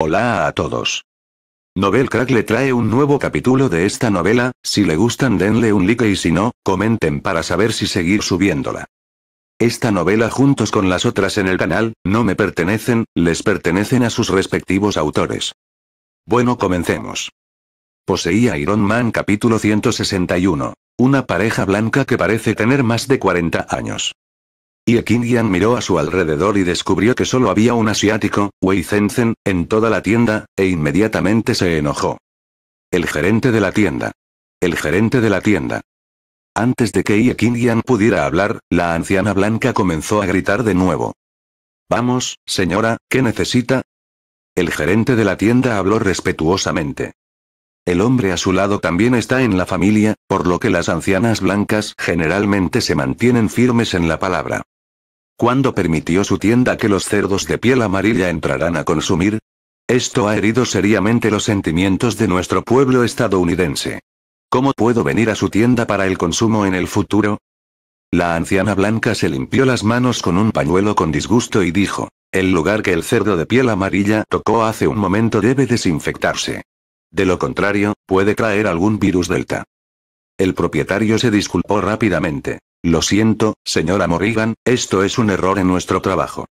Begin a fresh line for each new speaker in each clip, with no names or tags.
Hola a todos. Novel Crack le trae un nuevo capítulo de esta novela, si le gustan denle un like y si no, comenten para saber si seguir subiéndola. Esta novela juntos con las otras en el canal, no me pertenecen, les pertenecen a sus respectivos autores. Bueno comencemos. Poseía Iron Man capítulo 161. Una pareja blanca que parece tener más de 40 años. Y miró a su alrededor y descubrió que solo había un asiático, Wei en toda la tienda, e inmediatamente se enojó. El gerente de la tienda. El gerente de la tienda. Antes de que Yan pudiera hablar, la anciana blanca comenzó a gritar de nuevo. Vamos, señora, ¿qué necesita? El gerente de la tienda habló respetuosamente. El hombre a su lado también está en la familia, por lo que las ancianas blancas generalmente se mantienen firmes en la palabra. ¿Cuándo permitió su tienda que los cerdos de piel amarilla entraran a consumir? Esto ha herido seriamente los sentimientos de nuestro pueblo estadounidense. ¿Cómo puedo venir a su tienda para el consumo en el futuro? La anciana blanca se limpió las manos con un pañuelo con disgusto y dijo, el lugar que el cerdo de piel amarilla tocó hace un momento debe desinfectarse. De lo contrario, puede traer algún virus delta. El propietario se disculpó rápidamente. Lo siento, señora Morrigan, esto es un error en nuestro trabajo.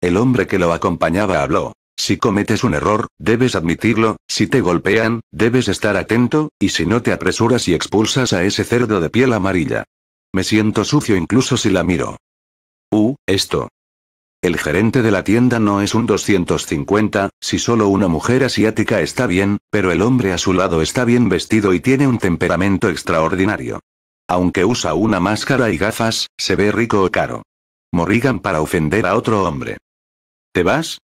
El hombre que lo acompañaba habló. Si cometes un error, debes admitirlo, si te golpean, debes estar atento, y si no te apresuras y expulsas a ese cerdo de piel amarilla. Me siento sucio incluso si la miro. Uh, esto. El gerente de la tienda no es un 250, si solo una mujer asiática está bien, pero el hombre a su lado está bien vestido y tiene un temperamento extraordinario aunque usa una máscara y gafas, se ve rico o caro. Morrigan para ofender a otro hombre. ¿Te vas?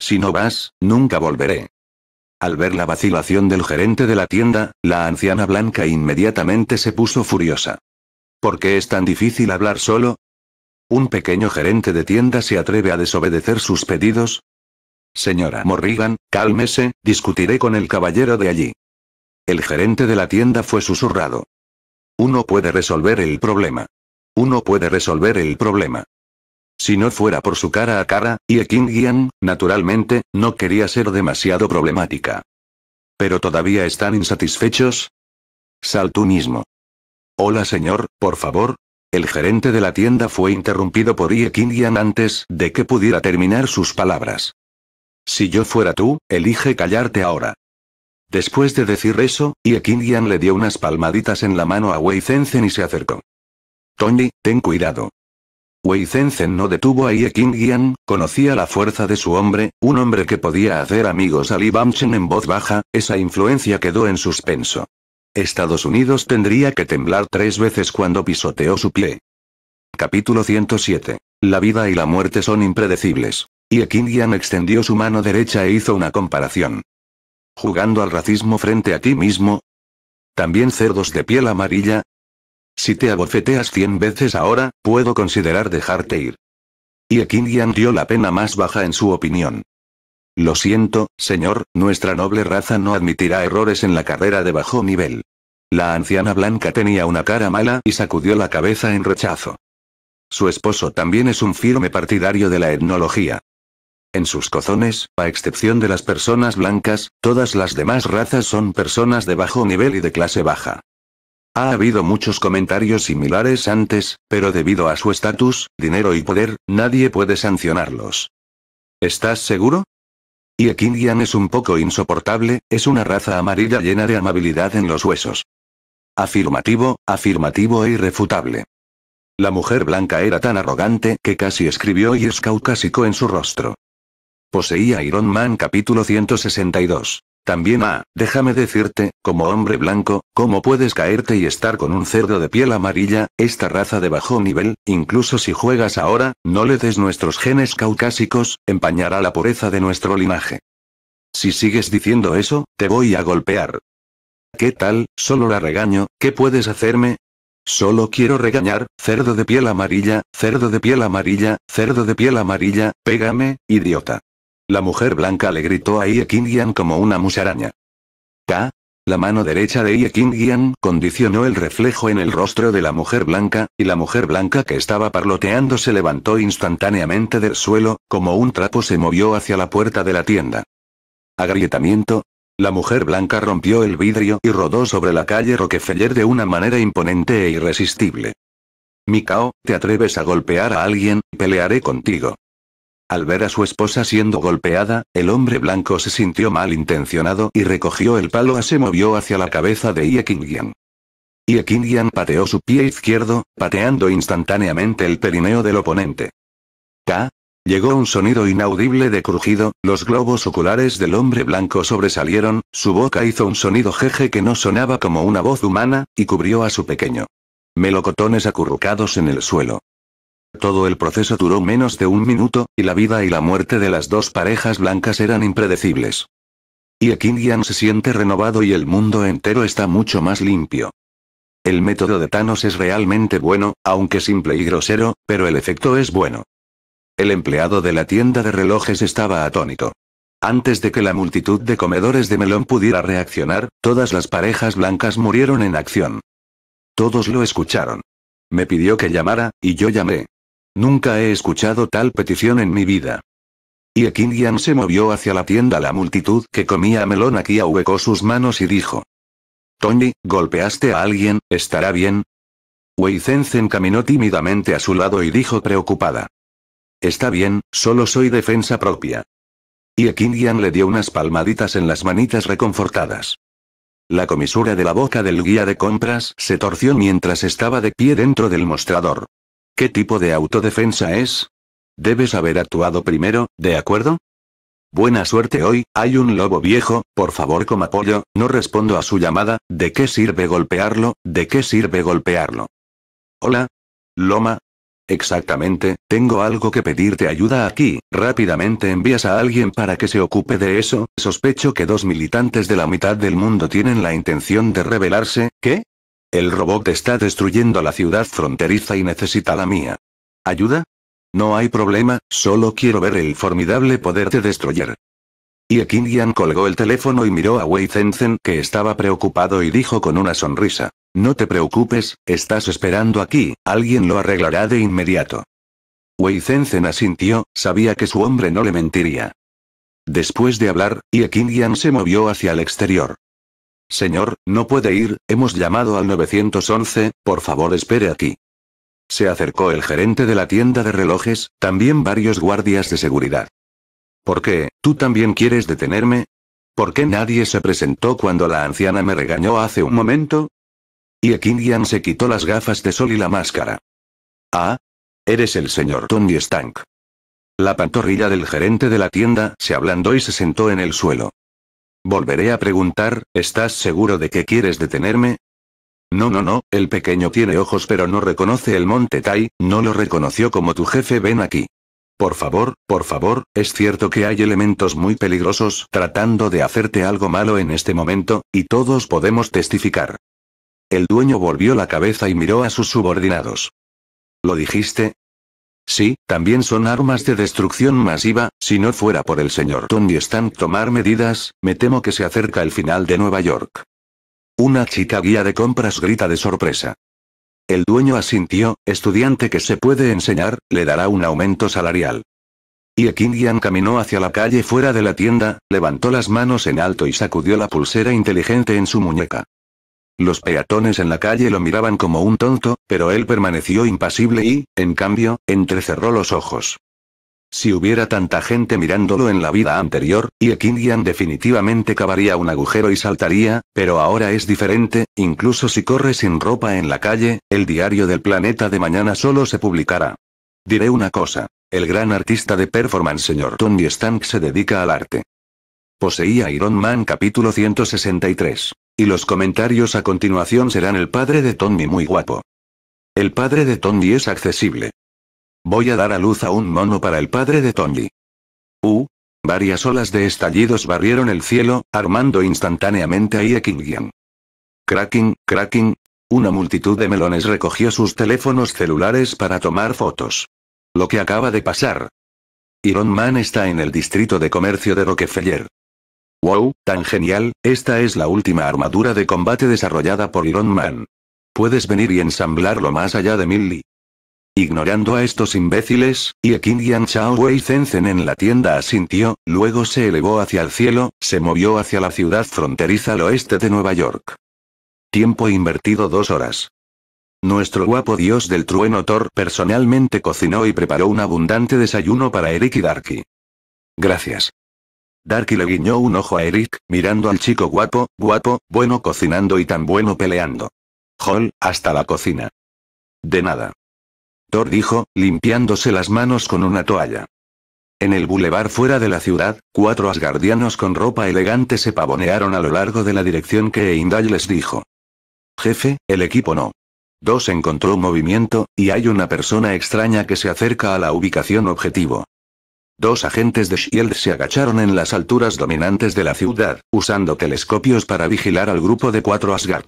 Si no vas, nunca volveré. Al ver la vacilación del gerente de la tienda, la anciana blanca inmediatamente se puso furiosa. ¿Por qué es tan difícil hablar solo? ¿Un pequeño gerente de tienda se atreve a desobedecer sus pedidos? Señora Morrigan, cálmese, discutiré con el caballero de allí. El gerente de la tienda fue susurrado. Uno puede resolver el problema. Uno puede resolver el problema. Si no fuera por su cara a cara, y naturalmente, no quería ser demasiado problemática. ¿Pero todavía están insatisfechos? Sal tú mismo. Hola señor, por favor. El gerente de la tienda fue interrumpido por Ie antes de que pudiera terminar sus palabras. Si yo fuera tú, elige callarte ahora. Después de decir eso, Ye le dio unas palmaditas en la mano a Wei Zenzhen y se acercó. Tony, ten cuidado. Wei no detuvo a Ye conocía la fuerza de su hombre, un hombre que podía hacer amigos a Li Bamchen en voz baja, esa influencia quedó en suspenso. Estados Unidos tendría que temblar tres veces cuando pisoteó su pie. Capítulo 107. La vida y la muerte son impredecibles. Ye extendió su mano derecha e hizo una comparación. ¿Jugando al racismo frente a ti mismo? ¿También cerdos de piel amarilla? Si te abofeteas cien veces ahora, puedo considerar dejarte ir. Y Ekingian dio la pena más baja en su opinión. Lo siento, señor, nuestra noble raza no admitirá errores en la carrera de bajo nivel. La anciana blanca tenía una cara mala y sacudió la cabeza en rechazo. Su esposo también es un firme partidario de la etnología. En sus cozones, a excepción de las personas blancas, todas las demás razas son personas de bajo nivel y de clase baja. Ha habido muchos comentarios similares antes, pero debido a su estatus, dinero y poder, nadie puede sancionarlos. ¿Estás seguro? Y es un poco insoportable, es una raza amarilla llena de amabilidad en los huesos. Afirmativo, afirmativo e irrefutable. La mujer blanca era tan arrogante que casi escribió y es caucásico en su rostro poseía Iron Man capítulo 162. También ah, déjame decirte, como hombre blanco, cómo puedes caerte y estar con un cerdo de piel amarilla, esta raza de bajo nivel, incluso si juegas ahora, no le des nuestros genes caucásicos, empañará la pureza de nuestro linaje. Si sigues diciendo eso, te voy a golpear. ¿Qué tal? Solo la regaño, ¿qué puedes hacerme? Solo quiero regañar, cerdo de piel amarilla, cerdo de piel amarilla, cerdo de piel amarilla, pégame, idiota. La mujer blanca le gritó a Ie como una musaraña. Ta. La mano derecha de Ie condicionó el reflejo en el rostro de la mujer blanca, y la mujer blanca que estaba parloteando se levantó instantáneamente del suelo, como un trapo se movió hacia la puerta de la tienda. Agrietamiento, la mujer blanca rompió el vidrio y rodó sobre la calle Roquefeller de una manera imponente e irresistible. Mikao, ¿te atreves a golpear a alguien? Pelearé contigo. Al ver a su esposa siendo golpeada, el hombre blanco se sintió malintencionado y recogió el palo a se movió hacia la cabeza de Ye Qingyan. pateó su pie izquierdo, pateando instantáneamente el perineo del oponente. ¡Ta! Llegó un sonido inaudible de crujido, los globos oculares del hombre blanco sobresalieron, su boca hizo un sonido jeje que no sonaba como una voz humana, y cubrió a su pequeño. Melocotones acurrucados en el suelo. Todo el proceso duró menos de un minuto, y la vida y la muerte de las dos parejas blancas eran impredecibles. Y Ekingian se siente renovado y el mundo entero está mucho más limpio. El método de Thanos es realmente bueno, aunque simple y grosero, pero el efecto es bueno. El empleado de la tienda de relojes estaba atónito. Antes de que la multitud de comedores de melón pudiera reaccionar, todas las parejas blancas murieron en acción. Todos lo escucharon. Me pidió que llamara, y yo llamé. Nunca he escuchado tal petición en mi vida. Y se movió hacia la tienda. La multitud que comía melón aquí ahuecó sus manos y dijo. Tony, golpeaste a alguien, ¿estará bien? Wei caminó tímidamente a su lado y dijo preocupada. Está bien, solo soy defensa propia. Y le dio unas palmaditas en las manitas reconfortadas. La comisura de la boca del guía de compras se torció mientras estaba de pie dentro del mostrador. ¿Qué tipo de autodefensa es? Debes haber actuado primero, ¿de acuerdo? Buena suerte hoy, hay un lobo viejo, por favor como apoyo, no respondo a su llamada, ¿de qué sirve golpearlo? ¿De qué sirve golpearlo? Hola. Loma. Exactamente, tengo algo que pedirte ayuda aquí, rápidamente envías a alguien para que se ocupe de eso, sospecho que dos militantes de la mitad del mundo tienen la intención de rebelarse, ¿qué? El robot está destruyendo la ciudad fronteriza y necesita la mía. ¿Ayuda? No hay problema, solo quiero ver el formidable poder de destruir. Ian colgó el teléfono y miró a Wei que estaba preocupado y dijo con una sonrisa. No te preocupes, estás esperando aquí, alguien lo arreglará de inmediato. Wei asintió, sabía que su hombre no le mentiría. Después de hablar, Yan se movió hacia el exterior. Señor, no puede ir, hemos llamado al 911, por favor espere aquí. Se acercó el gerente de la tienda de relojes, también varios guardias de seguridad. ¿Por qué, tú también quieres detenerme? ¿Por qué nadie se presentó cuando la anciana me regañó hace un momento? Y Ekinian se quitó las gafas de sol y la máscara. Ah. Eres el señor Tony Stank. La pantorrilla del gerente de la tienda se ablandó y se sentó en el suelo. Volveré a preguntar, ¿estás seguro de que quieres detenerme? No, no, no, el pequeño tiene ojos pero no reconoce el monte Tai, no lo reconoció como tu jefe, ven aquí. Por favor, por favor, es cierto que hay elementos muy peligrosos tratando de hacerte algo malo en este momento, y todos podemos testificar. El dueño volvió la cabeza y miró a sus subordinados. ¿Lo dijiste? Sí, también son armas de destrucción masiva, si no fuera por el señor Tony están tomar medidas, me temo que se acerca el final de Nueva York. Una chica guía de compras grita de sorpresa. El dueño asintió, estudiante que se puede enseñar, le dará un aumento salarial. Y Ekingian caminó hacia la calle fuera de la tienda, levantó las manos en alto y sacudió la pulsera inteligente en su muñeca. Los peatones en la calle lo miraban como un tonto, pero él permaneció impasible y, en cambio, entrecerró los ojos. Si hubiera tanta gente mirándolo en la vida anterior, Iekingian definitivamente cavaría un agujero y saltaría, pero ahora es diferente, incluso si corre sin ropa en la calle, el diario del planeta de mañana solo se publicará. Diré una cosa. El gran artista de performance señor Tony Stank se dedica al arte. Poseía Iron Man capítulo 163. Y los comentarios a continuación serán el padre de Tommy muy guapo. El padre de Tommy es accesible. Voy a dar a luz a un mono para el padre de Tommy. Uh. Varias olas de estallidos barrieron el cielo, armando instantáneamente a Iekingian. Cracking, cracking. Una multitud de melones recogió sus teléfonos celulares para tomar fotos. Lo que acaba de pasar. Iron Man está en el distrito de comercio de Rockefeller. Wow, tan genial, esta es la última armadura de combate desarrollada por Iron Man. Puedes venir y ensamblarlo más allá de Millie. Ignorando a estos imbéciles, Yekin Yan Chao Wei Zenzen en la tienda asintió, luego se elevó hacia el cielo, se movió hacia la ciudad fronteriza al oeste de Nueva York. Tiempo invertido dos horas. Nuestro guapo dios del trueno Thor personalmente cocinó y preparó un abundante desayuno para Eric y Darky. Gracias. Darky le guiñó un ojo a Eric, mirando al chico guapo, guapo, bueno cocinando y tan bueno peleando. Hall, hasta la cocina. De nada. Thor dijo, limpiándose las manos con una toalla. En el bulevar fuera de la ciudad, cuatro asgardianos con ropa elegante se pavonearon a lo largo de la dirección que Eindal les dijo. Jefe, el equipo no. Dos encontró un movimiento, y hay una persona extraña que se acerca a la ubicación objetivo. Dos agentes de Shield se agacharon en las alturas dominantes de la ciudad, usando telescopios para vigilar al grupo de cuatro Asgard.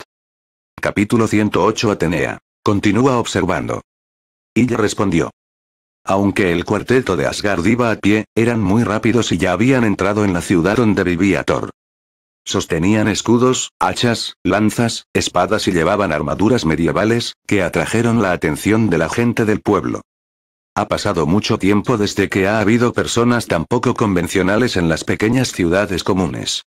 Capítulo 108 Atenea. Continúa observando. Illa respondió. Aunque el cuarteto de Asgard iba a pie, eran muy rápidos y ya habían entrado en la ciudad donde vivía Thor. Sostenían escudos, hachas, lanzas, espadas y llevaban armaduras medievales, que atrajeron la atención de la gente del pueblo. Ha pasado mucho tiempo desde que ha habido personas tan poco convencionales en las pequeñas ciudades comunes.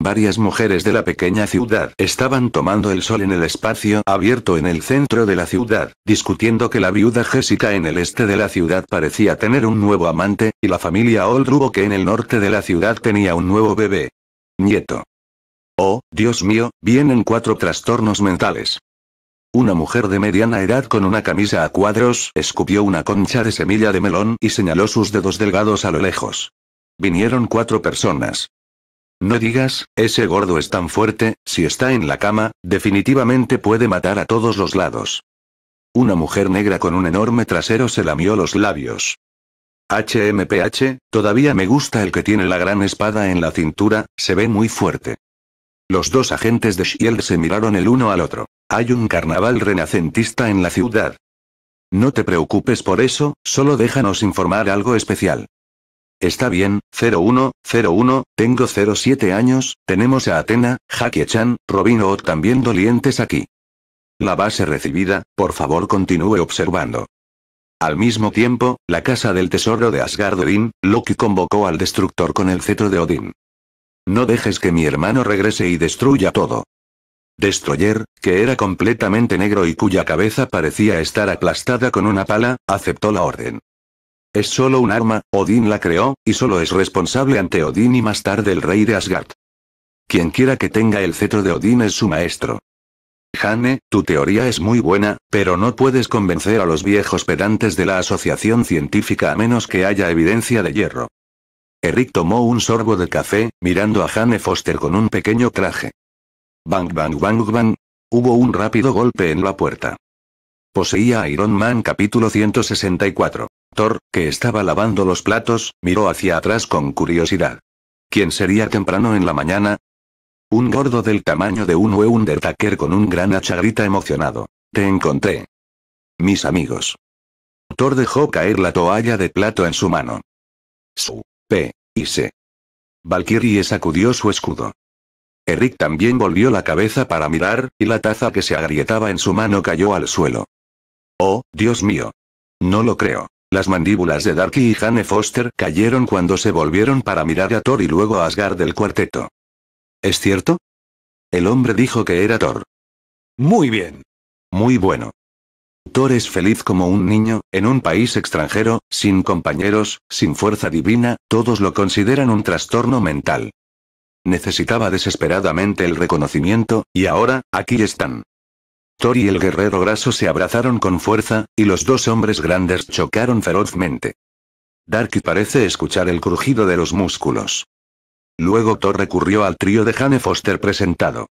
Varias mujeres de la pequeña ciudad estaban tomando el sol en el espacio abierto en el centro de la ciudad, discutiendo que la viuda Jessica en el este de la ciudad parecía tener un nuevo amante, y la familia Oldrubo que en el norte de la ciudad tenía un nuevo bebé. Nieto. Oh, Dios mío, vienen cuatro trastornos mentales. Una mujer de mediana edad con una camisa a cuadros escupió una concha de semilla de melón y señaló sus dedos delgados a lo lejos. Vinieron cuatro personas. No digas, ese gordo es tan fuerte, si está en la cama, definitivamente puede matar a todos los lados. Una mujer negra con un enorme trasero se lamió los labios. HMPH, todavía me gusta el que tiene la gran espada en la cintura, se ve muy fuerte. Los dos agentes de Shield se miraron el uno al otro. Hay un carnaval renacentista en la ciudad. No te preocupes por eso, solo déjanos informar algo especial. Está bien, 0101, tengo 07 años, tenemos a Atena, Jackie-chan, Robin o también dolientes aquí. La base recibida, por favor continúe observando. Al mismo tiempo, la casa del tesoro de Asgard Odin Loki convocó al destructor con el cetro de Odín. No dejes que mi hermano regrese y destruya todo. Destroyer, que era completamente negro y cuya cabeza parecía estar aplastada con una pala, aceptó la orden. Es solo un arma, Odín la creó, y solo es responsable ante Odín y más tarde el rey de Asgard. Quien quiera que tenga el cetro de Odín es su maestro. Jane, tu teoría es muy buena, pero no puedes convencer a los viejos pedantes de la asociación científica a menos que haya evidencia de hierro. Eric tomó un sorbo de café, mirando a Jane Foster con un pequeño traje. Bang bang bang bang. Hubo un rápido golpe en la puerta. Poseía Iron Man capítulo 164. Thor, que estaba lavando los platos, miró hacia atrás con curiosidad. ¿Quién sería temprano en la mañana? Un gordo del tamaño de un Undertaker con un gran hacha emocionado. Te encontré. Mis amigos. Thor dejó caer la toalla de plato en su mano. Su. P. y se. Valkyrie sacudió su escudo. Eric también volvió la cabeza para mirar, y la taza que se agrietaba en su mano cayó al suelo. Oh, Dios mío. No lo creo. Las mandíbulas de Darky y Jane Foster cayeron cuando se volvieron para mirar a Thor y luego a Asgard del cuarteto. ¿Es cierto? El hombre dijo que era Thor. Muy bien. Muy bueno. Thor es feliz como un niño, en un país extranjero, sin compañeros, sin fuerza divina, todos lo consideran un trastorno mental. Necesitaba desesperadamente el reconocimiento, y ahora, aquí están. Thor y el guerrero graso se abrazaron con fuerza, y los dos hombres grandes chocaron ferozmente. Darky parece escuchar el crujido de los músculos. Luego Thor recurrió al trío de Jane Foster presentado.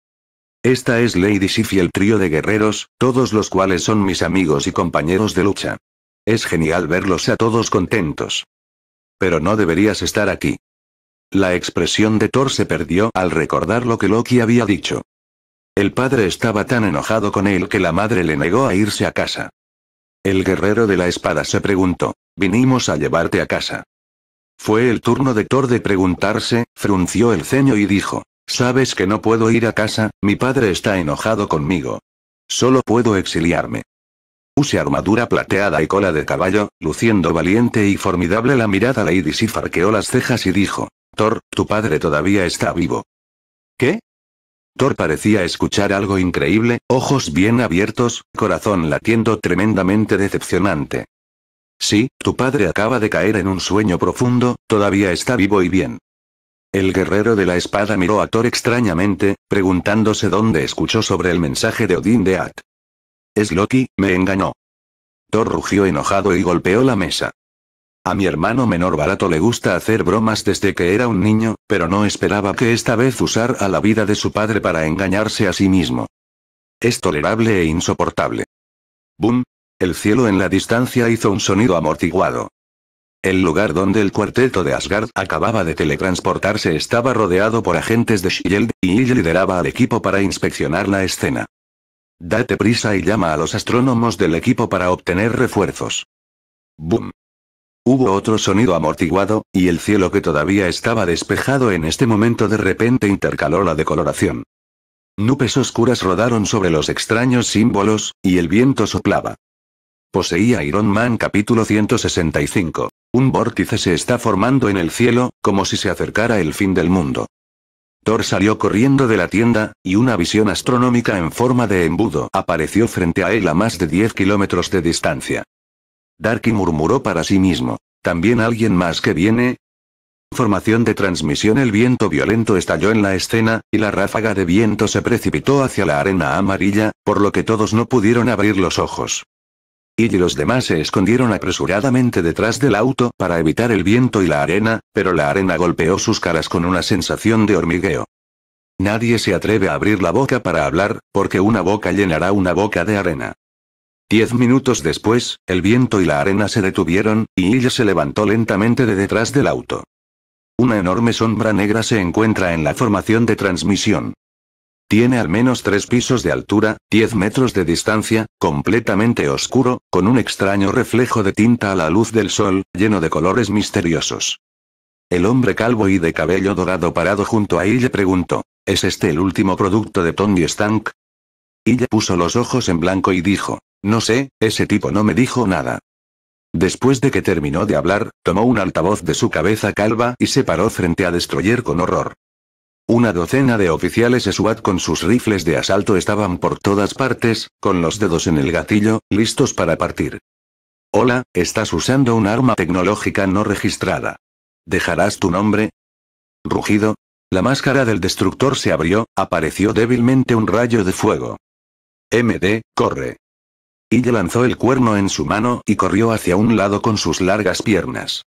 Esta es Lady Sif y el trío de guerreros, todos los cuales son mis amigos y compañeros de lucha. Es genial verlos a todos contentos. Pero no deberías estar aquí. La expresión de Thor se perdió al recordar lo que Loki había dicho. El padre estaba tan enojado con él que la madre le negó a irse a casa. El guerrero de la espada se preguntó, vinimos a llevarte a casa. Fue el turno de Thor de preguntarse, frunció el ceño y dijo, sabes que no puedo ir a casa, mi padre está enojado conmigo. Solo puedo exiliarme. Use armadura plateada y cola de caballo, luciendo valiente y formidable la mirada Lady Sif arqueó las cejas y dijo, Thor, tu padre todavía está vivo. ¿Qué? Thor parecía escuchar algo increíble, ojos bien abiertos, corazón latiendo tremendamente decepcionante. Sí, tu padre acaba de caer en un sueño profundo, todavía está vivo y bien. El guerrero de la espada miró a Thor extrañamente, preguntándose dónde escuchó sobre el mensaje de Odín de At. Es Loki, me engañó. Thor rugió enojado y golpeó la mesa. A mi hermano menor barato le gusta hacer bromas desde que era un niño, pero no esperaba que esta vez usar a la vida de su padre para engañarse a sí mismo. Es tolerable e insoportable. Boom. El cielo en la distancia hizo un sonido amortiguado. El lugar donde el cuarteto de Asgard acababa de teletransportarse estaba rodeado por agentes de Shield, y ella lideraba al equipo para inspeccionar la escena. Date prisa y llama a los astrónomos del equipo para obtener refuerzos. ¡Bum! Hubo otro sonido amortiguado, y el cielo que todavía estaba despejado en este momento de repente intercaló la decoloración. Nubes oscuras rodaron sobre los extraños símbolos, y el viento soplaba. Poseía Iron Man capítulo 165. Un vórtice se está formando en el cielo, como si se acercara el fin del mundo. Thor salió corriendo de la tienda, y una visión astronómica en forma de embudo apareció frente a él a más de 10 kilómetros de distancia. Darky murmuró para sí mismo. ¿También alguien más que viene? Formación de transmisión El viento violento estalló en la escena, y la ráfaga de viento se precipitó hacia la arena amarilla, por lo que todos no pudieron abrir los ojos. Y los demás se escondieron apresuradamente detrás del auto para evitar el viento y la arena, pero la arena golpeó sus caras con una sensación de hormigueo. Nadie se atreve a abrir la boca para hablar, porque una boca llenará una boca de arena. Diez minutos después, el viento y la arena se detuvieron, y ella se levantó lentamente de detrás del auto. Una enorme sombra negra se encuentra en la formación de transmisión. Tiene al menos tres pisos de altura, diez metros de distancia, completamente oscuro, con un extraño reflejo de tinta a la luz del sol, lleno de colores misteriosos. El hombre calvo y de cabello dorado parado junto a ella preguntó, ¿es este el último producto de Tony Stank? Ella puso los ojos en blanco y dijo, no sé, ese tipo no me dijo nada. Después de que terminó de hablar, tomó un altavoz de su cabeza calva y se paró frente a Destroyer con horror. Una docena de oficiales SWAT con sus rifles de asalto estaban por todas partes, con los dedos en el gatillo, listos para partir. Hola, estás usando un arma tecnológica no registrada. ¿Dejarás tu nombre? Rugido. La máscara del destructor se abrió, apareció débilmente un rayo de fuego. MD, corre. Ella lanzó el cuerno en su mano y corrió hacia un lado con sus largas piernas.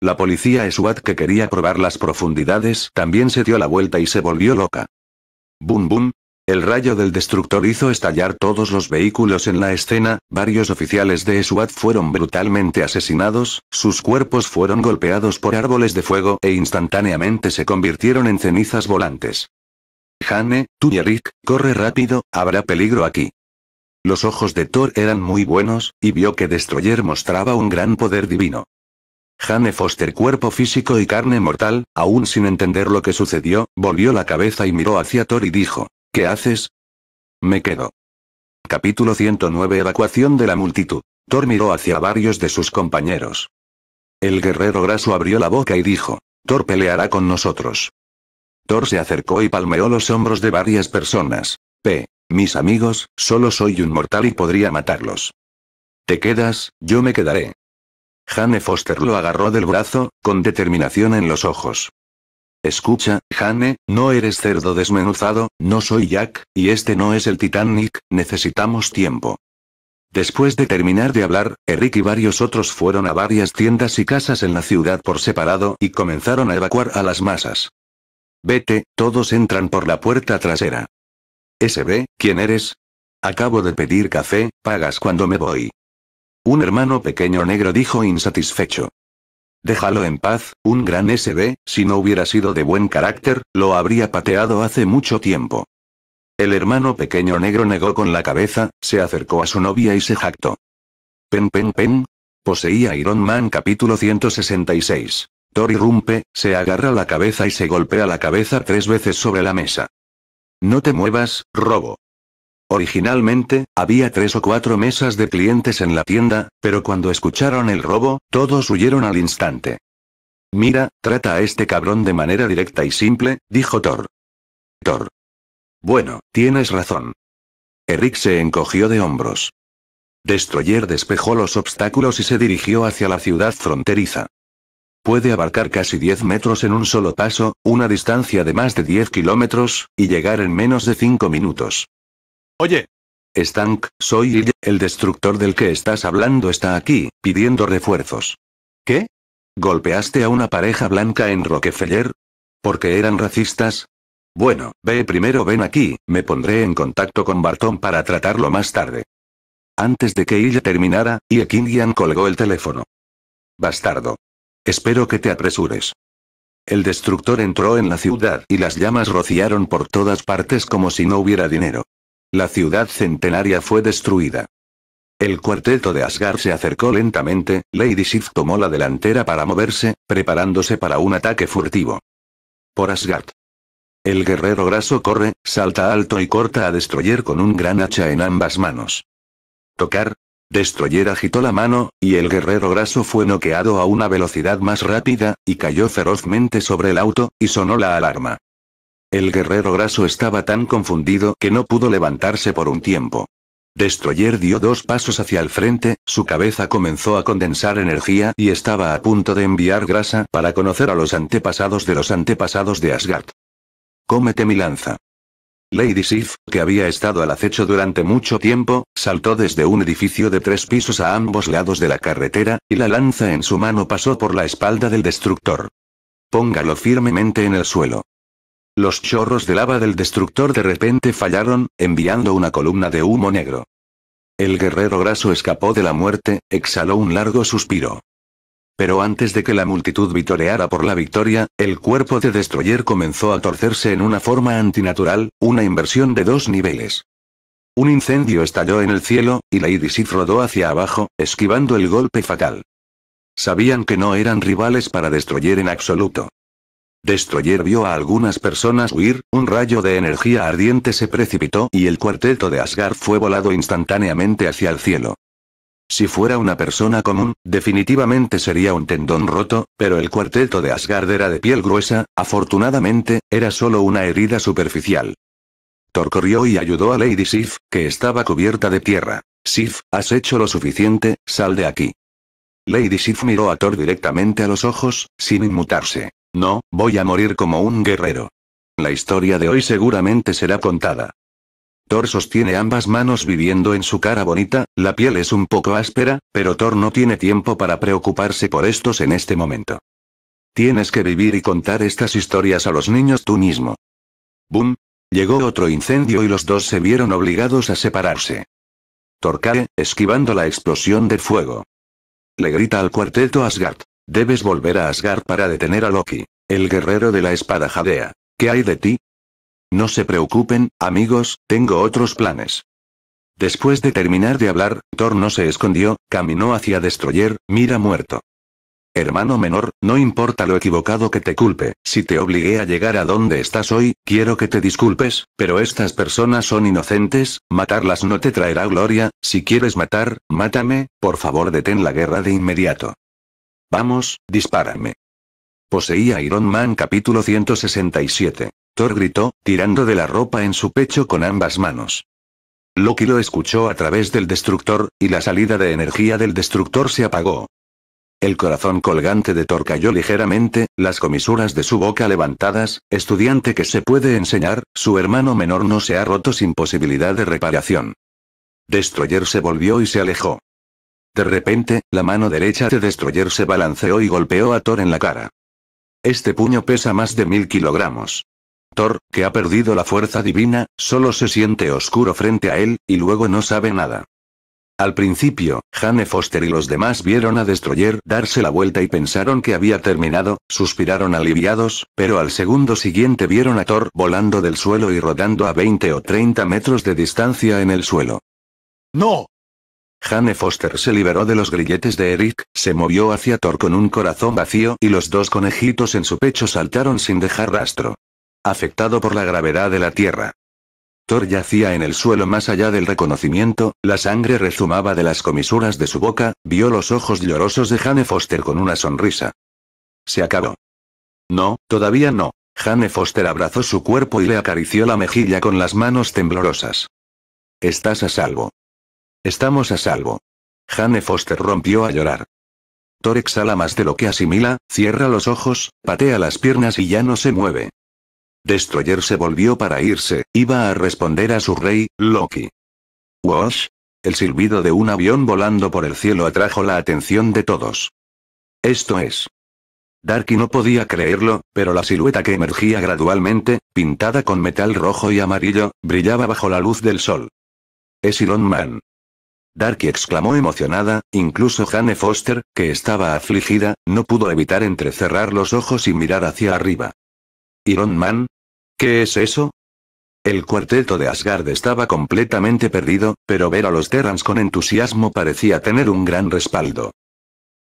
La policía SWAT que quería probar las profundidades también se dio la vuelta y se volvió loca. Bum bum. El rayo del destructor hizo estallar todos los vehículos en la escena, varios oficiales de SWAT fueron brutalmente asesinados, sus cuerpos fueron golpeados por árboles de fuego e instantáneamente se convirtieron en cenizas volantes. Jane, tú y corre rápido, habrá peligro aquí. Los ojos de Thor eran muy buenos, y vio que Destroyer mostraba un gran poder divino. Jane Foster cuerpo físico y carne mortal, aún sin entender lo que sucedió, volvió la cabeza y miró hacia Thor y dijo, ¿qué haces? Me quedo. Capítulo 109 Evacuación de la multitud. Thor miró hacia varios de sus compañeros. El guerrero graso abrió la boca y dijo, Thor peleará con nosotros. Thor se acercó y palmeó los hombros de varias personas. P. Mis amigos, solo soy un mortal y podría matarlos. Te quedas, yo me quedaré. Jane Foster lo agarró del brazo, con determinación en los ojos. Escucha, Jane, no eres cerdo desmenuzado, no soy Jack, y este no es el Titanic, necesitamos tiempo. Después de terminar de hablar, Eric y varios otros fueron a varias tiendas y casas en la ciudad por separado y comenzaron a evacuar a las masas. Vete, todos entran por la puerta trasera. SB, ¿quién eres? Acabo de pedir café, pagas cuando me voy. Un hermano pequeño negro dijo insatisfecho. Déjalo en paz, un gran SB, si no hubiera sido de buen carácter, lo habría pateado hace mucho tiempo. El hermano pequeño negro negó con la cabeza, se acercó a su novia y se jactó. Pen pen pen. Poseía Iron Man capítulo 166. Tori rumpe, se agarra la cabeza y se golpea la cabeza tres veces sobre la mesa. No te muevas, robo. Originalmente, había tres o cuatro mesas de clientes en la tienda, pero cuando escucharon el robo, todos huyeron al instante. Mira, trata a este cabrón de manera directa y simple, dijo Thor. Thor. Bueno, tienes razón. Eric se encogió de hombros. Destroyer despejó los obstáculos y se dirigió hacia la ciudad fronteriza. Puede abarcar casi 10 metros en un solo paso, una distancia de más de 10 kilómetros, y llegar en menos de 5 minutos. Oye. Stank, soy el destructor del que estás hablando está aquí, pidiendo refuerzos. ¿Qué? ¿Golpeaste a una pareja blanca en Rockefeller? ¿Porque eran racistas? Bueno, ve primero ven aquí, me pondré en contacto con Barton para tratarlo más tarde. Antes de que ella terminara, Kingian colgó el teléfono. Bastardo. Espero que te apresures. El destructor entró en la ciudad y las llamas rociaron por todas partes como si no hubiera dinero. La ciudad centenaria fue destruida. El cuarteto de Asgard se acercó lentamente, Lady Sif tomó la delantera para moverse, preparándose para un ataque furtivo. Por Asgard. El guerrero graso corre, salta alto y corta a Destroyer con un gran hacha en ambas manos. Tocar, Destroyer agitó la mano, y el guerrero graso fue noqueado a una velocidad más rápida, y cayó ferozmente sobre el auto, y sonó la alarma. El guerrero graso estaba tan confundido que no pudo levantarse por un tiempo. Destroyer dio dos pasos hacia el frente, su cabeza comenzó a condensar energía y estaba a punto de enviar grasa para conocer a los antepasados de los antepasados de Asgard. Cómete mi lanza. Lady Sif, que había estado al acecho durante mucho tiempo, saltó desde un edificio de tres pisos a ambos lados de la carretera, y la lanza en su mano pasó por la espalda del destructor. Póngalo firmemente en el suelo. Los chorros de lava del destructor de repente fallaron, enviando una columna de humo negro. El guerrero graso escapó de la muerte, exhaló un largo suspiro. Pero antes de que la multitud vitoreara por la victoria, el cuerpo de Destroyer comenzó a torcerse en una forma antinatural, una inversión de dos niveles. Un incendio estalló en el cielo, y Lady Sith rodó hacia abajo, esquivando el golpe fatal. Sabían que no eran rivales para Destroyer en absoluto. Destroyer vio a algunas personas huir, un rayo de energía ardiente se precipitó y el cuarteto de Asgard fue volado instantáneamente hacia el cielo. Si fuera una persona común, definitivamente sería un tendón roto, pero el cuarteto de Asgard era de piel gruesa, afortunadamente, era solo una herida superficial. Thor corrió y ayudó a Lady Sif, que estaba cubierta de tierra. Sif, has hecho lo suficiente, sal de aquí. Lady Sif miró a Thor directamente a los ojos, sin inmutarse. No, voy a morir como un guerrero. La historia de hoy seguramente será contada. Thor sostiene ambas manos viviendo en su cara bonita, la piel es un poco áspera, pero Thor no tiene tiempo para preocuparse por estos en este momento. Tienes que vivir y contar estas historias a los niños tú mismo. Boom. Llegó otro incendio y los dos se vieron obligados a separarse. Thor cae, esquivando la explosión de fuego. Le grita al cuarteto Asgard. Debes volver a Asgard para detener a Loki. El guerrero de la espada jadea. ¿Qué hay de ti? No se preocupen, amigos, tengo otros planes. Después de terminar de hablar, Thor no se escondió, caminó hacia Destroyer, mira muerto. Hermano menor, no importa lo equivocado que te culpe, si te obligué a llegar a donde estás hoy, quiero que te disculpes, pero estas personas son inocentes, matarlas no te traerá gloria, si quieres matar, mátame, por favor detén la guerra de inmediato. Vamos, dispárame. Poseía Iron Man capítulo 167. Thor gritó, tirando de la ropa en su pecho con ambas manos. Loki lo escuchó a través del destructor, y la salida de energía del destructor se apagó. El corazón colgante de Thor cayó ligeramente, las comisuras de su boca levantadas, estudiante que se puede enseñar, su hermano menor no se ha roto sin posibilidad de reparación. Destroyer se volvió y se alejó. De repente, la mano derecha de Destroyer se balanceó y golpeó a Thor en la cara. Este puño pesa más de mil kilogramos. Thor, que ha perdido la fuerza divina, solo se siente oscuro frente a él, y luego no sabe nada. Al principio, Jane Foster y los demás vieron a Destroyer darse la vuelta y pensaron que había terminado, suspiraron aliviados, pero al segundo siguiente vieron a Thor volando del suelo y rodando a 20 o 30 metros de distancia en el suelo. ¡No! Jane Foster se liberó de los grilletes de Eric, se movió hacia Thor con un corazón vacío y los dos conejitos en su pecho saltaron sin dejar rastro afectado por la gravedad de la Tierra. Thor yacía en el suelo más allá del reconocimiento, la sangre rezumaba de las comisuras de su boca, vio los ojos llorosos de Jane Foster con una sonrisa. Se acabó. No, todavía no. Jane Foster abrazó su cuerpo y le acarició la mejilla con las manos temblorosas. Estás a salvo. Estamos a salvo. Jane Foster rompió a llorar. Thor exhala más de lo que asimila, cierra los ojos, patea las piernas y ya no se mueve. Destroyer se volvió para irse, iba a responder a su rey, Loki. ¿Wash? El silbido de un avión volando por el cielo atrajo la atención de todos. Esto es. Darky no podía creerlo, pero la silueta que emergía gradualmente, pintada con metal rojo y amarillo, brillaba bajo la luz del sol. Es Iron Man. Darky exclamó emocionada, incluso Jane Foster, que estaba afligida, no pudo evitar entrecerrar los ojos y mirar hacia arriba. Iron Man, ¿Qué es eso? El cuarteto de Asgard estaba completamente perdido, pero ver a los Terrans con entusiasmo parecía tener un gran respaldo.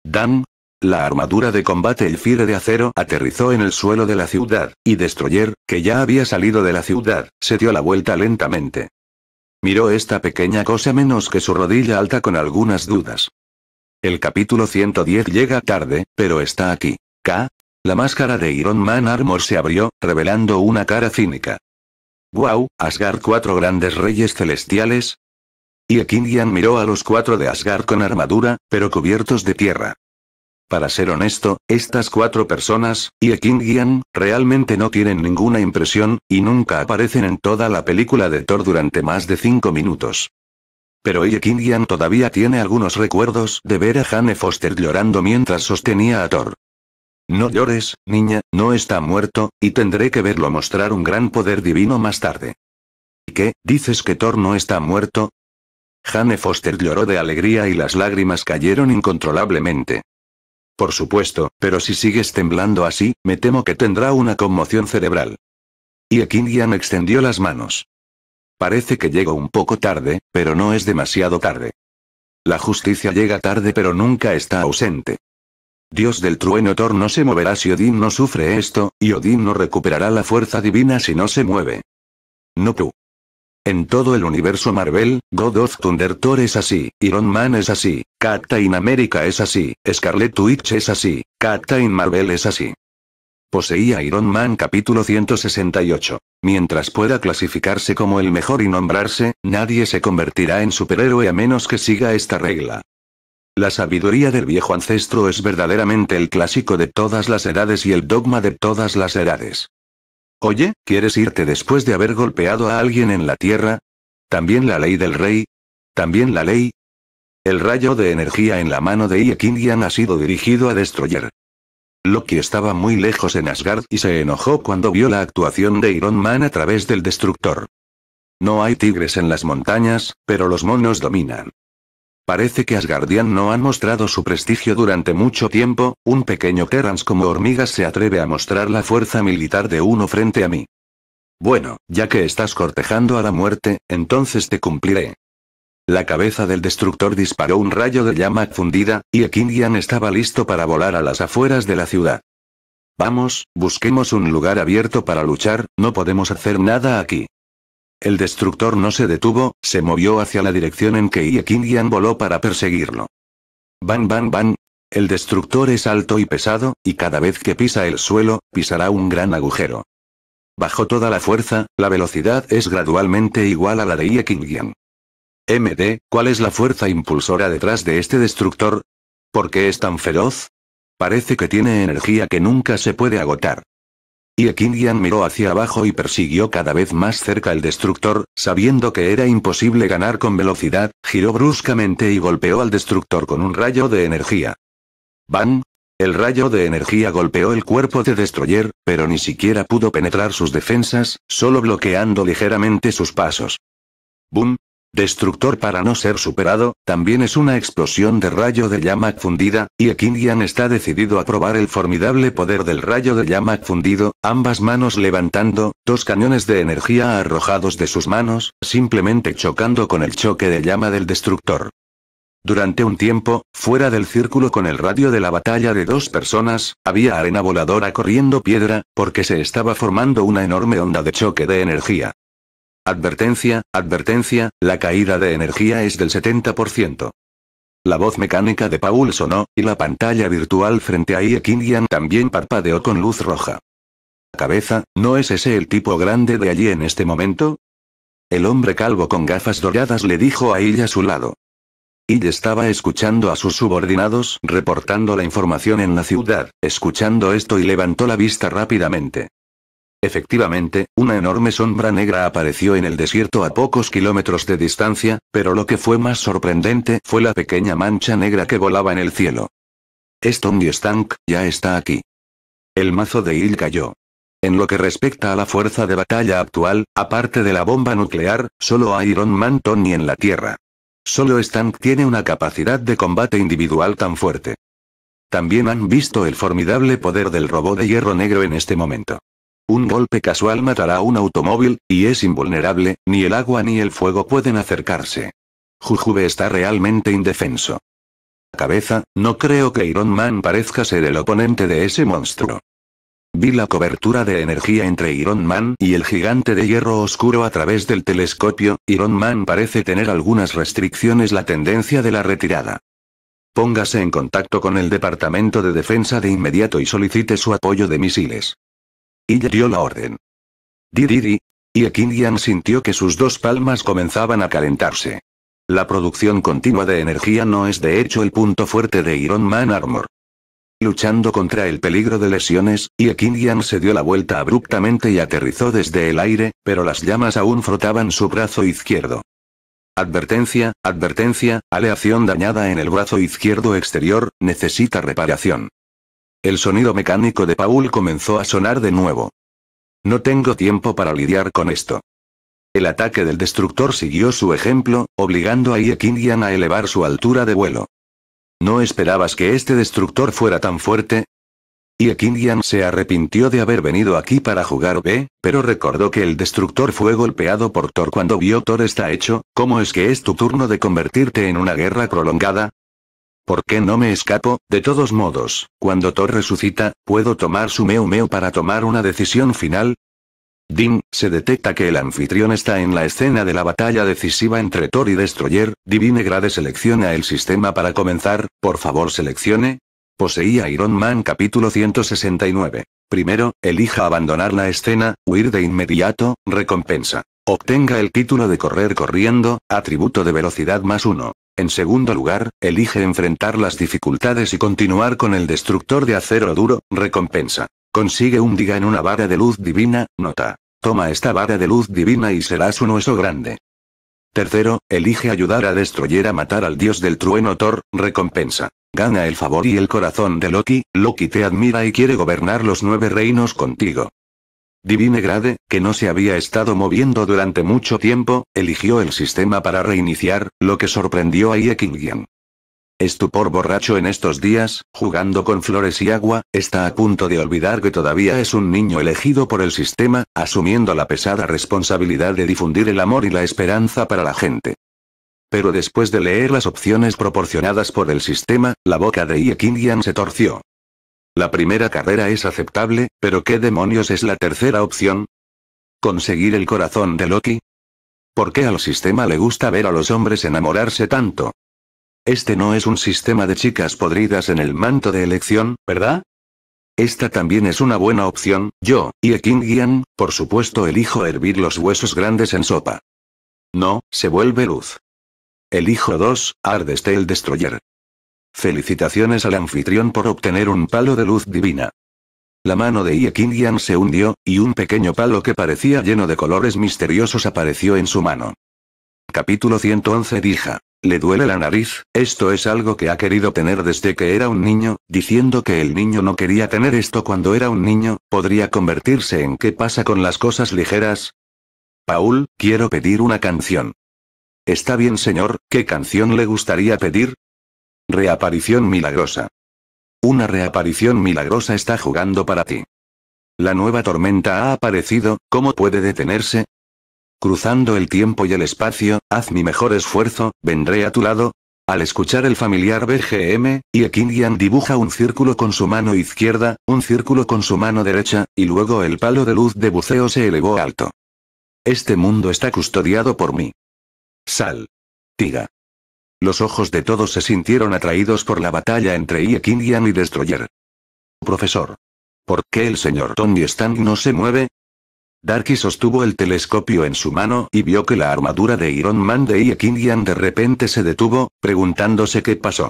Dan, la armadura de combate fide de acero aterrizó en el suelo de la ciudad, y Destroyer, que ya había salido de la ciudad, se dio la vuelta lentamente. Miró esta pequeña cosa menos que su rodilla alta con algunas dudas. El capítulo 110 llega tarde, pero está aquí. K, la máscara de Iron Man Armor se abrió, revelando una cara cínica. ¡Guau! Asgard cuatro grandes reyes celestiales. Y miró a los cuatro de Asgard con armadura, pero cubiertos de tierra. Para ser honesto, estas cuatro personas, y realmente no tienen ninguna impresión, y nunca aparecen en toda la película de Thor durante más de cinco minutos. Pero Ekingian todavía tiene algunos recuerdos de ver a Jane Foster llorando mientras sostenía a Thor. No llores, niña, no está muerto, y tendré que verlo mostrar un gran poder divino más tarde. ¿Y qué, dices que Thor no está muerto? Jane Foster lloró de alegría y las lágrimas cayeron incontrolablemente. Por supuesto, pero si sigues temblando así, me temo que tendrá una conmoción cerebral. Y Ekingian extendió las manos. Parece que llego un poco tarde, pero no es demasiado tarde. La justicia llega tarde pero nunca está ausente. Dios del trueno Thor no se moverá si Odín no sufre esto, y Odín no recuperará la fuerza divina si no se mueve. No tú. En todo el universo Marvel, God of Thunder Thor es así, Iron Man es así, Captain America es así, Scarlet Witch es así, Captain Marvel es así. Poseía Iron Man capítulo 168. Mientras pueda clasificarse como el mejor y nombrarse, nadie se convertirá en superhéroe a menos que siga esta regla. La sabiduría del viejo ancestro es verdaderamente el clásico de todas las edades y el dogma de todas las edades. Oye, ¿quieres irte después de haber golpeado a alguien en la tierra? También la ley del rey. También la ley. El rayo de energía en la mano de Iekindian ha sido dirigido a Destroyer. Loki estaba muy lejos en Asgard y se enojó cuando vio la actuación de Iron Man a través del destructor. No hay tigres en las montañas, pero los monos dominan. Parece que Asgardian no han mostrado su prestigio durante mucho tiempo, un pequeño Terrans como hormigas se atreve a mostrar la fuerza militar de uno frente a mí. Bueno, ya que estás cortejando a la muerte, entonces te cumpliré. La cabeza del destructor disparó un rayo de llama fundida, y Ekingian estaba listo para volar a las afueras de la ciudad. Vamos, busquemos un lugar abierto para luchar, no podemos hacer nada aquí. El destructor no se detuvo, se movió hacia la dirección en que Qingyan voló para perseguirlo. Van van van. El destructor es alto y pesado, y cada vez que pisa el suelo, pisará un gran agujero. Bajo toda la fuerza, la velocidad es gradualmente igual a la de Qingyan. MD, ¿cuál es la fuerza impulsora detrás de este destructor? ¿Por qué es tan feroz? Parece que tiene energía que nunca se puede agotar. Y kindian miró hacia abajo y persiguió cada vez más cerca el destructor, sabiendo que era imposible ganar con velocidad, giró bruscamente y golpeó al destructor con un rayo de energía. ¡Bang! El rayo de energía golpeó el cuerpo de Destroyer, pero ni siquiera pudo penetrar sus defensas, solo bloqueando ligeramente sus pasos. ¡Bum! Destructor para no ser superado, también es una explosión de rayo de llama fundida, y Ekingian está decidido a probar el formidable poder del rayo de llama fundido, ambas manos levantando, dos cañones de energía arrojados de sus manos, simplemente chocando con el choque de llama del destructor. Durante un tiempo, fuera del círculo con el radio de la batalla de dos personas, había arena voladora corriendo piedra, porque se estaba formando una enorme onda de choque de energía. Advertencia, advertencia, la caída de energía es del 70%. La voz mecánica de Paul sonó, y la pantalla virtual frente a Iekinian también parpadeó con luz roja. Cabeza, ¿no es ese el tipo grande de allí en este momento? El hombre calvo con gafas doradas le dijo a ella a su lado. Ella estaba escuchando a sus subordinados reportando la información en la ciudad, escuchando esto y levantó la vista rápidamente. Efectivamente, una enorme sombra negra apareció en el desierto a pocos kilómetros de distancia, pero lo que fue más sorprendente fue la pequeña mancha negra que volaba en el cielo. y Stank, ya está aquí. El mazo de Hill cayó. En lo que respecta a la fuerza de batalla actual, aparte de la bomba nuclear, solo hay Iron Man Tony en la Tierra. Solo Stank tiene una capacidad de combate individual tan fuerte. También han visto el formidable poder del robot de hierro negro en este momento. Un golpe casual matará a un automóvil, y es invulnerable, ni el agua ni el fuego pueden acercarse. Jujube está realmente indefenso. Cabeza, no creo que Iron Man parezca ser el oponente de ese monstruo. Vi la cobertura de energía entre Iron Man y el gigante de hierro oscuro a través del telescopio, Iron Man parece tener algunas restricciones la tendencia de la retirada. Póngase en contacto con el Departamento de Defensa de inmediato y solicite su apoyo de misiles. Ella dio la orden. Didi Y sintió que sus dos palmas comenzaban a calentarse. La producción continua de energía no es de hecho el punto fuerte de Iron Man Armor. Luchando contra el peligro de lesiones, Yekingian se dio la vuelta abruptamente y aterrizó desde el aire, pero las llamas aún frotaban su brazo izquierdo. Advertencia, advertencia, aleación dañada en el brazo izquierdo exterior, necesita reparación. El sonido mecánico de Paul comenzó a sonar de nuevo. No tengo tiempo para lidiar con esto. El ataque del destructor siguió su ejemplo, obligando a Yekingian a elevar su altura de vuelo. ¿No esperabas que este destructor fuera tan fuerte? Yekingian se arrepintió de haber venido aquí para jugar B, pero recordó que el destructor fue golpeado por Thor cuando vio Thor está hecho, ¿cómo es que es tu turno de convertirte en una guerra prolongada? ¿Por qué no me escapo? De todos modos, cuando Thor resucita, ¿puedo tomar su meo meo para tomar una decisión final? Dim, se detecta que el anfitrión está en la escena de la batalla decisiva entre Thor y Destroyer, Divine Grade selecciona el sistema para comenzar, por favor seleccione. Poseía Iron Man capítulo 169. Primero, elija abandonar la escena, huir de inmediato, recompensa. Obtenga el título de correr corriendo, atributo de velocidad más uno. En segundo lugar, elige enfrentar las dificultades y continuar con el destructor de acero duro, recompensa. Consigue un diga en una vara de luz divina, nota. Toma esta vara de luz divina y serás un hueso grande. Tercero, elige ayudar a destruir a matar al dios del trueno Thor, recompensa. Gana el favor y el corazón de Loki, Loki te admira y quiere gobernar los nueve reinos contigo. Divine Grade, que no se había estado moviendo durante mucho tiempo, eligió el sistema para reiniciar, lo que sorprendió a Yekingian. Estupor borracho en estos días, jugando con flores y agua, está a punto de olvidar que todavía es un niño elegido por el sistema, asumiendo la pesada responsabilidad de difundir el amor y la esperanza para la gente. Pero después de leer las opciones proporcionadas por el sistema, la boca de Yekingian se torció. La primera carrera es aceptable, pero ¿qué demonios es la tercera opción? ¿Conseguir el corazón de Loki? ¿Por qué al sistema le gusta ver a los hombres enamorarse tanto? Este no es un sistema de chicas podridas en el manto de elección, ¿verdad? Esta también es una buena opción, yo, y Ekingian, por supuesto elijo hervir los huesos grandes en sopa. No, se vuelve luz. Elijo 2, Ardestel Destroyer. Felicitaciones al anfitrión por obtener un palo de luz divina. La mano de Yekingian se hundió, y un pequeño palo que parecía lleno de colores misteriosos apareció en su mano. Capítulo 111 Dija. Le duele la nariz, esto es algo que ha querido tener desde que era un niño, diciendo que el niño no quería tener esto cuando era un niño, podría convertirse en qué pasa con las cosas ligeras. Paul, quiero pedir una canción. Está bien señor, ¿qué canción le gustaría pedir? Reaparición milagrosa. Una reaparición milagrosa está jugando para ti. La nueva tormenta ha aparecido, ¿cómo puede detenerse? Cruzando el tiempo y el espacio, haz mi mejor esfuerzo, vendré a tu lado. Al escuchar el familiar BGM, Iekingian dibuja un círculo con su mano izquierda, un círculo con su mano derecha, y luego el palo de luz de buceo se elevó alto. Este mundo está custodiado por mí. Sal. Tira. Los ojos de todos se sintieron atraídos por la batalla entre Iekindian y Destroyer. Profesor. ¿Por qué el señor Tony Stan no se mueve? Darky sostuvo el telescopio en su mano y vio que la armadura de Iron Man de Iekindian de repente se detuvo, preguntándose qué pasó.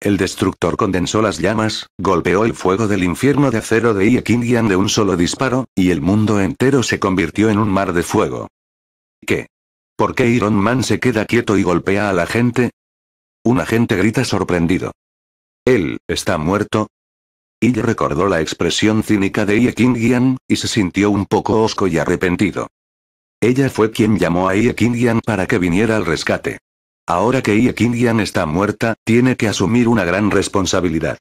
El destructor condensó las llamas, golpeó el fuego del infierno de acero de Iekindian de un solo disparo, y el mundo entero se convirtió en un mar de fuego. ¿Qué? ¿Por qué Iron Man se queda quieto y golpea a la gente? Un agente grita sorprendido. Él, ¿está muerto? Y recordó la expresión cínica de Ye y se sintió un poco osco y arrepentido. Ella fue quien llamó a Ye yan para que viniera al rescate. Ahora que Ye yan está muerta, tiene que asumir una gran responsabilidad.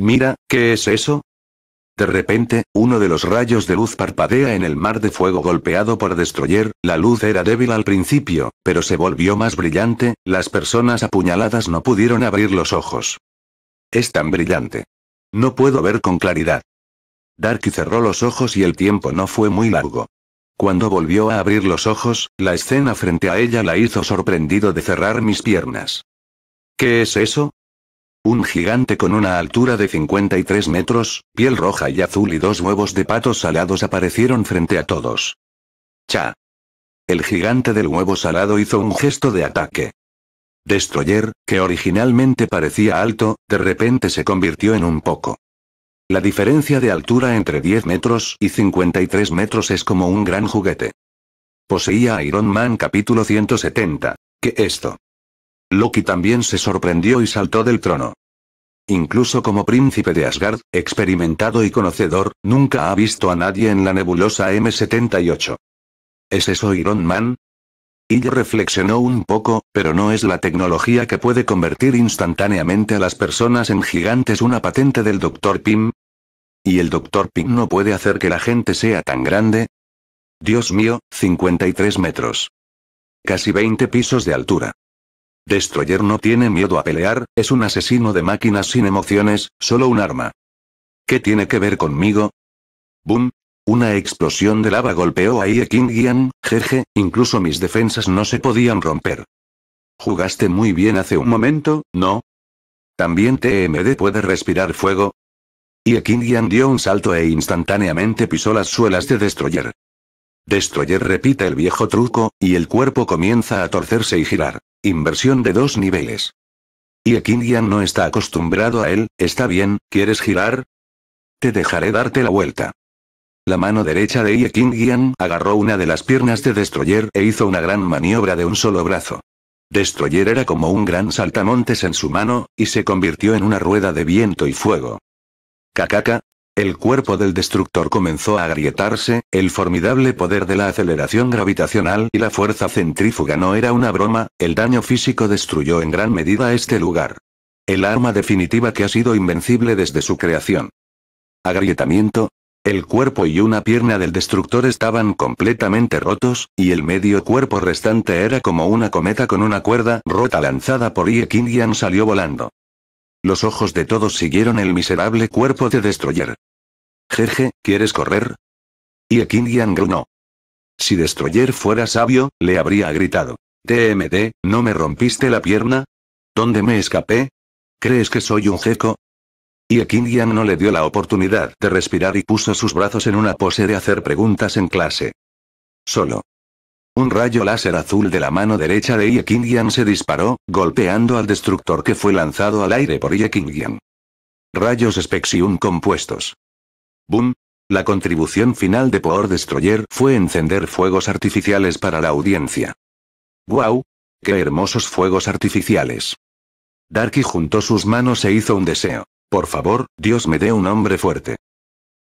Mira, ¿qué es eso? De repente, uno de los rayos de luz parpadea en el mar de fuego golpeado por Destroyer, la luz era débil al principio, pero se volvió más brillante, las personas apuñaladas no pudieron abrir los ojos. Es tan brillante. No puedo ver con claridad. Darky cerró los ojos y el tiempo no fue muy largo. Cuando volvió a abrir los ojos, la escena frente a ella la hizo sorprendido de cerrar mis piernas. ¿Qué es eso? Un gigante con una altura de 53 metros, piel roja y azul y dos huevos de patos salados aparecieron frente a todos. ¡Cha! El gigante del huevo salado hizo un gesto de ataque. Destroyer, que originalmente parecía alto, de repente se convirtió en un poco. La diferencia de altura entre 10 metros y 53 metros es como un gran juguete. Poseía Iron Man capítulo 170. ¿Qué esto? Loki también se sorprendió y saltó del trono. Incluso como príncipe de Asgard, experimentado y conocedor, nunca ha visto a nadie en la nebulosa M78. ¿Es eso Iron Man? Y reflexionó un poco, pero no es la tecnología que puede convertir instantáneamente a las personas en gigantes una patente del Dr. Pym. ¿Y el Dr. Pym no puede hacer que la gente sea tan grande? Dios mío, 53 metros. Casi 20 pisos de altura. Destroyer no tiene miedo a pelear, es un asesino de máquinas sin emociones, solo un arma. ¿Qué tiene que ver conmigo? Boom. Una explosión de lava golpeó a Ie jeje, incluso mis defensas no se podían romper. Jugaste muy bien hace un momento, ¿no? ¿También TMD puede respirar fuego? Ie dio un salto e instantáneamente pisó las suelas de Destroyer. Destroyer repite el viejo truco, y el cuerpo comienza a torcerse y girar. Inversión de dos niveles. Y no está acostumbrado a él, está bien, ¿quieres girar? Te dejaré darte la vuelta. La mano derecha de Ye agarró una de las piernas de Destroyer e hizo una gran maniobra de un solo brazo. Destroyer era como un gran saltamontes en su mano, y se convirtió en una rueda de viento y fuego. Kakaka, el cuerpo del destructor comenzó a agrietarse, el formidable poder de la aceleración gravitacional y la fuerza centrífuga no era una broma, el daño físico destruyó en gran medida este lugar. El arma definitiva que ha sido invencible desde su creación. Agrietamiento, el cuerpo y una pierna del destructor estaban completamente rotos, y el medio cuerpo restante era como una cometa con una cuerda rota lanzada por Iekindian salió volando. Los ojos de todos siguieron el miserable cuerpo de Destroyer. Jeje, ¿quieres correr? Y gruñó. grunó. Si Destroyer fuera sabio, le habría gritado. TMD, ¿no me rompiste la pierna? ¿Dónde me escapé? ¿Crees que soy un jeco? Y no le dio la oportunidad de respirar y puso sus brazos en una pose de hacer preguntas en clase. Solo. Un rayo láser azul de la mano derecha de Yekingian se disparó, golpeando al destructor que fue lanzado al aire por Yekingian. Rayos Spexium compuestos. Boom. La contribución final de Power Destroyer fue encender fuegos artificiales para la audiencia. ¡Guau! ¡Qué hermosos fuegos artificiales! Darky juntó sus manos e hizo un deseo. Por favor, Dios me dé un hombre fuerte.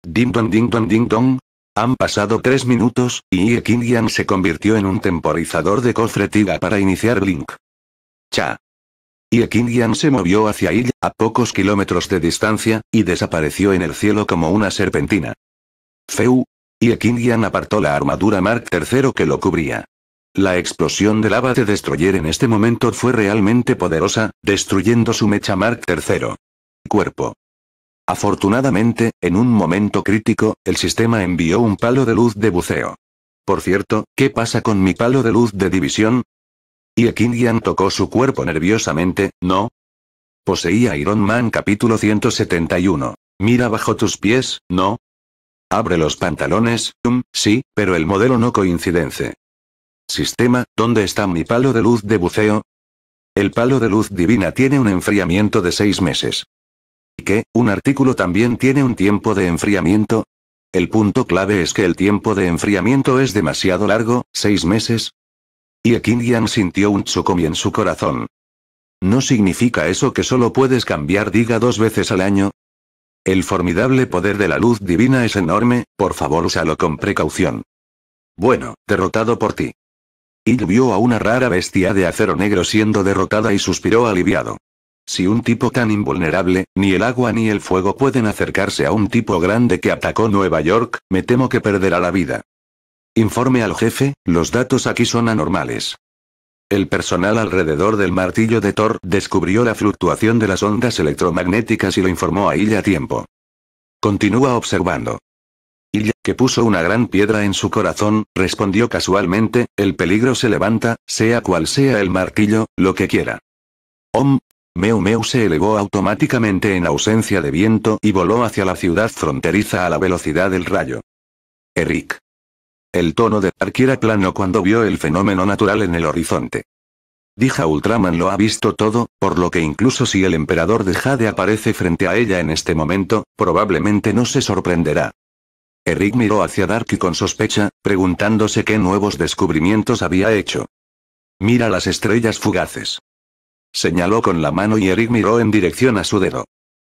Ding dong ding dong ding dong. Han pasado tres minutos, y Kingian se convirtió en un temporizador de cofre tiga para iniciar Blink. Cha. Y se movió hacia ella, a pocos kilómetros de distancia, y desapareció en el cielo como una serpentina. Feu. Y apartó la armadura Mark III que lo cubría. La explosión de lava de Destroyer en este momento fue realmente poderosa, destruyendo su mecha Mark III. Cuerpo. Afortunadamente, en un momento crítico, el sistema envió un palo de luz de buceo. Por cierto, ¿qué pasa con mi palo de luz de división? Y Ekingian tocó su cuerpo nerviosamente, ¿no? Poseía Iron Man capítulo 171. Mira bajo tus pies, ¿no? Abre los pantalones, ¿um? sí, pero el modelo no coincidence. Sistema, ¿dónde está mi palo de luz de buceo? El palo de luz divina tiene un enfriamiento de seis meses. ¿Y qué? ¿Un artículo también tiene un tiempo de enfriamiento? El punto clave es que el tiempo de enfriamiento es demasiado largo, seis meses, y Yan sintió un tsukomi en su corazón. ¿No significa eso que solo puedes cambiar diga dos veces al año? El formidable poder de la luz divina es enorme, por favor úsalo con precaución. Bueno, derrotado por ti. y vio a una rara bestia de acero negro siendo derrotada y suspiró aliviado. Si un tipo tan invulnerable, ni el agua ni el fuego pueden acercarse a un tipo grande que atacó Nueva York, me temo que perderá la vida. Informe al jefe, los datos aquí son anormales. El personal alrededor del martillo de Thor descubrió la fluctuación de las ondas electromagnéticas y lo informó a Illa a tiempo. Continúa observando. Illa, que puso una gran piedra en su corazón, respondió casualmente, el peligro se levanta, sea cual sea el martillo, lo que quiera. Om. Meu Meu se elevó automáticamente en ausencia de viento y voló hacia la ciudad fronteriza a la velocidad del rayo. Eric. El tono de Dark era plano cuando vio el fenómeno natural en el horizonte. Dija Ultraman lo ha visto todo, por lo que incluso si el emperador de Jade aparece frente a ella en este momento, probablemente no se sorprenderá. Eric miró hacia Darky con sospecha, preguntándose qué nuevos descubrimientos había hecho. Mira las estrellas fugaces. Señaló con la mano y Eric miró en dirección a su dedo.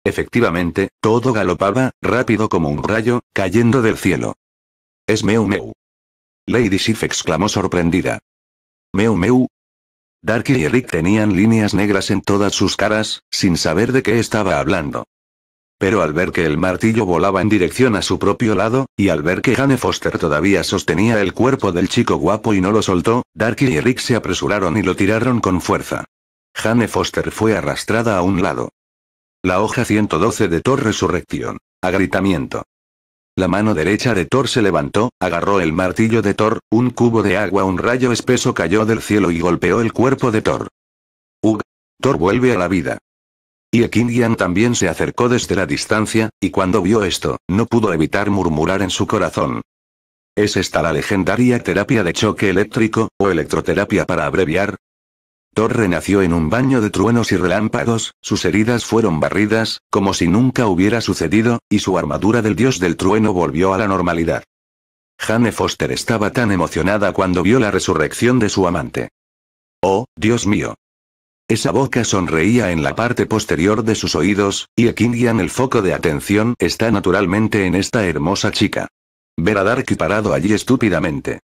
Efectivamente, todo galopaba, rápido como un rayo, cayendo del cielo. Es Meu Meu. Lady Sif exclamó sorprendida. Meu meu. Darky y Rick tenían líneas negras en todas sus caras, sin saber de qué estaba hablando. Pero al ver que el martillo volaba en dirección a su propio lado, y al ver que Jane Foster todavía sostenía el cuerpo del chico guapo y no lo soltó, Darky y Rick se apresuraron y lo tiraron con fuerza. Jane Foster fue arrastrada a un lado. La hoja 112 de Torre Resurrección. Agritamiento. La mano derecha de Thor se levantó, agarró el martillo de Thor, un cubo de agua, un rayo espeso cayó del cielo y golpeó el cuerpo de Thor. Ug. Thor vuelve a la vida. Y Ekindian también se acercó desde la distancia, y cuando vio esto, no pudo evitar murmurar en su corazón. ¿Es esta la legendaria terapia de choque eléctrico, o electroterapia para abreviar? Torre nació en un baño de truenos y relámpagos, sus heridas fueron barridas, como si nunca hubiera sucedido, y su armadura del dios del trueno volvió a la normalidad. Jane Foster estaba tan emocionada cuando vio la resurrección de su amante. Oh, Dios mío. Esa boca sonreía en la parte posterior de sus oídos, y Ekingian el foco de atención está naturalmente en esta hermosa chica. Ver a Dark parado allí estúpidamente.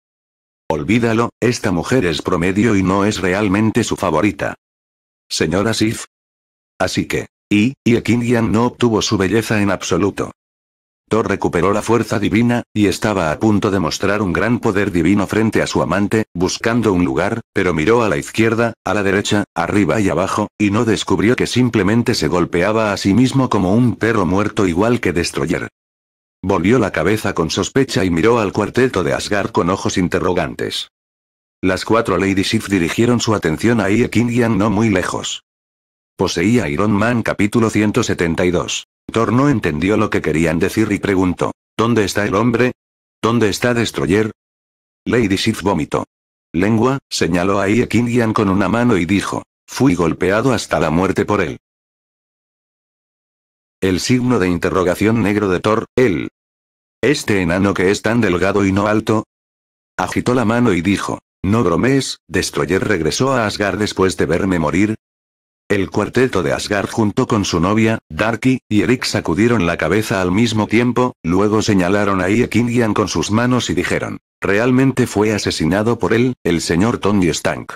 Olvídalo, esta mujer es promedio y no es realmente su favorita. Señora Sif. Así que, y, y Yan no obtuvo su belleza en absoluto. Thor recuperó la fuerza divina, y estaba a punto de mostrar un gran poder divino frente a su amante, buscando un lugar, pero miró a la izquierda, a la derecha, arriba y abajo, y no descubrió que simplemente se golpeaba a sí mismo como un perro muerto igual que Destroyer. Volvió la cabeza con sospecha y miró al cuarteto de Asgard con ojos interrogantes. Las cuatro Lady Sif dirigieron su atención a Iekindian no muy lejos. Poseía Iron Man capítulo 172. Thor no entendió lo que querían decir y preguntó, ¿dónde está el hombre? ¿Dónde está Destroyer? Lady Sif vomitó. Lengua, señaló a Iekindian con una mano y dijo, fui golpeado hasta la muerte por él. El signo de interrogación negro de Thor, él. Este enano que es tan delgado y no alto. Agitó la mano y dijo, no bromees, Destroyer regresó a Asgard después de verme morir. El cuarteto de Asgard junto con su novia, Darky, y Eric sacudieron la cabeza al mismo tiempo, luego señalaron a Iekindian con sus manos y dijeron, realmente fue asesinado por él, el señor Tony Stank.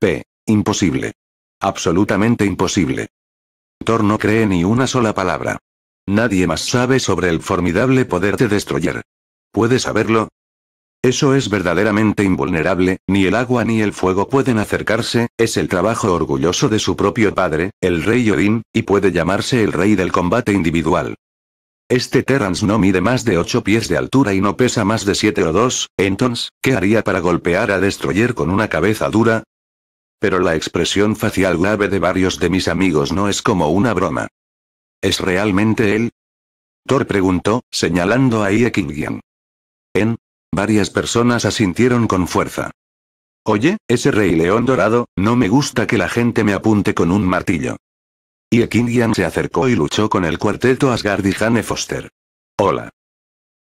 P. Imposible. Absolutamente imposible. Thor no cree ni una sola palabra. Nadie más sabe sobre el formidable poder de Destroyer. ¿Puede saberlo? Eso es verdaderamente invulnerable, ni el agua ni el fuego pueden acercarse, es el trabajo orgulloso de su propio padre, el rey Odín, y puede llamarse el rey del combate individual. Este Terrans no mide más de 8 pies de altura y no pesa más de 7 o 2, entonces, ¿qué haría para golpear a Destroyer con una cabeza dura? Pero la expresión facial grave de varios de mis amigos no es como una broma. ¿Es realmente él? Thor preguntó, señalando a Ie En. Varias personas asintieron con fuerza. Oye, ese rey león dorado, no me gusta que la gente me apunte con un martillo. Ie se acercó y luchó con el cuarteto Asgard y Jane Foster. Hola.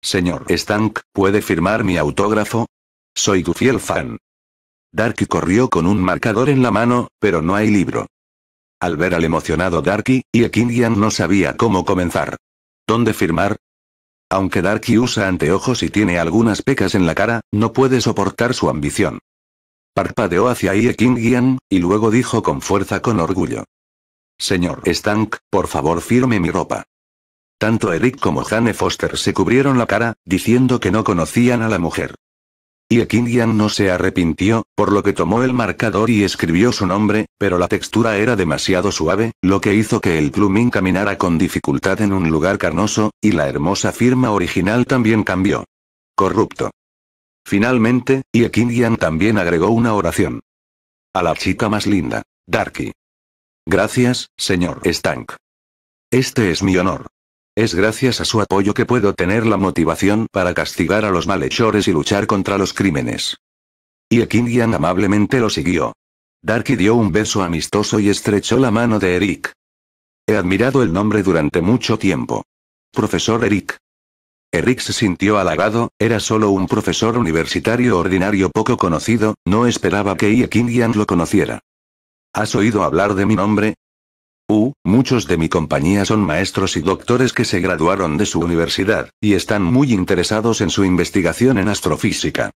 Señor Stank, ¿puede firmar mi autógrafo? Soy tu fiel fan. Darky corrió con un marcador en la mano, pero no hay libro. Al ver al emocionado Darky, Kingian no sabía cómo comenzar. ¿Dónde firmar? Aunque Darky usa anteojos y tiene algunas pecas en la cara, no puede soportar su ambición. Parpadeó hacia Kingian, y luego dijo con fuerza con orgullo. Señor Stank, por favor firme mi ropa. Tanto Eric como Jane Foster se cubrieron la cara, diciendo que no conocían a la mujer. Y no se arrepintió, por lo que tomó el marcador y escribió su nombre, pero la textura era demasiado suave, lo que hizo que el plumín caminara con dificultad en un lugar carnoso, y la hermosa firma original también cambió. Corrupto. Finalmente, Yekindian también agregó una oración. A la chica más linda. Darky. Gracias, señor Stank. Este es mi honor. Es gracias a su apoyo que puedo tener la motivación para castigar a los malhechores y luchar contra los crímenes. Y amablemente lo siguió. Darky dio un beso amistoso y estrechó la mano de Eric. He admirado el nombre durante mucho tiempo. Profesor Eric. Eric se sintió halagado, era solo un profesor universitario ordinario poco conocido, no esperaba que Iekingian lo conociera. ¿Has oído hablar de mi nombre? Uh, muchos de mi compañía son maestros y doctores que se graduaron de su universidad, y están muy interesados en su investigación en astrofísica.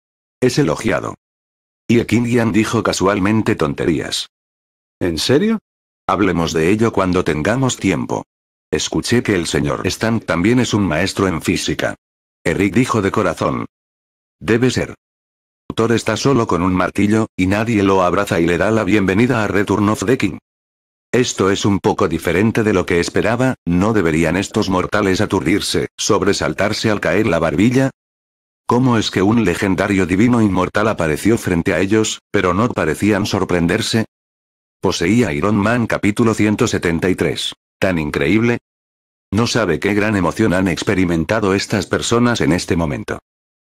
Es elogiado. Y Ekingian dijo casualmente tonterías. ¿En serio? Hablemos de ello cuando tengamos tiempo. Escuché que el señor Stank también es un maestro en física. Eric dijo de corazón. Debe ser. Thor está solo con un martillo, y nadie lo abraza y le da la bienvenida a Return of the King. Esto es un poco diferente de lo que esperaba, ¿no deberían estos mortales aturdirse, sobresaltarse al caer la barbilla? ¿Cómo es que un legendario divino inmortal apareció frente a ellos, pero no parecían sorprenderse? Poseía Iron Man capítulo 173. ¿Tan increíble? No sabe qué gran emoción han experimentado estas personas en este momento.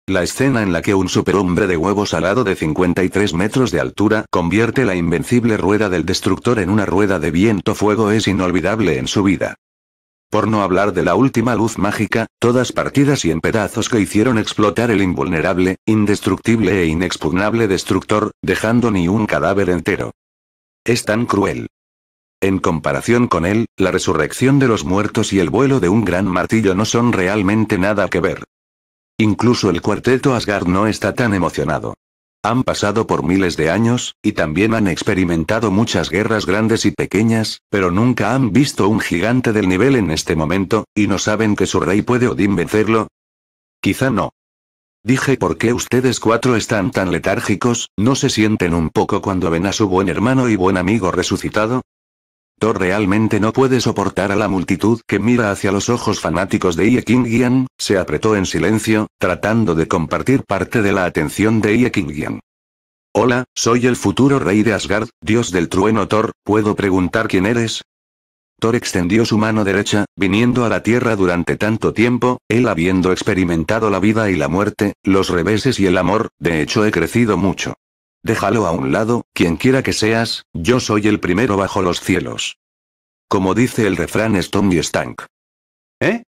La escena en la que un superhombre de huevo salado de 53 metros de altura convierte la invencible rueda del destructor en una rueda de viento-fuego es inolvidable en su vida. Por no hablar de la última luz mágica, todas partidas y en pedazos que hicieron explotar el invulnerable, indestructible e inexpugnable destructor, dejando ni un cadáver entero. Es tan cruel. En comparación con él, la resurrección de los muertos y el vuelo de un gran martillo no son realmente nada que ver. Incluso el cuarteto Asgard no está tan emocionado. Han pasado por miles de años, y también han experimentado muchas guerras grandes y pequeñas, pero nunca han visto un gigante del nivel en este momento, y no saben que su rey puede Odín vencerlo. Quizá no. Dije por qué ustedes cuatro están tan letárgicos, no se sienten un poco cuando ven a su buen hermano y buen amigo resucitado. Thor realmente no puede soportar a la multitud que mira hacia los ojos fanáticos de Iekingian, se apretó en silencio, tratando de compartir parte de la atención de Iekingian. Hola, soy el futuro rey de Asgard, dios del trueno Thor, ¿puedo preguntar quién eres? Thor extendió su mano derecha, viniendo a la Tierra durante tanto tiempo, él habiendo experimentado la vida y la muerte, los reveses y el amor, de hecho he crecido mucho. Déjalo a un lado, quien quiera que seas, yo soy el primero bajo los cielos. Como dice el refrán Stone y Stank. ¿Eh?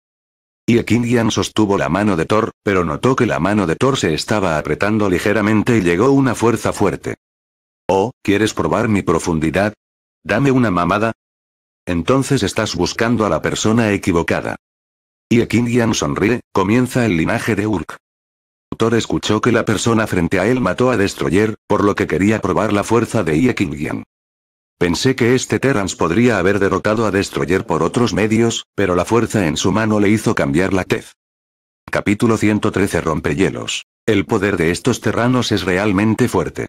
Y Yan sostuvo la mano de Thor, pero notó que la mano de Thor se estaba apretando ligeramente y llegó una fuerza fuerte. Oh, ¿quieres probar mi profundidad? Dame una mamada. Entonces estás buscando a la persona equivocada. Y Yan sonríe, comienza el linaje de Urk autor escuchó que la persona frente a él mató a Destroyer, por lo que quería probar la fuerza de Iekingyan. Pensé que este Terrans podría haber derrotado a Destroyer por otros medios, pero la fuerza en su mano le hizo cambiar la tez. Capítulo 113 Rompehielos. El poder de estos terranos es realmente fuerte.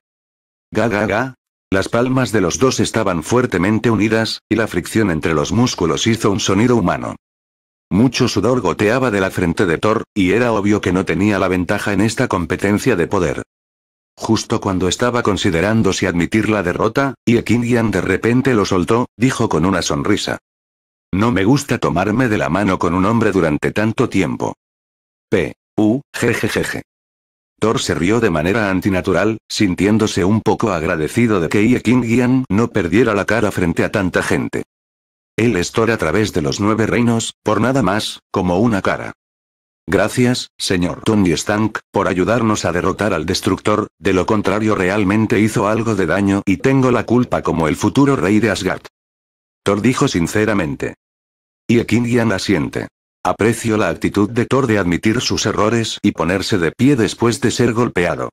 Ga ga ga. Las palmas de los dos estaban fuertemente unidas, y la fricción entre los músculos hizo un sonido humano. Mucho sudor goteaba de la frente de Thor, y era obvio que no tenía la ventaja en esta competencia de poder. Justo cuando estaba considerando si admitir la derrota, Yekingian de repente lo soltó, dijo con una sonrisa. No me gusta tomarme de la mano con un hombre durante tanto tiempo. P. U. Jejejeje. Thor se rió de manera antinatural, sintiéndose un poco agradecido de que Yekingian no perdiera la cara frente a tanta gente es Thor a través de los nueve reinos, por nada más, como una cara. Gracias, señor Tony Stank, por ayudarnos a derrotar al destructor, de lo contrario realmente hizo algo de daño y tengo la culpa como el futuro rey de Asgard. Thor dijo sinceramente. Y Ekingian asiente. Aprecio la actitud de Thor de admitir sus errores y ponerse de pie después de ser golpeado.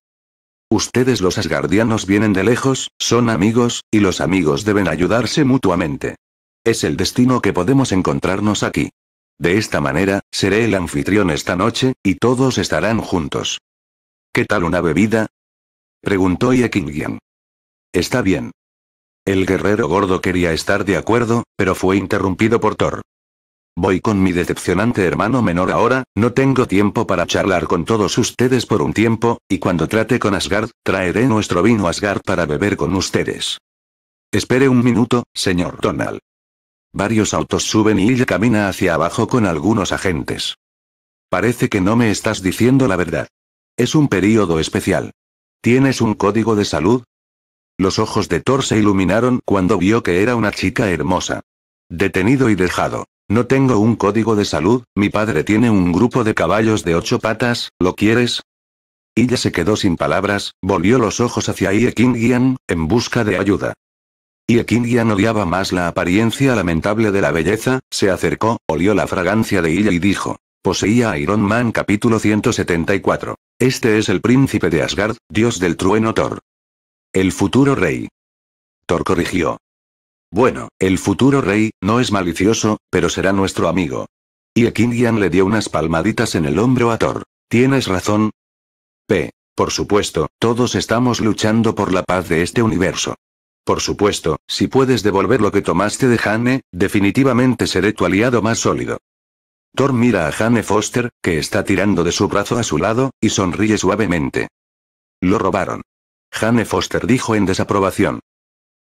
Ustedes los asgardianos vienen de lejos, son amigos, y los amigos deben ayudarse mutuamente. Es el destino que podemos encontrarnos aquí. De esta manera, seré el anfitrión esta noche, y todos estarán juntos. ¿Qué tal una bebida? Preguntó Yekingian. Está bien. El guerrero gordo quería estar de acuerdo, pero fue interrumpido por Thor. Voy con mi decepcionante hermano menor ahora, no tengo tiempo para charlar con todos ustedes por un tiempo, y cuando trate con Asgard, traeré nuestro vino Asgard para beber con ustedes. Espere un minuto, señor Donald. Varios autos suben y ella camina hacia abajo con algunos agentes. Parece que no me estás diciendo la verdad. Es un periodo especial. ¿Tienes un código de salud? Los ojos de Thor se iluminaron cuando vio que era una chica hermosa. Detenido y dejado. No tengo un código de salud, mi padre tiene un grupo de caballos de ocho patas, ¿lo quieres? Ella se quedó sin palabras, volvió los ojos hacia Ie Kingian, en busca de ayuda. Y Ekingian odiaba más la apariencia lamentable de la belleza, se acercó, olió la fragancia de ella y dijo. Poseía Iron Man capítulo 174. Este es el príncipe de Asgard, dios del trueno Thor. El futuro rey. Thor corrigió. Bueno, el futuro rey, no es malicioso, pero será nuestro amigo. Y Ekingian le dio unas palmaditas en el hombro a Thor. Tienes razón. P. Por supuesto, todos estamos luchando por la paz de este universo. Por supuesto, si puedes devolver lo que tomaste de Hane, definitivamente seré tu aliado más sólido. Thor mira a Hane Foster, que está tirando de su brazo a su lado, y sonríe suavemente. Lo robaron. Hane Foster dijo en desaprobación.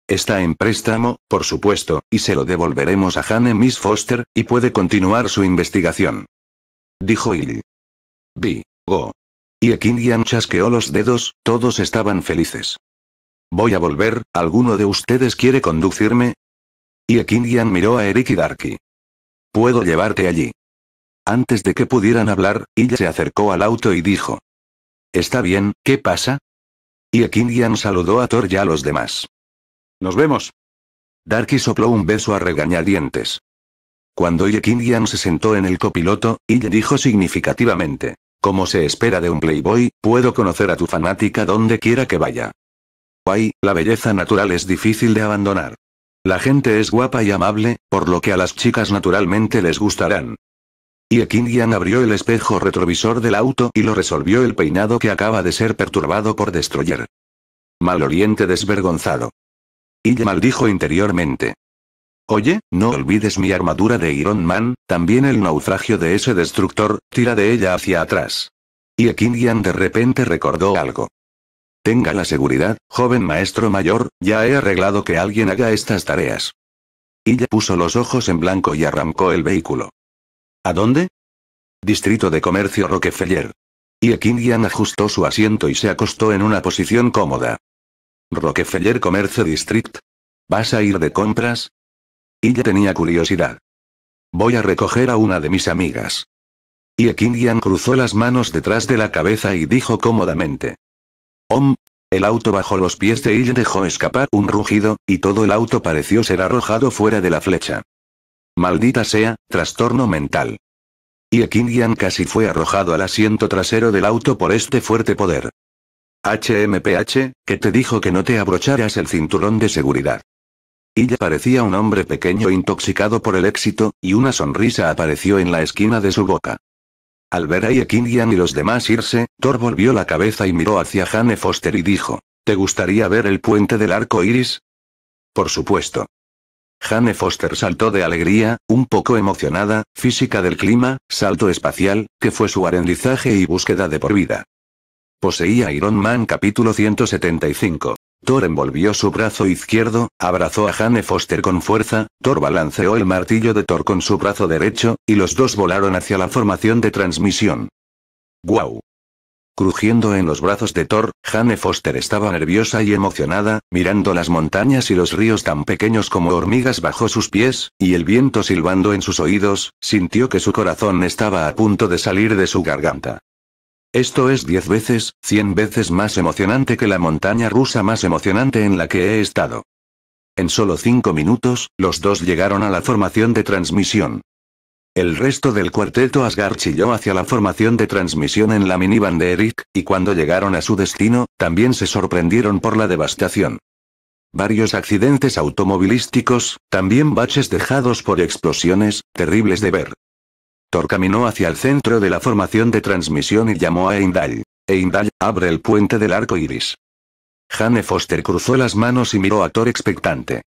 Está en préstamo, por supuesto, y se lo devolveremos a Hane Miss Foster, y puede continuar su investigación. Dijo Illy. Vi. Go. Y Kingian chasqueó los dedos, todos estaban felices. Voy a volver, ¿alguno de ustedes quiere conducirme? Iekindian miró a Eric y Darky. Puedo llevarte allí. Antes de que pudieran hablar, ella se acercó al auto y dijo. Está bien, ¿qué pasa? Iekindian saludó a Thor y a los demás. Nos vemos. Darky sopló un beso a regañadientes. Cuando Yekingian se sentó en el copiloto, le dijo significativamente. Como se espera de un playboy, puedo conocer a tu fanática donde quiera que vaya. Guay, la belleza natural es difícil de abandonar. La gente es guapa y amable, por lo que a las chicas naturalmente les gustarán. Yekingian abrió el espejo retrovisor del auto y lo resolvió el peinado que acaba de ser perturbado por Destroyer. oriente desvergonzado. Y maldijo interiormente. Oye, no olvides mi armadura de Iron Man, también el naufragio de ese destructor, tira de ella hacia atrás. Y de repente recordó algo. Tenga la seguridad, joven maestro mayor, ya he arreglado que alguien haga estas tareas. Ella puso los ojos en blanco y arrancó el vehículo. ¿A dónde? Distrito de Comercio Rockefeller. Iekingian ajustó su asiento y se acostó en una posición cómoda. Rockefeller Comercio District. ¿Vas a ir de compras? Ella tenía curiosidad. Voy a recoger a una de mis amigas. Iekingian cruzó las manos detrás de la cabeza y dijo cómodamente. ¡Om! El auto bajo los pies de Ill dejó escapar un rugido, y todo el auto pareció ser arrojado fuera de la flecha. Maldita sea, trastorno mental. Y casi fue arrojado al asiento trasero del auto por este fuerte poder. HMPH, que te dijo que no te abrocharas el cinturón de seguridad. Ella parecía un hombre pequeño intoxicado por el éxito, y una sonrisa apareció en la esquina de su boca. Al ver a y los demás irse, Thor volvió la cabeza y miró hacia Jane Foster y dijo, ¿Te gustaría ver el puente del arco iris? Por supuesto. Jane Foster saltó de alegría, un poco emocionada, física del clima, salto espacial, que fue su aprendizaje y búsqueda de por vida. Poseía Iron Man capítulo 175. Thor envolvió su brazo izquierdo, abrazó a Jane Foster con fuerza, Thor balanceó el martillo de Thor con su brazo derecho, y los dos volaron hacia la formación de transmisión. ¡Guau! Crujiendo en los brazos de Thor, Jane Foster estaba nerviosa y emocionada, mirando las montañas y los ríos tan pequeños como hormigas bajo sus pies, y el viento silbando en sus oídos, sintió que su corazón estaba a punto de salir de su garganta. Esto es 10 veces, 100 veces más emocionante que la montaña rusa más emocionante en la que he estado. En solo 5 minutos, los dos llegaron a la formación de transmisión. El resto del cuarteto Asgard chilló hacia la formación de transmisión en la minivan de Eric, y cuando llegaron a su destino, también se sorprendieron por la devastación. Varios accidentes automovilísticos, también baches dejados por explosiones, terribles de ver. Thor caminó hacia el centro de la formación de transmisión y llamó a Eindal. Eindal, abre el puente del arco iris. Jane Foster cruzó las manos y miró a Thor expectante.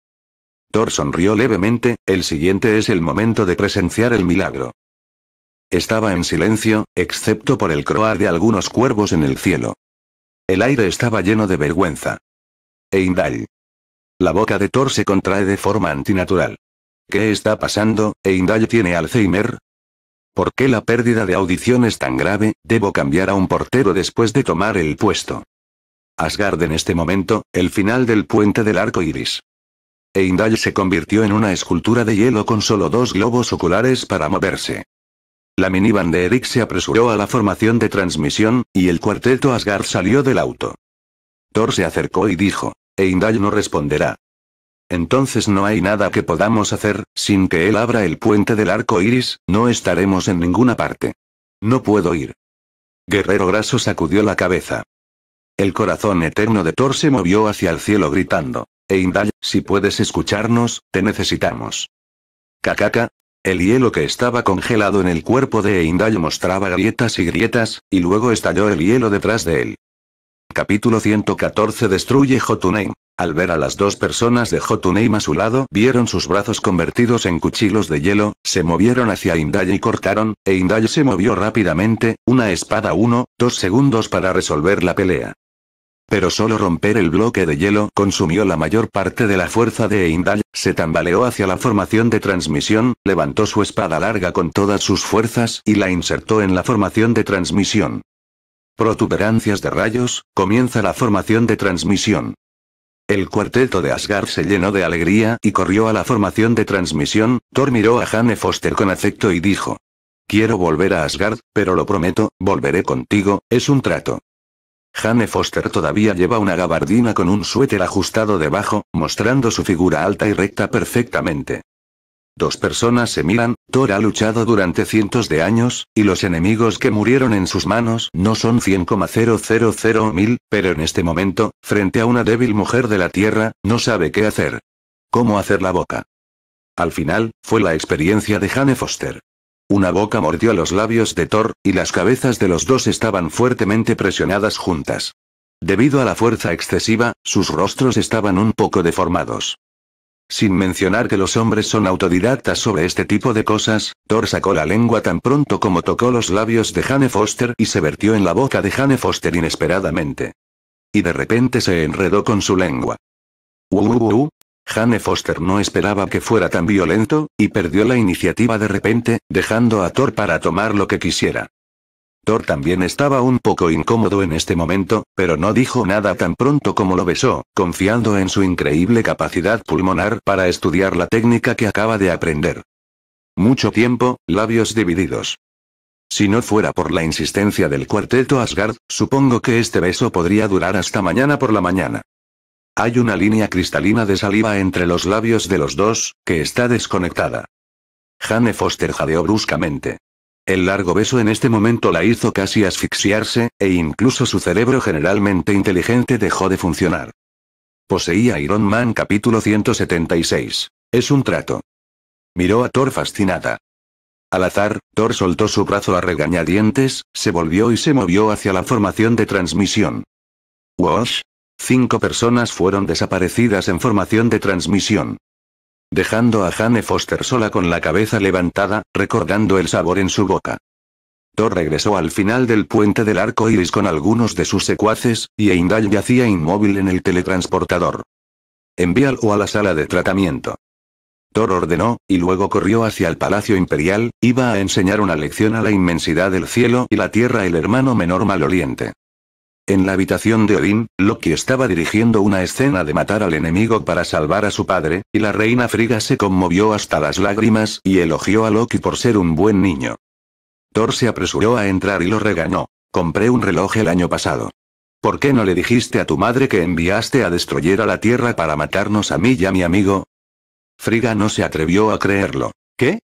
Thor sonrió levemente, el siguiente es el momento de presenciar el milagro. Estaba en silencio, excepto por el croar de algunos cuervos en el cielo. El aire estaba lleno de vergüenza. Eindal. La boca de Thor se contrae de forma antinatural. ¿Qué está pasando? Eindal tiene Alzheimer, ¿Por qué la pérdida de audición es tan grave? Debo cambiar a un portero después de tomar el puesto. Asgard en este momento, el final del puente del arco iris. Eindal se convirtió en una escultura de hielo con solo dos globos oculares para moverse. La minivan de Eric se apresuró a la formación de transmisión, y el cuarteto Asgard salió del auto. Thor se acercó y dijo, Eindal no responderá. Entonces no hay nada que podamos hacer, sin que él abra el puente del arco iris, no estaremos en ninguna parte. No puedo ir. Guerrero Graso sacudió la cabeza. El corazón eterno de Thor se movió hacia el cielo gritando. Eindal, si puedes escucharnos, te necesitamos. Cacaca. El hielo que estaba congelado en el cuerpo de Eindal mostraba grietas y grietas, y luego estalló el hielo detrás de él. Capítulo 114 Destruye Jotunheim. Al ver a las dos personas de Jotunheim a su lado, vieron sus brazos convertidos en cuchillos de hielo, se movieron hacia Indaya y cortaron, e se movió rápidamente, una espada uno, dos segundos para resolver la pelea. Pero solo romper el bloque de hielo consumió la mayor parte de la fuerza de Eindal, se tambaleó hacia la formación de transmisión, levantó su espada larga con todas sus fuerzas y la insertó en la formación de transmisión protuberancias de rayos, comienza la formación de transmisión. El cuarteto de Asgard se llenó de alegría y corrió a la formación de transmisión, Thor miró a Jane Foster con afecto y dijo. Quiero volver a Asgard, pero lo prometo, volveré contigo, es un trato. Jane Foster todavía lleva una gabardina con un suéter ajustado debajo, mostrando su figura alta y recta perfectamente. Dos personas se miran, Thor ha luchado durante cientos de años, y los enemigos que murieron en sus manos no son 100,000 pero en este momento, frente a una débil mujer de la Tierra, no sabe qué hacer. ¿Cómo hacer la boca? Al final, fue la experiencia de Jane Foster. Una boca mordió los labios de Thor, y las cabezas de los dos estaban fuertemente presionadas juntas. Debido a la fuerza excesiva, sus rostros estaban un poco deformados. Sin mencionar que los hombres son autodidactas sobre este tipo de cosas, Thor sacó la lengua tan pronto como tocó los labios de Jane Foster y se vertió en la boca de Jane Foster inesperadamente. Y de repente se enredó con su lengua. Hanne Foster no esperaba que fuera tan violento, y perdió la iniciativa de repente, dejando a Thor para tomar lo que quisiera. Thor también estaba un poco incómodo en este momento, pero no dijo nada tan pronto como lo besó, confiando en su increíble capacidad pulmonar para estudiar la técnica que acaba de aprender. Mucho tiempo, labios divididos. Si no fuera por la insistencia del cuarteto Asgard, supongo que este beso podría durar hasta mañana por la mañana. Hay una línea cristalina de saliva entre los labios de los dos, que está desconectada. Jane Foster jadeó bruscamente. El largo beso en este momento la hizo casi asfixiarse, e incluso su cerebro generalmente inteligente dejó de funcionar. Poseía Iron Man capítulo 176. Es un trato. Miró a Thor fascinada. Al azar, Thor soltó su brazo a regañadientes, se volvió y se movió hacia la formación de transmisión. Wash. Cinco personas fueron desaparecidas en formación de transmisión dejando a Jane Foster sola con la cabeza levantada, recordando el sabor en su boca. Thor regresó al final del puente del arco iris con algunos de sus secuaces, y Eindal yacía inmóvil en el teletransportador. Envíalo a la sala de tratamiento. Thor ordenó, y luego corrió hacia el Palacio Imperial, iba a enseñar una lección a la inmensidad del cielo y la tierra el hermano menor maloliente. En la habitación de Odín, Loki estaba dirigiendo una escena de matar al enemigo para salvar a su padre, y la reina Frigga se conmovió hasta las lágrimas y elogió a Loki por ser un buen niño. Thor se apresuró a entrar y lo regañó. Compré un reloj el año pasado. ¿Por qué no le dijiste a tu madre que enviaste a destruir a la Tierra para matarnos a mí y a mi amigo? Frigga no se atrevió a creerlo. ¿Qué?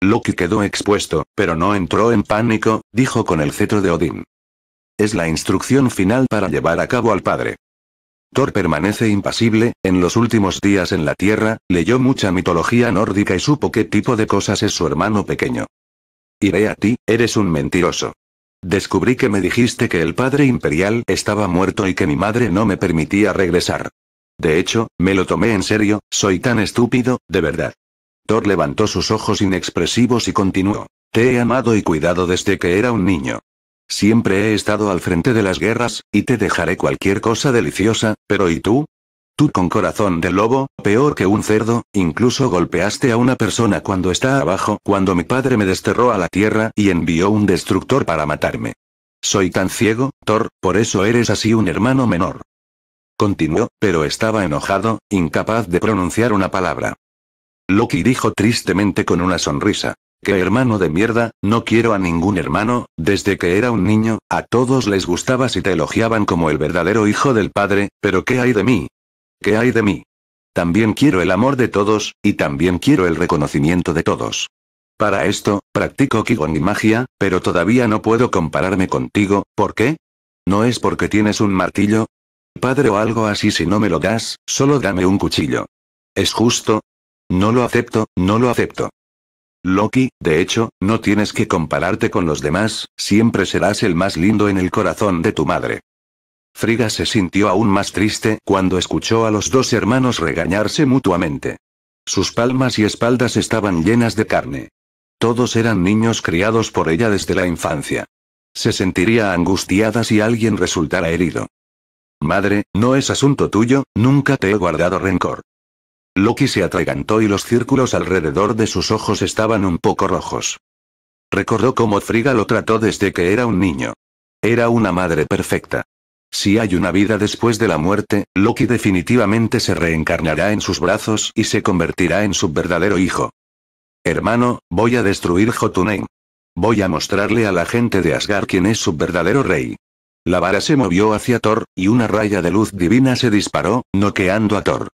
Loki quedó expuesto, pero no entró en pánico, dijo con el cetro de Odín. Es la instrucción final para llevar a cabo al Padre. Thor permanece impasible, en los últimos días en la Tierra, leyó mucha mitología nórdica y supo qué tipo de cosas es su hermano pequeño. Iré a ti, eres un mentiroso. Descubrí que me dijiste que el padre imperial estaba muerto y que mi madre no me permitía regresar. De hecho, me lo tomé en serio, soy tan estúpido, de verdad. Thor levantó sus ojos inexpresivos y continuó. Te he amado y cuidado desde que era un niño. Siempre he estado al frente de las guerras, y te dejaré cualquier cosa deliciosa, pero ¿y tú? Tú con corazón de lobo, peor que un cerdo, incluso golpeaste a una persona cuando está abajo, cuando mi padre me desterró a la tierra y envió un destructor para matarme. Soy tan ciego, Thor, por eso eres así un hermano menor. Continuó, pero estaba enojado, incapaz de pronunciar una palabra. Loki dijo tristemente con una sonrisa. ¡Qué hermano de mierda! No quiero a ningún hermano, desde que era un niño, a todos les gustaba si te elogiaban como el verdadero hijo del padre, pero ¿qué hay de mí? ¿Qué hay de mí? También quiero el amor de todos, y también quiero el reconocimiento de todos. Para esto, practico Qigong y magia, pero todavía no puedo compararme contigo, ¿por qué? ¿No es porque tienes un martillo? Padre o algo así si no me lo das, solo dame un cuchillo. ¿Es justo? No lo acepto, no lo acepto. Loki, de hecho, no tienes que compararte con los demás, siempre serás el más lindo en el corazón de tu madre. Frigga se sintió aún más triste cuando escuchó a los dos hermanos regañarse mutuamente. Sus palmas y espaldas estaban llenas de carne. Todos eran niños criados por ella desde la infancia. Se sentiría angustiada si alguien resultara herido. Madre, no es asunto tuyo, nunca te he guardado rencor. Loki se atragantó y los círculos alrededor de sus ojos estaban un poco rojos. Recordó cómo Frigga lo trató desde que era un niño. Era una madre perfecta. Si hay una vida después de la muerte, Loki definitivamente se reencarnará en sus brazos y se convertirá en su verdadero hijo. Hermano, voy a destruir Jotunheim. Voy a mostrarle a la gente de Asgard quién es su verdadero rey. La vara se movió hacia Thor, y una raya de luz divina se disparó, noqueando a Thor.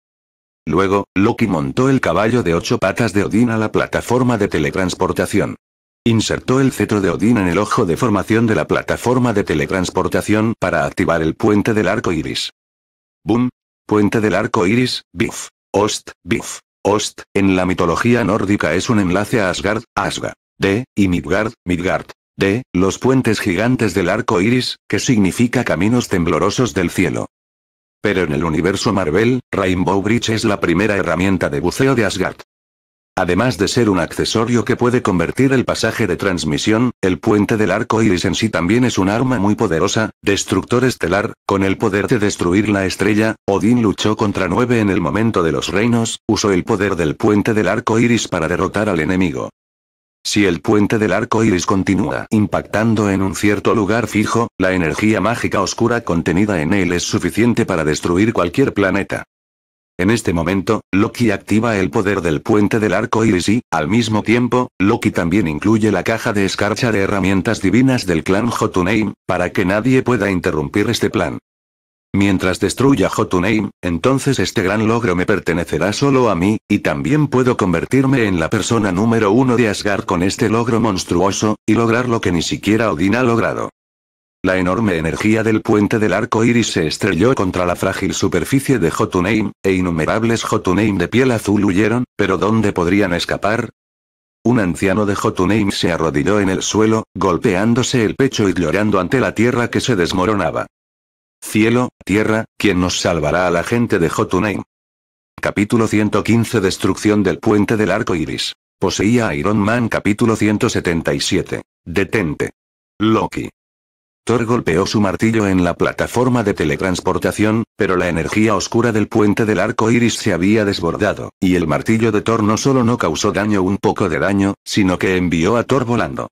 Luego, Loki montó el caballo de ocho patas de Odín a la plataforma de teletransportación. Insertó el cetro de Odín en el ojo de formación de la plataforma de teletransportación para activar el puente del arco iris. ¡Bum! Puente del arco iris, Bif. Ost, Bif. Ost, en la mitología nórdica es un enlace a Asgard, Asga. D, y Midgard, Midgard. D, los puentes gigantes del arco iris, que significa caminos temblorosos del cielo. Pero en el universo Marvel, Rainbow Bridge es la primera herramienta de buceo de Asgard. Además de ser un accesorio que puede convertir el pasaje de transmisión, el puente del arco iris en sí también es un arma muy poderosa, destructor estelar, con el poder de destruir la estrella. Odín luchó contra nueve en el momento de los reinos, usó el poder del puente del arco iris para derrotar al enemigo. Si el puente del arco iris continúa impactando en un cierto lugar fijo, la energía mágica oscura contenida en él es suficiente para destruir cualquier planeta. En este momento, Loki activa el poder del puente del arco iris y, al mismo tiempo, Loki también incluye la caja de escarcha de herramientas divinas del clan Jotunheim, para que nadie pueda interrumpir este plan. Mientras destruya Jotunheim, entonces este gran logro me pertenecerá solo a mí, y también puedo convertirme en la persona número uno de Asgard con este logro monstruoso, y lograr lo que ni siquiera Odin ha logrado. La enorme energía del puente del arco iris se estrelló contra la frágil superficie de Jotunheim, e innumerables Jotunheim de piel azul huyeron, pero ¿dónde podrían escapar? Un anciano de Jotunheim se arrodilló en el suelo, golpeándose el pecho y llorando ante la tierra que se desmoronaba. Cielo, tierra, quien nos salvará a la gente de Jotunheim. Capítulo 115 Destrucción del puente del arco iris. Poseía Iron Man capítulo 177. Detente. Loki. Thor golpeó su martillo en la plataforma de teletransportación, pero la energía oscura del puente del arco iris se había desbordado, y el martillo de Thor no solo no causó daño un poco de daño, sino que envió a Thor volando.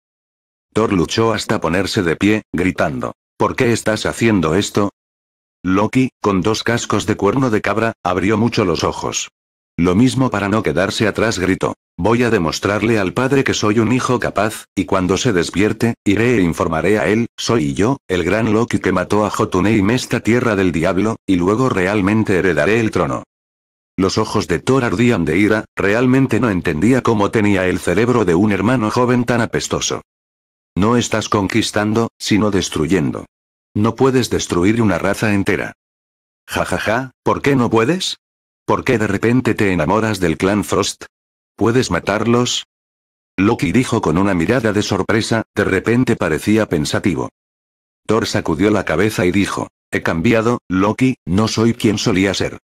Thor luchó hasta ponerse de pie, gritando, ¿Por qué estás haciendo esto? Loki, con dos cascos de cuerno de cabra, abrió mucho los ojos. Lo mismo para no quedarse atrás gritó. Voy a demostrarle al padre que soy un hijo capaz, y cuando se despierte, iré e informaré a él, soy yo, el gran Loki que mató a Jotunheim esta tierra del diablo, y luego realmente heredaré el trono. Los ojos de Thor ardían de ira, realmente no entendía cómo tenía el cerebro de un hermano joven tan apestoso. No estás conquistando, sino destruyendo. No puedes destruir una raza entera. Ja ja ja, ¿por qué no puedes? ¿Por qué de repente te enamoras del clan Frost? ¿Puedes matarlos? Loki dijo con una mirada de sorpresa, de repente parecía pensativo. Thor sacudió la cabeza y dijo, He cambiado, Loki, no soy quien solía ser.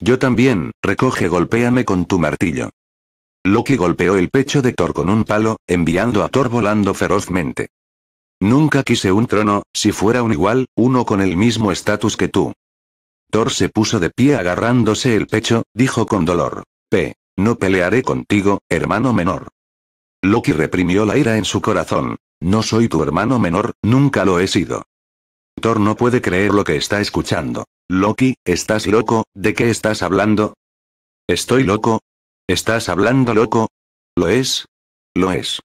Yo también, recoge golpéame con tu martillo. Loki golpeó el pecho de Thor con un palo, enviando a Thor volando ferozmente. Nunca quise un trono, si fuera un igual, uno con el mismo estatus que tú. Thor se puso de pie agarrándose el pecho, dijo con dolor. P. No pelearé contigo, hermano menor. Loki reprimió la ira en su corazón. No soy tu hermano menor, nunca lo he sido. Thor no puede creer lo que está escuchando. Loki, ¿estás loco? ¿De qué estás hablando? ¿Estoy loco? ¿Estás hablando loco? ¿Lo es? Lo es.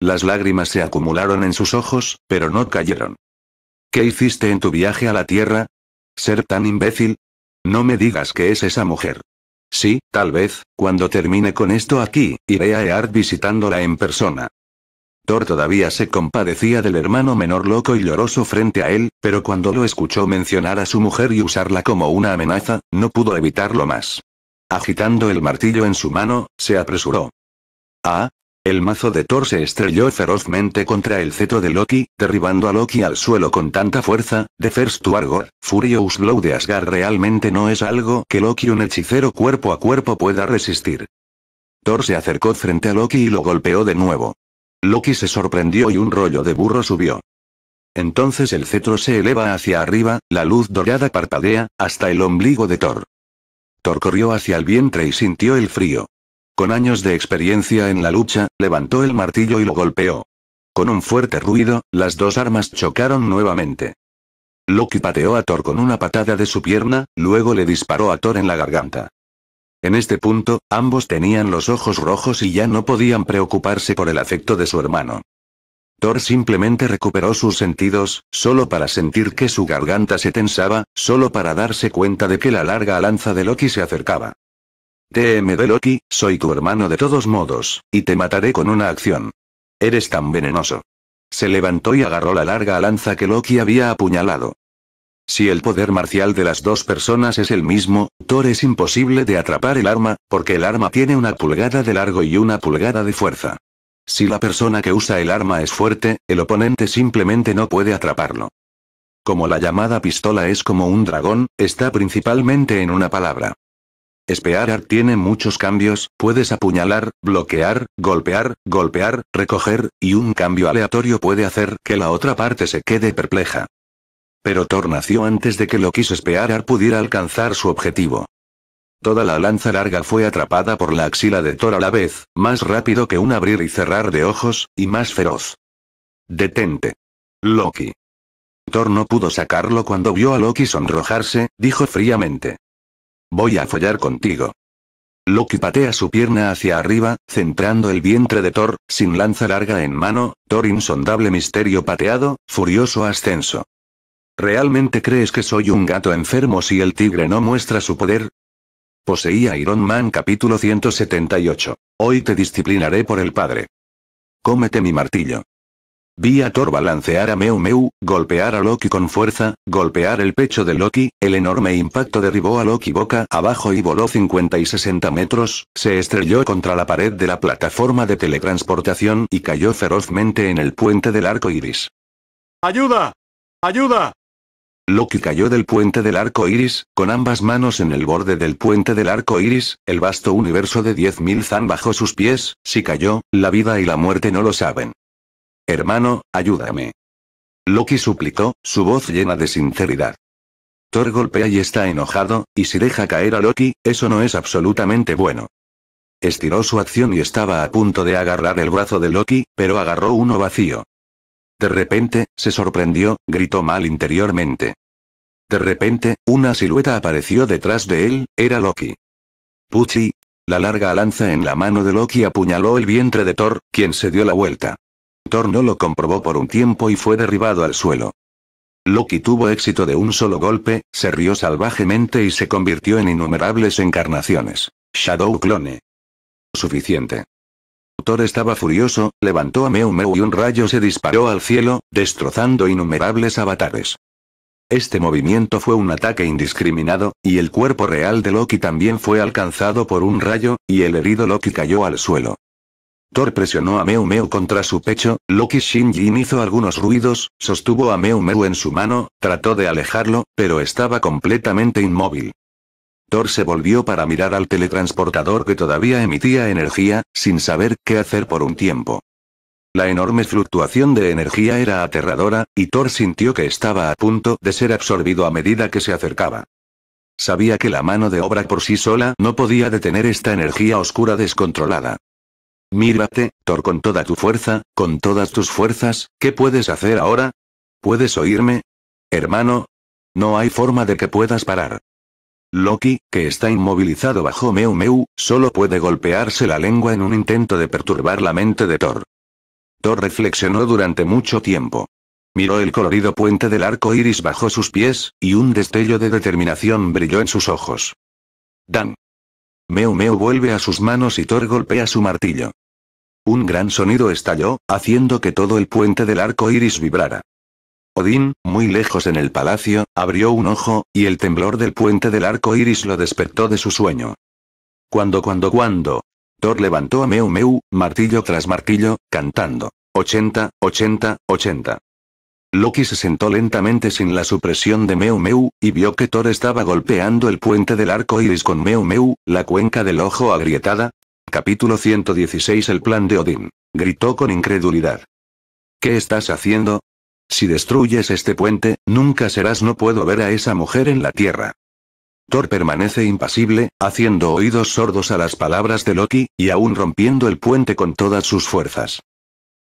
Las lágrimas se acumularon en sus ojos, pero no cayeron. ¿Qué hiciste en tu viaje a la Tierra? ¿Ser tan imbécil? No me digas que es esa mujer. Sí, tal vez, cuando termine con esto aquí, iré a Eart visitándola en persona. Thor todavía se compadecía del hermano menor loco y lloroso frente a él, pero cuando lo escuchó mencionar a su mujer y usarla como una amenaza, no pudo evitarlo más. Agitando el martillo en su mano, se apresuró. Ah, el mazo de Thor se estrelló ferozmente contra el cetro de Loki, derribando a Loki al suelo con tanta fuerza, de First to Argor, Furious Blow de Asgard realmente no es algo que Loki un hechicero cuerpo a cuerpo pueda resistir. Thor se acercó frente a Loki y lo golpeó de nuevo. Loki se sorprendió y un rollo de burro subió. Entonces el cetro se eleva hacia arriba, la luz dorada parpadea, hasta el ombligo de Thor. Thor corrió hacia el vientre y sintió el frío. Con años de experiencia en la lucha, levantó el martillo y lo golpeó. Con un fuerte ruido, las dos armas chocaron nuevamente. Loki pateó a Thor con una patada de su pierna, luego le disparó a Thor en la garganta. En este punto, ambos tenían los ojos rojos y ya no podían preocuparse por el afecto de su hermano. Thor simplemente recuperó sus sentidos, solo para sentir que su garganta se tensaba, solo para darse cuenta de que la larga lanza de Loki se acercaba. TMD Loki, soy tu hermano de todos modos, y te mataré con una acción. Eres tan venenoso. Se levantó y agarró la larga lanza que Loki había apuñalado. Si el poder marcial de las dos personas es el mismo, Thor es imposible de atrapar el arma, porque el arma tiene una pulgada de largo y una pulgada de fuerza. Si la persona que usa el arma es fuerte, el oponente simplemente no puede atraparlo. Como la llamada pistola es como un dragón, está principalmente en una palabra. Spearar tiene muchos cambios, puedes apuñalar, bloquear, golpear, golpear, recoger, y un cambio aleatorio puede hacer que la otra parte se quede perpleja. Pero Thor nació antes de que lo quiso Spearar pudiera alcanzar su objetivo. Toda la lanza larga fue atrapada por la axila de Thor a la vez, más rápido que un abrir y cerrar de ojos, y más feroz. Detente. Loki. Thor no pudo sacarlo cuando vio a Loki sonrojarse, dijo fríamente. Voy a follar contigo. Loki patea su pierna hacia arriba, centrando el vientre de Thor, sin lanza larga en mano, Thor insondable misterio pateado, furioso ascenso. ¿Realmente crees que soy un gato enfermo si el tigre no muestra su poder? Poseía Iron Man capítulo 178. Hoy te disciplinaré por el padre. Cómete mi martillo. Vi a Thor balancear a Meu Meu, golpear a Loki con fuerza, golpear el pecho de Loki, el enorme impacto derribó a Loki boca abajo y voló 50 y 60 metros, se estrelló contra la pared de la plataforma de teletransportación y cayó ferozmente en el puente del arco iris. ¡Ayuda! ¡Ayuda! Loki cayó del puente del arco iris, con ambas manos en el borde del puente del arco iris, el vasto universo de 10.000 Zan bajo sus pies, si cayó, la vida y la muerte no lo saben. Hermano, ayúdame. Loki suplicó, su voz llena de sinceridad. Thor golpea y está enojado, y si deja caer a Loki, eso no es absolutamente bueno. Estiró su acción y estaba a punto de agarrar el brazo de Loki, pero agarró uno vacío. De repente, se sorprendió, gritó mal interiormente. De repente, una silueta apareció detrás de él, era Loki. Puchi. La larga lanza en la mano de Loki apuñaló el vientre de Thor, quien se dio la vuelta. Thor no lo comprobó por un tiempo y fue derribado al suelo. Loki tuvo éxito de un solo golpe, se rió salvajemente y se convirtió en innumerables encarnaciones. Shadow Clone. Suficiente. Thor estaba furioso, levantó a Meu Meu y un rayo se disparó al cielo, destrozando innumerables avatares. Este movimiento fue un ataque indiscriminado, y el cuerpo real de Loki también fue alcanzado por un rayo, y el herido Loki cayó al suelo. Thor presionó a Meu Meu contra su pecho, Loki Jin hizo algunos ruidos, sostuvo a Meu Meu en su mano, trató de alejarlo, pero estaba completamente inmóvil. Thor se volvió para mirar al teletransportador que todavía emitía energía, sin saber qué hacer por un tiempo. La enorme fluctuación de energía era aterradora, y Thor sintió que estaba a punto de ser absorbido a medida que se acercaba. Sabía que la mano de obra por sí sola no podía detener esta energía oscura descontrolada. Mírate, Thor, con toda tu fuerza, con todas tus fuerzas, ¿qué puedes hacer ahora? ¿Puedes oírme? Hermano. No hay forma de que puedas parar. Loki, que está inmovilizado bajo Meu Meu, solo puede golpearse la lengua en un intento de perturbar la mente de Thor. Thor reflexionó durante mucho tiempo. Miró el colorido puente del arco iris bajo sus pies, y un destello de determinación brilló en sus ojos. Dan. Meu vuelve a sus manos y Thor golpea su martillo. Un gran sonido estalló, haciendo que todo el puente del arco iris vibrara. Odín, muy lejos en el palacio, abrió un ojo, y el temblor del puente del arco iris lo despertó de su sueño. Cuando, cuando, cuando. Thor levantó a Meu Meu, martillo tras martillo, cantando. 80, 80, 80. Loki se sentó lentamente sin la supresión de Meu y vio que Thor estaba golpeando el puente del arco iris con Meu Meu, la cuenca del ojo agrietada. Capítulo 116 El plan de Odín. Gritó con incredulidad. ¿Qué estás haciendo? Si destruyes este puente, nunca serás no puedo ver a esa mujer en la tierra. Thor permanece impasible, haciendo oídos sordos a las palabras de Loki, y aún rompiendo el puente con todas sus fuerzas.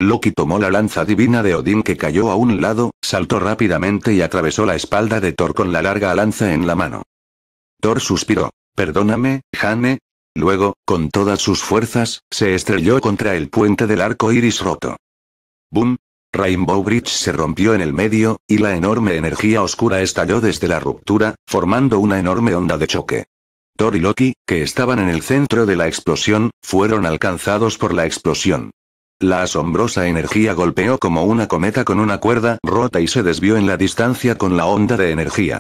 Loki tomó la lanza divina de Odín que cayó a un lado, saltó rápidamente y atravesó la espalda de Thor con la larga lanza en la mano. Thor suspiró. Perdóname, Jane. Luego, con todas sus fuerzas, se estrelló contra el puente del arco iris roto. Boom. Rainbow Bridge se rompió en el medio, y la enorme energía oscura estalló desde la ruptura, formando una enorme onda de choque. Thor y Loki, que estaban en el centro de la explosión, fueron alcanzados por la explosión. La asombrosa energía golpeó como una cometa con una cuerda rota y se desvió en la distancia con la onda de energía.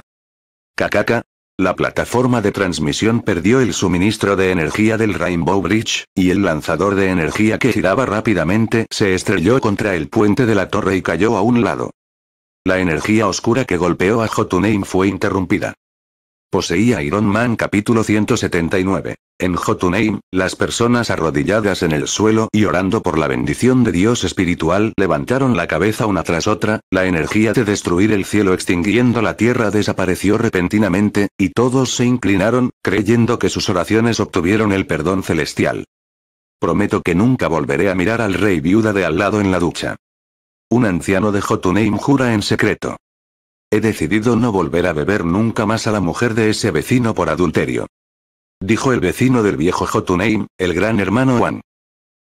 Kakaka. La plataforma de transmisión perdió el suministro de energía del Rainbow Bridge, y el lanzador de energía que giraba rápidamente se estrelló contra el puente de la torre y cayó a un lado. La energía oscura que golpeó a Jotunheim fue interrumpida. Poseía Iron Man capítulo 179. En Jotunheim, las personas arrodilladas en el suelo y orando por la bendición de Dios espiritual levantaron la cabeza una tras otra, la energía de destruir el cielo extinguiendo la tierra desapareció repentinamente, y todos se inclinaron, creyendo que sus oraciones obtuvieron el perdón celestial. Prometo que nunca volveré a mirar al rey viuda de al lado en la ducha. Un anciano de Jotunheim jura en secreto. He decidido no volver a beber nunca más a la mujer de ese vecino por adulterio dijo el vecino del viejo Jotunheim, el gran hermano Juan.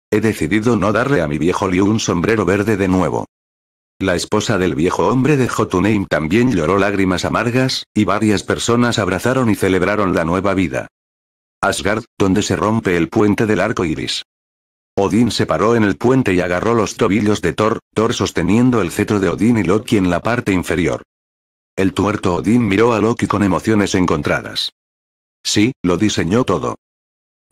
He decidido no darle a mi viejo Liu un sombrero verde de nuevo. La esposa del viejo hombre de Jotunheim también lloró lágrimas amargas, y varias personas abrazaron y celebraron la nueva vida. Asgard, donde se rompe el puente del arco iris. Odín se paró en el puente y agarró los tobillos de Thor, Thor sosteniendo el cetro de Odín y Loki en la parte inferior. El tuerto Odín miró a Loki con emociones encontradas. Sí, lo diseñó todo.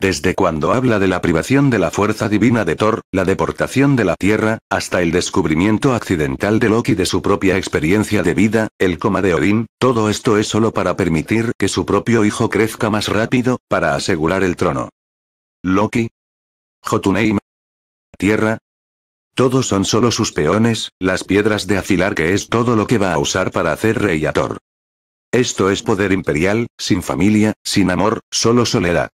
Desde cuando habla de la privación de la fuerza divina de Thor, la deportación de la Tierra, hasta el descubrimiento accidental de Loki de su propia experiencia de vida, el coma de Odín, todo esto es solo para permitir que su propio hijo crezca más rápido, para asegurar el trono. Loki. Jotunheim. Tierra. Todos son solo sus peones, las piedras de afilar que es todo lo que va a usar para hacer rey a Thor. Esto es poder imperial, sin familia, sin amor, solo soledad.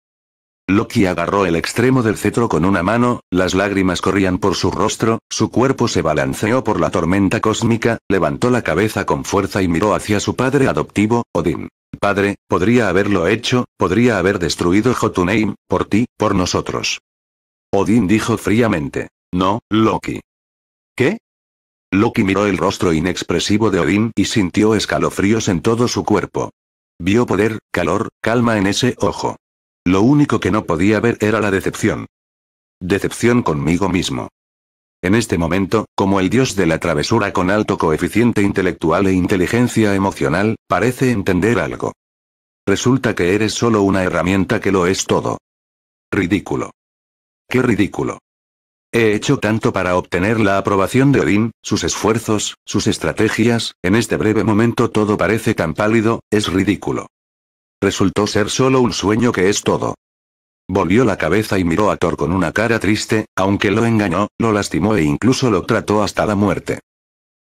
Loki agarró el extremo del cetro con una mano, las lágrimas corrían por su rostro, su cuerpo se balanceó por la tormenta cósmica, levantó la cabeza con fuerza y miró hacia su padre adoptivo, Odín. Padre, podría haberlo hecho, podría haber destruido Jotunheim, por ti, por nosotros. Odín dijo fríamente. No, Loki. ¿Qué? Loki miró el rostro inexpresivo de Odín y sintió escalofríos en todo su cuerpo. Vio poder, calor, calma en ese ojo. Lo único que no podía ver era la decepción. Decepción conmigo mismo. En este momento, como el dios de la travesura con alto coeficiente intelectual e inteligencia emocional, parece entender algo. Resulta que eres solo una herramienta que lo es todo. Ridículo. Qué ridículo. He hecho tanto para obtener la aprobación de Odín, sus esfuerzos, sus estrategias, en este breve momento todo parece tan pálido, es ridículo. Resultó ser solo un sueño que es todo. Volvió la cabeza y miró a Thor con una cara triste, aunque lo engañó, lo lastimó e incluso lo trató hasta la muerte.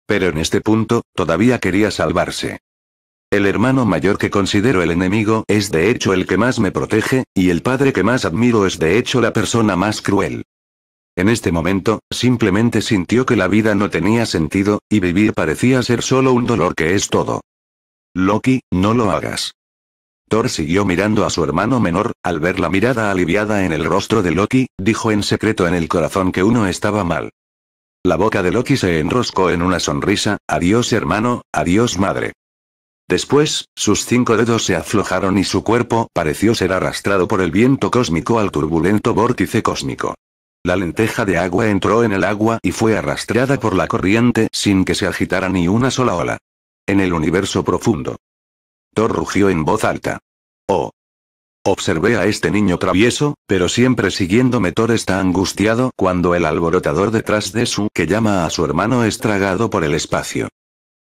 Pero en este punto, todavía quería salvarse. El hermano mayor que considero el enemigo es de hecho el que más me protege, y el padre que más admiro es de hecho la persona más cruel. En este momento, simplemente sintió que la vida no tenía sentido, y vivir parecía ser solo un dolor que es todo. Loki, no lo hagas. Thor siguió mirando a su hermano menor, al ver la mirada aliviada en el rostro de Loki, dijo en secreto en el corazón que uno estaba mal. La boca de Loki se enroscó en una sonrisa, adiós hermano, adiós madre. Después, sus cinco dedos se aflojaron y su cuerpo pareció ser arrastrado por el viento cósmico al turbulento vórtice cósmico. La lenteja de agua entró en el agua y fue arrastrada por la corriente sin que se agitara ni una sola ola. En el universo profundo. Thor rugió en voz alta. Oh. Observé a este niño travieso, pero siempre siguiéndome Thor está angustiado cuando el alborotador detrás de su que llama a su hermano es tragado por el espacio.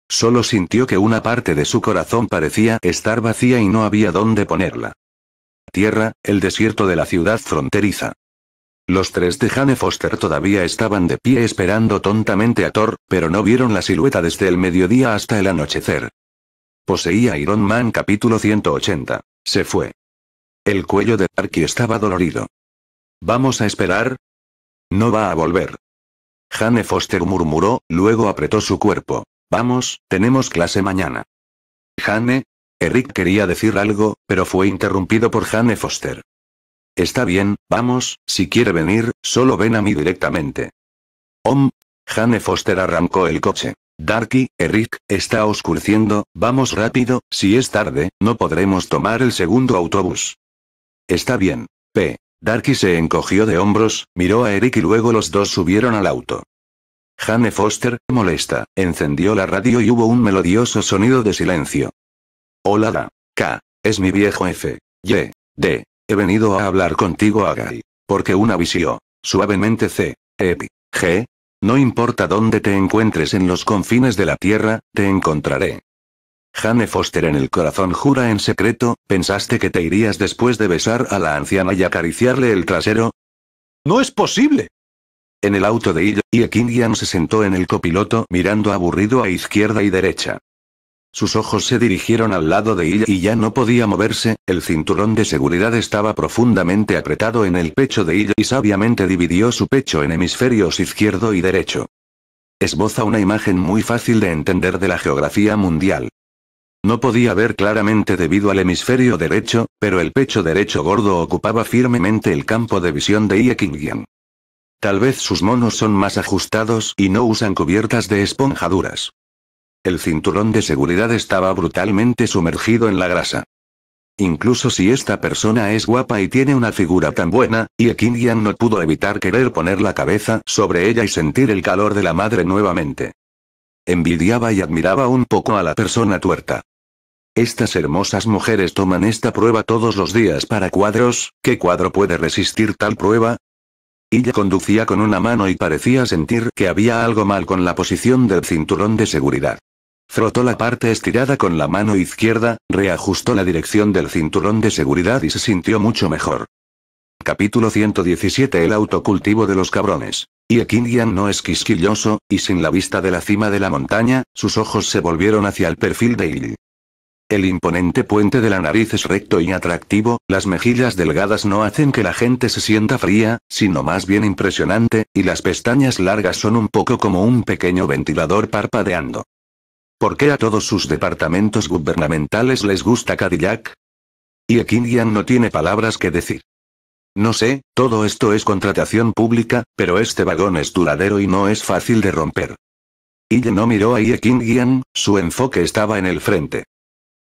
Solo sintió que una parte de su corazón parecía estar vacía y no había dónde ponerla. Tierra, el desierto de la ciudad fronteriza. Los tres de Jane Foster todavía estaban de pie esperando tontamente a Thor, pero no vieron la silueta desde el mediodía hasta el anochecer. Poseía Iron Man capítulo 180. Se fue. El cuello de Arky estaba dolorido. ¿Vamos a esperar? No va a volver. Jane Foster murmuró, luego apretó su cuerpo. Vamos, tenemos clase mañana. Jane. Eric quería decir algo, pero fue interrumpido por Jane Foster. Está bien, vamos, si quiere venir, solo ven a mí directamente. Om. Jane Foster arrancó el coche. Darky, Eric, está oscureciendo, vamos rápido, si es tarde, no podremos tomar el segundo autobús. Está bien. P. Darky se encogió de hombros, miró a Eric y luego los dos subieron al auto. Jane Foster, molesta, encendió la radio y hubo un melodioso sonido de silencio. Hola, da. K. Es mi viejo F. Y. D. He venido a hablar contigo, Agai. Porque una visión. Suavemente C. Epi. G. No importa dónde te encuentres en los confines de la Tierra, te encontraré. Jane Foster en el corazón jura en secreto, ¿pensaste que te irías después de besar a la anciana y acariciarle el trasero? ¡No es posible! En el auto de ella, Kingian se sentó en el copiloto mirando aburrido a izquierda y derecha. Sus ojos se dirigieron al lado de ella y ya no podía moverse, el cinturón de seguridad estaba profundamente apretado en el pecho de ella y sabiamente dividió su pecho en hemisferios izquierdo y derecho. Esboza una imagen muy fácil de entender de la geografía mundial. No podía ver claramente debido al hemisferio derecho, pero el pecho derecho gordo ocupaba firmemente el campo de visión de Kingian. Tal vez sus monos son más ajustados y no usan cubiertas de esponjaduras. El cinturón de seguridad estaba brutalmente sumergido en la grasa. Incluso si esta persona es guapa y tiene una figura tan buena, Yekingian no pudo evitar querer poner la cabeza sobre ella y sentir el calor de la madre nuevamente. Envidiaba y admiraba un poco a la persona tuerta. Estas hermosas mujeres toman esta prueba todos los días para cuadros, ¿qué cuadro puede resistir tal prueba? Ella conducía con una mano y parecía sentir que había algo mal con la posición del cinturón de seguridad. Frotó la parte estirada con la mano izquierda, reajustó la dirección del cinturón de seguridad y se sintió mucho mejor. Capítulo 117 El autocultivo de los cabrones. Y no es quisquilloso, y sin la vista de la cima de la montaña, sus ojos se volvieron hacia el perfil de él. El imponente puente de la nariz es recto y atractivo, las mejillas delgadas no hacen que la gente se sienta fría, sino más bien impresionante, y las pestañas largas son un poco como un pequeño ventilador parpadeando. ¿Por qué a todos sus departamentos gubernamentales les gusta Cadillac? Y no tiene palabras que decir. No sé, todo esto es contratación pública, pero este vagón es duradero y no es fácil de romper. Ille no miró a yan su enfoque estaba en el frente.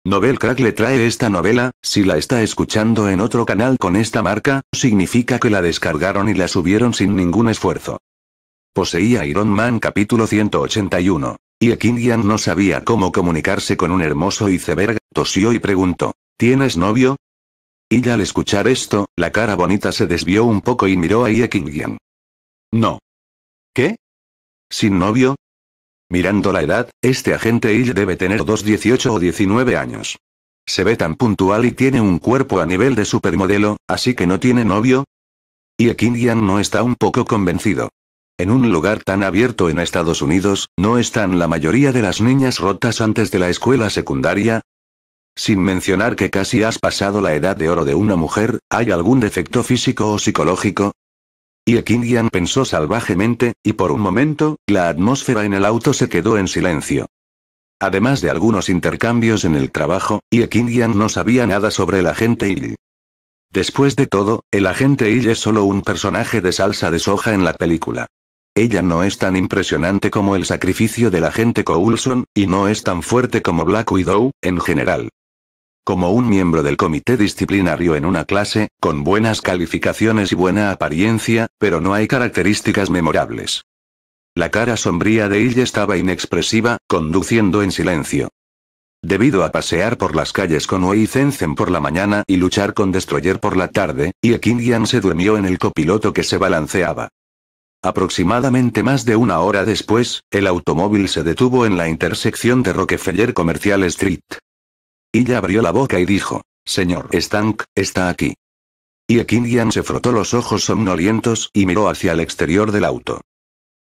Nobel Crack le trae esta novela, si la está escuchando en otro canal con esta marca, significa que la descargaron y la subieron sin ningún esfuerzo. Poseía Iron Man capítulo 181. Y no sabía cómo comunicarse con un hermoso iceberg, tosió y preguntó, ¿tienes novio? Y al escuchar esto, la cara bonita se desvió un poco y miró a Ye No. ¿Qué? ¿Sin novio? Mirando la edad, este agente Y debe tener dos 18 o 19 años. Se ve tan puntual y tiene un cuerpo a nivel de supermodelo, así que no tiene novio. Y no está un poco convencido. En un lugar tan abierto en Estados Unidos, ¿no están la mayoría de las niñas rotas antes de la escuela secundaria? Sin mencionar que casi has pasado la edad de oro de una mujer, ¿hay algún defecto físico o psicológico? Y pensó salvajemente, y por un momento, la atmósfera en el auto se quedó en silencio. Además de algunos intercambios en el trabajo, Ekingian no sabía nada sobre el agente y Después de todo, el agente y es solo un personaje de salsa de soja en la película. Ella no es tan impresionante como el sacrificio de la gente Coulson, y no es tan fuerte como Black Widow, en general. Como un miembro del comité disciplinario en una clase, con buenas calificaciones y buena apariencia, pero no hay características memorables. La cara sombría de ella estaba inexpresiva, conduciendo en silencio. Debido a pasear por las calles con Wei Zenzen por la mañana y luchar con Destroyer por la tarde, Ye se durmió en el copiloto que se balanceaba. Aproximadamente más de una hora después, el automóvil se detuvo en la intersección de Rockefeller Commercial Street. Ella abrió la boca y dijo, Señor Stank, está aquí. Y Ekinian se frotó los ojos somnolientos y miró hacia el exterior del auto.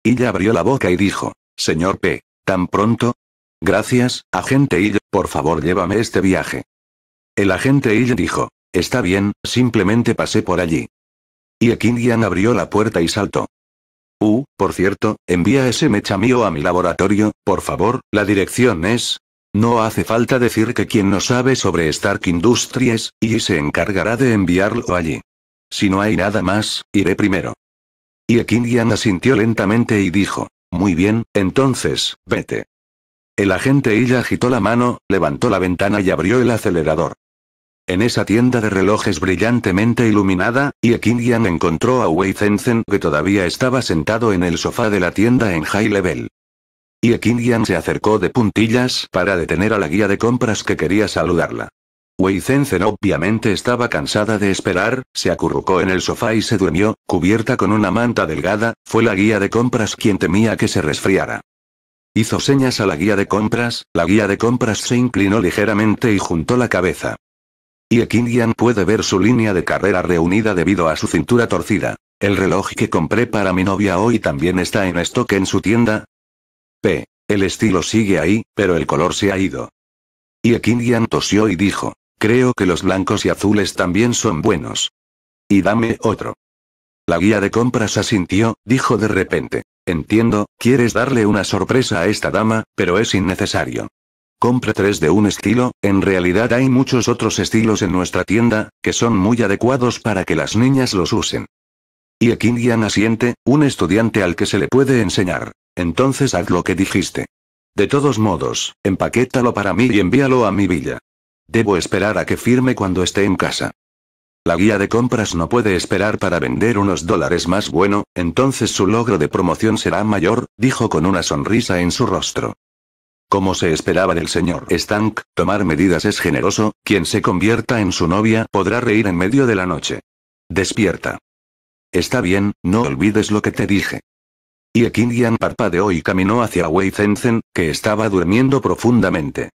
Ella abrió la boca y dijo, Señor P, ¿tan pronto? Gracias, agente Hill, por favor llévame este viaje. El agente Hill dijo, está bien, simplemente pasé por allí. Y Ekinian abrió la puerta y saltó. Uh, por cierto, envía ese mecha mío a mi laboratorio, por favor, la dirección es... No hace falta decir que quien no sabe sobre Stark Industries, y se encargará de enviarlo allí. Si no hay nada más, iré primero. Y Ekinian asintió lentamente y dijo, muy bien, entonces, vete. El agente Illa agitó la mano, levantó la ventana y abrió el acelerador. En esa tienda de relojes brillantemente iluminada, Ye encontró a Wei que todavía estaba sentado en el sofá de la tienda en High Level. Ye se acercó de puntillas para detener a la guía de compras que quería saludarla. Wei obviamente estaba cansada de esperar, se acurrucó en el sofá y se durmió, cubierta con una manta delgada, fue la guía de compras quien temía que se resfriara. Hizo señas a la guía de compras, la guía de compras se inclinó ligeramente y juntó la cabeza. Y puede ver su línea de carrera reunida debido a su cintura torcida. El reloj que compré para mi novia hoy también está en stock en su tienda. P. El estilo sigue ahí, pero el color se ha ido. Y tosió y dijo, creo que los blancos y azules también son buenos. Y dame otro. La guía de compras asintió, dijo de repente. Entiendo, quieres darle una sorpresa a esta dama, pero es innecesario. Compre tres de un estilo, en realidad hay muchos otros estilos en nuestra tienda, que son muy adecuados para que las niñas los usen. Y Ekinian siente, un estudiante al que se le puede enseñar. Entonces haz lo que dijiste. De todos modos, empaquétalo para mí y envíalo a mi villa. Debo esperar a que firme cuando esté en casa. La guía de compras no puede esperar para vender unos dólares más bueno, entonces su logro de promoción será mayor, dijo con una sonrisa en su rostro. Como se esperaba del señor Stank, tomar medidas es generoso, quien se convierta en su novia podrá reír en medio de la noche. Despierta. Está bien, no olvides lo que te dije. Y Ekingian parpadeó y caminó hacia Wei Zenzen, que estaba durmiendo profundamente.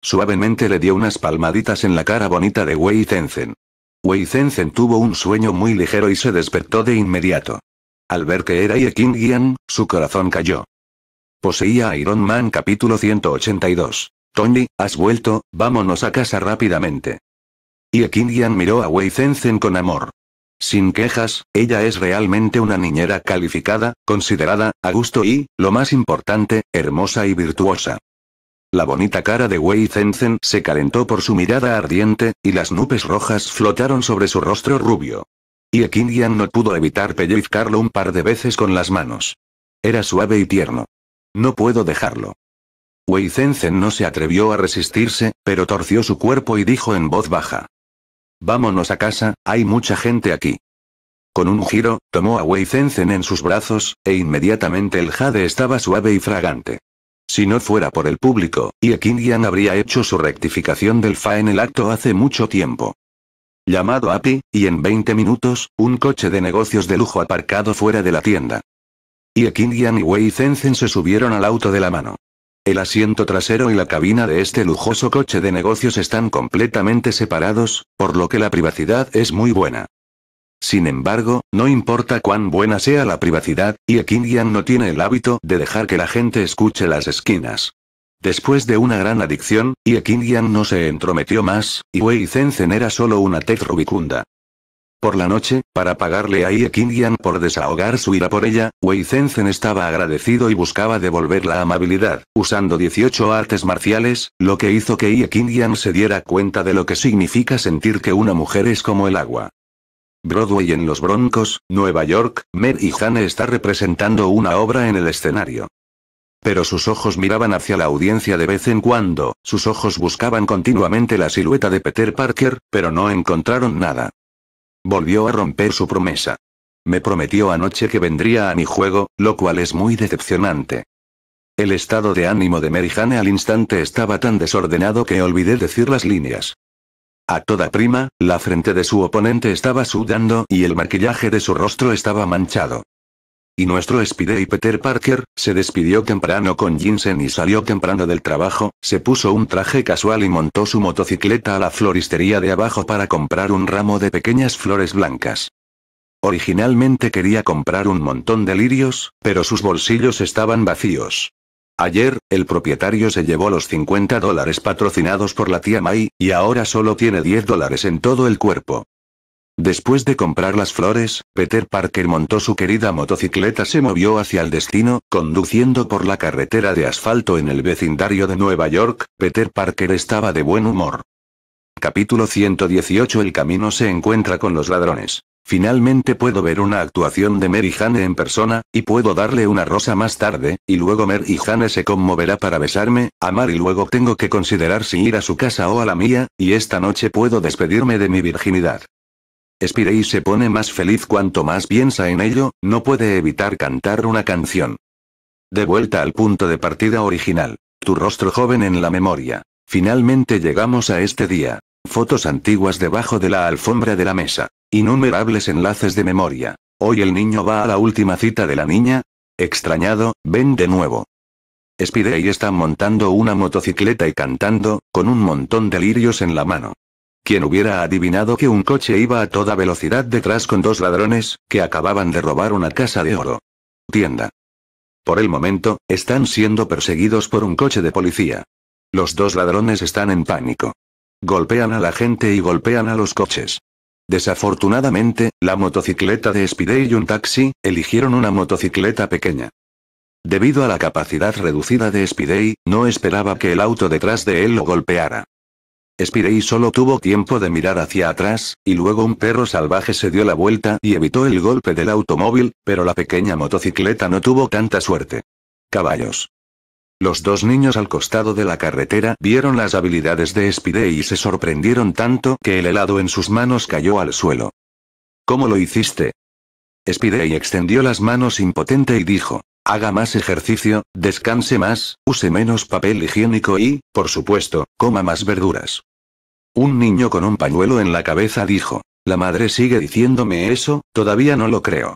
Suavemente le dio unas palmaditas en la cara bonita de Wei Zenzen. Wei Zenzen tuvo un sueño muy ligero y se despertó de inmediato. Al ver que era Ye su corazón cayó. Poseía Iron Man capítulo 182. Tony, has vuelto, vámonos a casa rápidamente. Y Ekingian miró a Wei Zenzen con amor. Sin quejas, ella es realmente una niñera calificada, considerada, a gusto y, lo más importante, hermosa y virtuosa. La bonita cara de Wei Zenzen se calentó por su mirada ardiente, y las nubes rojas flotaron sobre su rostro rubio. Y Ekingian no pudo evitar pellizcarlo un par de veces con las manos. Era suave y tierno. No puedo dejarlo. Wei no se atrevió a resistirse, pero torció su cuerpo y dijo en voz baja. Vámonos a casa, hay mucha gente aquí. Con un giro, tomó a Wei en sus brazos, e inmediatamente el jade estaba suave y fragante. Si no fuera por el público, Ye habría hecho su rectificación del Fa en el acto hace mucho tiempo. Llamado API, y en 20 minutos, un coche de negocios de lujo aparcado fuera de la tienda. Y y Wei Zenzen se subieron al auto de la mano. El asiento trasero y la cabina de este lujoso coche de negocios están completamente separados, por lo que la privacidad es muy buena. Sin embargo, no importa cuán buena sea la privacidad, y no tiene el hábito de dejar que la gente escuche las esquinas. Después de una gran adicción, Ye no se entrometió más, y Wei Zenzen era solo una tez rubicunda. Por la noche, para pagarle a Ie por desahogar su ira por ella, Wei estaba agradecido y buscaba devolver la amabilidad, usando 18 artes marciales, lo que hizo que Ie se diera cuenta de lo que significa sentir que una mujer es como el agua. Broadway en Los Broncos, Nueva York, Mer y Jane está representando una obra en el escenario. Pero sus ojos miraban hacia la audiencia de vez en cuando, sus ojos buscaban continuamente la silueta de Peter Parker, pero no encontraron nada. Volvió a romper su promesa. Me prometió anoche que vendría a mi juego, lo cual es muy decepcionante. El estado de ánimo de Mary al instante estaba tan desordenado que olvidé decir las líneas. A toda prima, la frente de su oponente estaba sudando y el maquillaje de su rostro estaba manchado. Y nuestro Spidey Peter Parker, se despidió temprano con Jensen y salió temprano del trabajo, se puso un traje casual y montó su motocicleta a la floristería de abajo para comprar un ramo de pequeñas flores blancas. Originalmente quería comprar un montón de lirios, pero sus bolsillos estaban vacíos. Ayer, el propietario se llevó los 50 dólares patrocinados por la tía May, y ahora solo tiene 10 dólares en todo el cuerpo. Después de comprar las flores, Peter Parker montó su querida motocicleta se movió hacia el destino, conduciendo por la carretera de asfalto en el vecindario de Nueva York, Peter Parker estaba de buen humor. Capítulo 118 El camino se encuentra con los ladrones. Finalmente puedo ver una actuación de Mary Jane en persona, y puedo darle una rosa más tarde, y luego Mary Jane se conmoverá para besarme, amar y luego tengo que considerar si ir a su casa o a la mía, y esta noche puedo despedirme de mi virginidad. Spidey se pone más feliz cuanto más piensa en ello, no puede evitar cantar una canción. De vuelta al punto de partida original. Tu rostro joven en la memoria. Finalmente llegamos a este día. Fotos antiguas debajo de la alfombra de la mesa. Innumerables enlaces de memoria. Hoy el niño va a la última cita de la niña. Extrañado, ven de nuevo. Spidey está montando una motocicleta y cantando, con un montón de lirios en la mano. ¿Quién hubiera adivinado que un coche iba a toda velocidad detrás con dos ladrones, que acababan de robar una casa de oro? Tienda. Por el momento, están siendo perseguidos por un coche de policía. Los dos ladrones están en pánico. Golpean a la gente y golpean a los coches. Desafortunadamente, la motocicleta de Spidey y un taxi, eligieron una motocicleta pequeña. Debido a la capacidad reducida de Spidey, no esperaba que el auto detrás de él lo golpeara. Spidey solo tuvo tiempo de mirar hacia atrás, y luego un perro salvaje se dio la vuelta y evitó el golpe del automóvil, pero la pequeña motocicleta no tuvo tanta suerte. Caballos. Los dos niños al costado de la carretera vieron las habilidades de Spidey y se sorprendieron tanto que el helado en sus manos cayó al suelo. ¿Cómo lo hiciste? Spidey extendió las manos impotente y dijo. Haga más ejercicio, descanse más, use menos papel higiénico y, por supuesto, coma más verduras. Un niño con un pañuelo en la cabeza dijo. La madre sigue diciéndome eso, todavía no lo creo.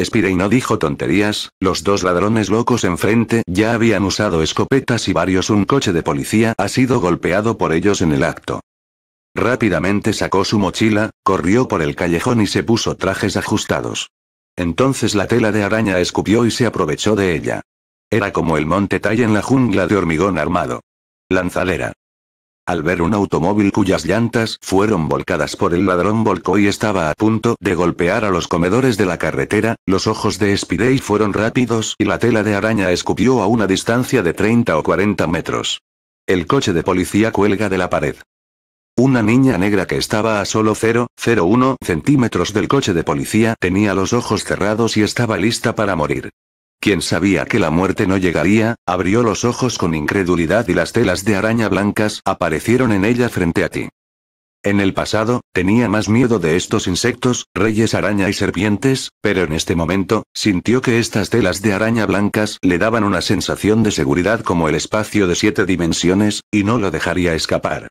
Spirey no dijo tonterías, los dos ladrones locos enfrente ya habían usado escopetas y varios un coche de policía ha sido golpeado por ellos en el acto. Rápidamente sacó su mochila, corrió por el callejón y se puso trajes ajustados. Entonces la tela de araña escupió y se aprovechó de ella. Era como el monte Tai en la jungla de hormigón armado. Lanzadera. Al ver un automóvil cuyas llantas fueron volcadas por el ladrón volcó y estaba a punto de golpear a los comedores de la carretera, los ojos de Spidey fueron rápidos y la tela de araña escupió a una distancia de 30 o 40 metros. El coche de policía cuelga de la pared. Una niña negra que estaba a solo 0,01 centímetros del coche de policía tenía los ojos cerrados y estaba lista para morir. Quien sabía que la muerte no llegaría, abrió los ojos con incredulidad y las telas de araña blancas aparecieron en ella frente a ti. En el pasado, tenía más miedo de estos insectos, reyes araña y serpientes, pero en este momento, sintió que estas telas de araña blancas le daban una sensación de seguridad como el espacio de siete dimensiones, y no lo dejaría escapar.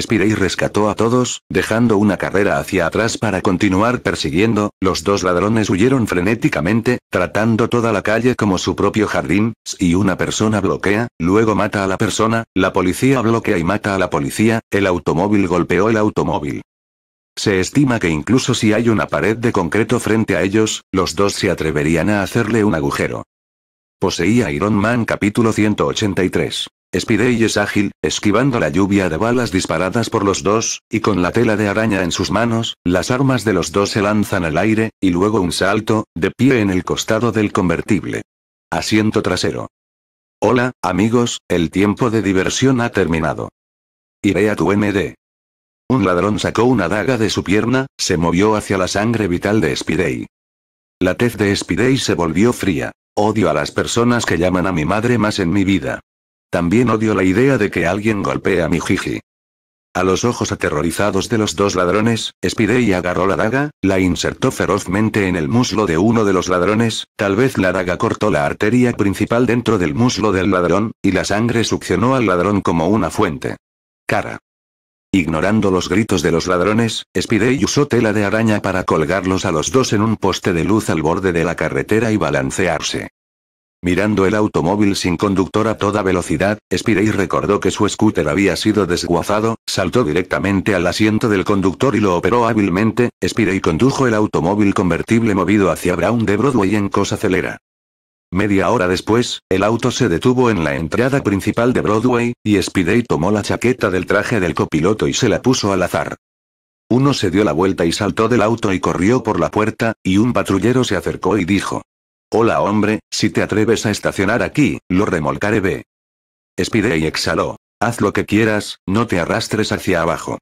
Spirey rescató a todos, dejando una carrera hacia atrás para continuar persiguiendo, los dos ladrones huyeron frenéticamente, tratando toda la calle como su propio jardín, y una persona bloquea, luego mata a la persona, la policía bloquea y mata a la policía, el automóvil golpeó el automóvil. Se estima que incluso si hay una pared de concreto frente a ellos, los dos se atreverían a hacerle un agujero. Poseía Iron Man capítulo 183. Spidey es ágil, esquivando la lluvia de balas disparadas por los dos, y con la tela de araña en sus manos, las armas de los dos se lanzan al aire, y luego un salto, de pie en el costado del convertible. Asiento trasero. Hola, amigos, el tiempo de diversión ha terminado. Iré a tu MD. Un ladrón sacó una daga de su pierna, se movió hacia la sangre vital de Spidey. La tez de Spidey se volvió fría. Odio a las personas que llaman a mi madre más en mi vida. También odio la idea de que alguien golpee a mi Jiji. A los ojos aterrorizados de los dos ladrones, Spidey agarró la daga, la insertó ferozmente en el muslo de uno de los ladrones, tal vez la daga cortó la arteria principal dentro del muslo del ladrón, y la sangre succionó al ladrón como una fuente. Cara. Ignorando los gritos de los ladrones, Spidey usó tela de araña para colgarlos a los dos en un poste de luz al borde de la carretera y balancearse. Mirando el automóvil sin conductor a toda velocidad, Spidey recordó que su scooter había sido desguazado, saltó directamente al asiento del conductor y lo operó hábilmente, Spidey condujo el automóvil convertible movido hacia Brown de Broadway en cosa acelera. Media hora después, el auto se detuvo en la entrada principal de Broadway, y Spidey tomó la chaqueta del traje del copiloto y se la puso al azar. Uno se dio la vuelta y saltó del auto y corrió por la puerta, y un patrullero se acercó y dijo, Hola hombre, si te atreves a estacionar aquí, lo remolcaré ve. Spidey exhaló. Haz lo que quieras, no te arrastres hacia abajo.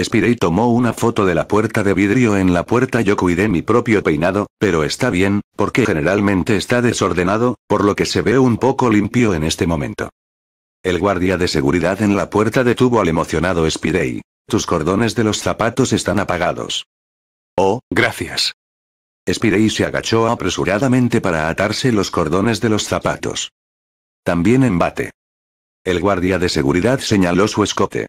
Spidey tomó una foto de la puerta de vidrio en la puerta yo cuidé mi propio peinado, pero está bien, porque generalmente está desordenado, por lo que se ve un poco limpio en este momento. El guardia de seguridad en la puerta detuvo al emocionado Spidey. Tus cordones de los zapatos están apagados. Oh, gracias. Spirey se agachó apresuradamente para atarse los cordones de los zapatos. También embate. El guardia de seguridad señaló su escote.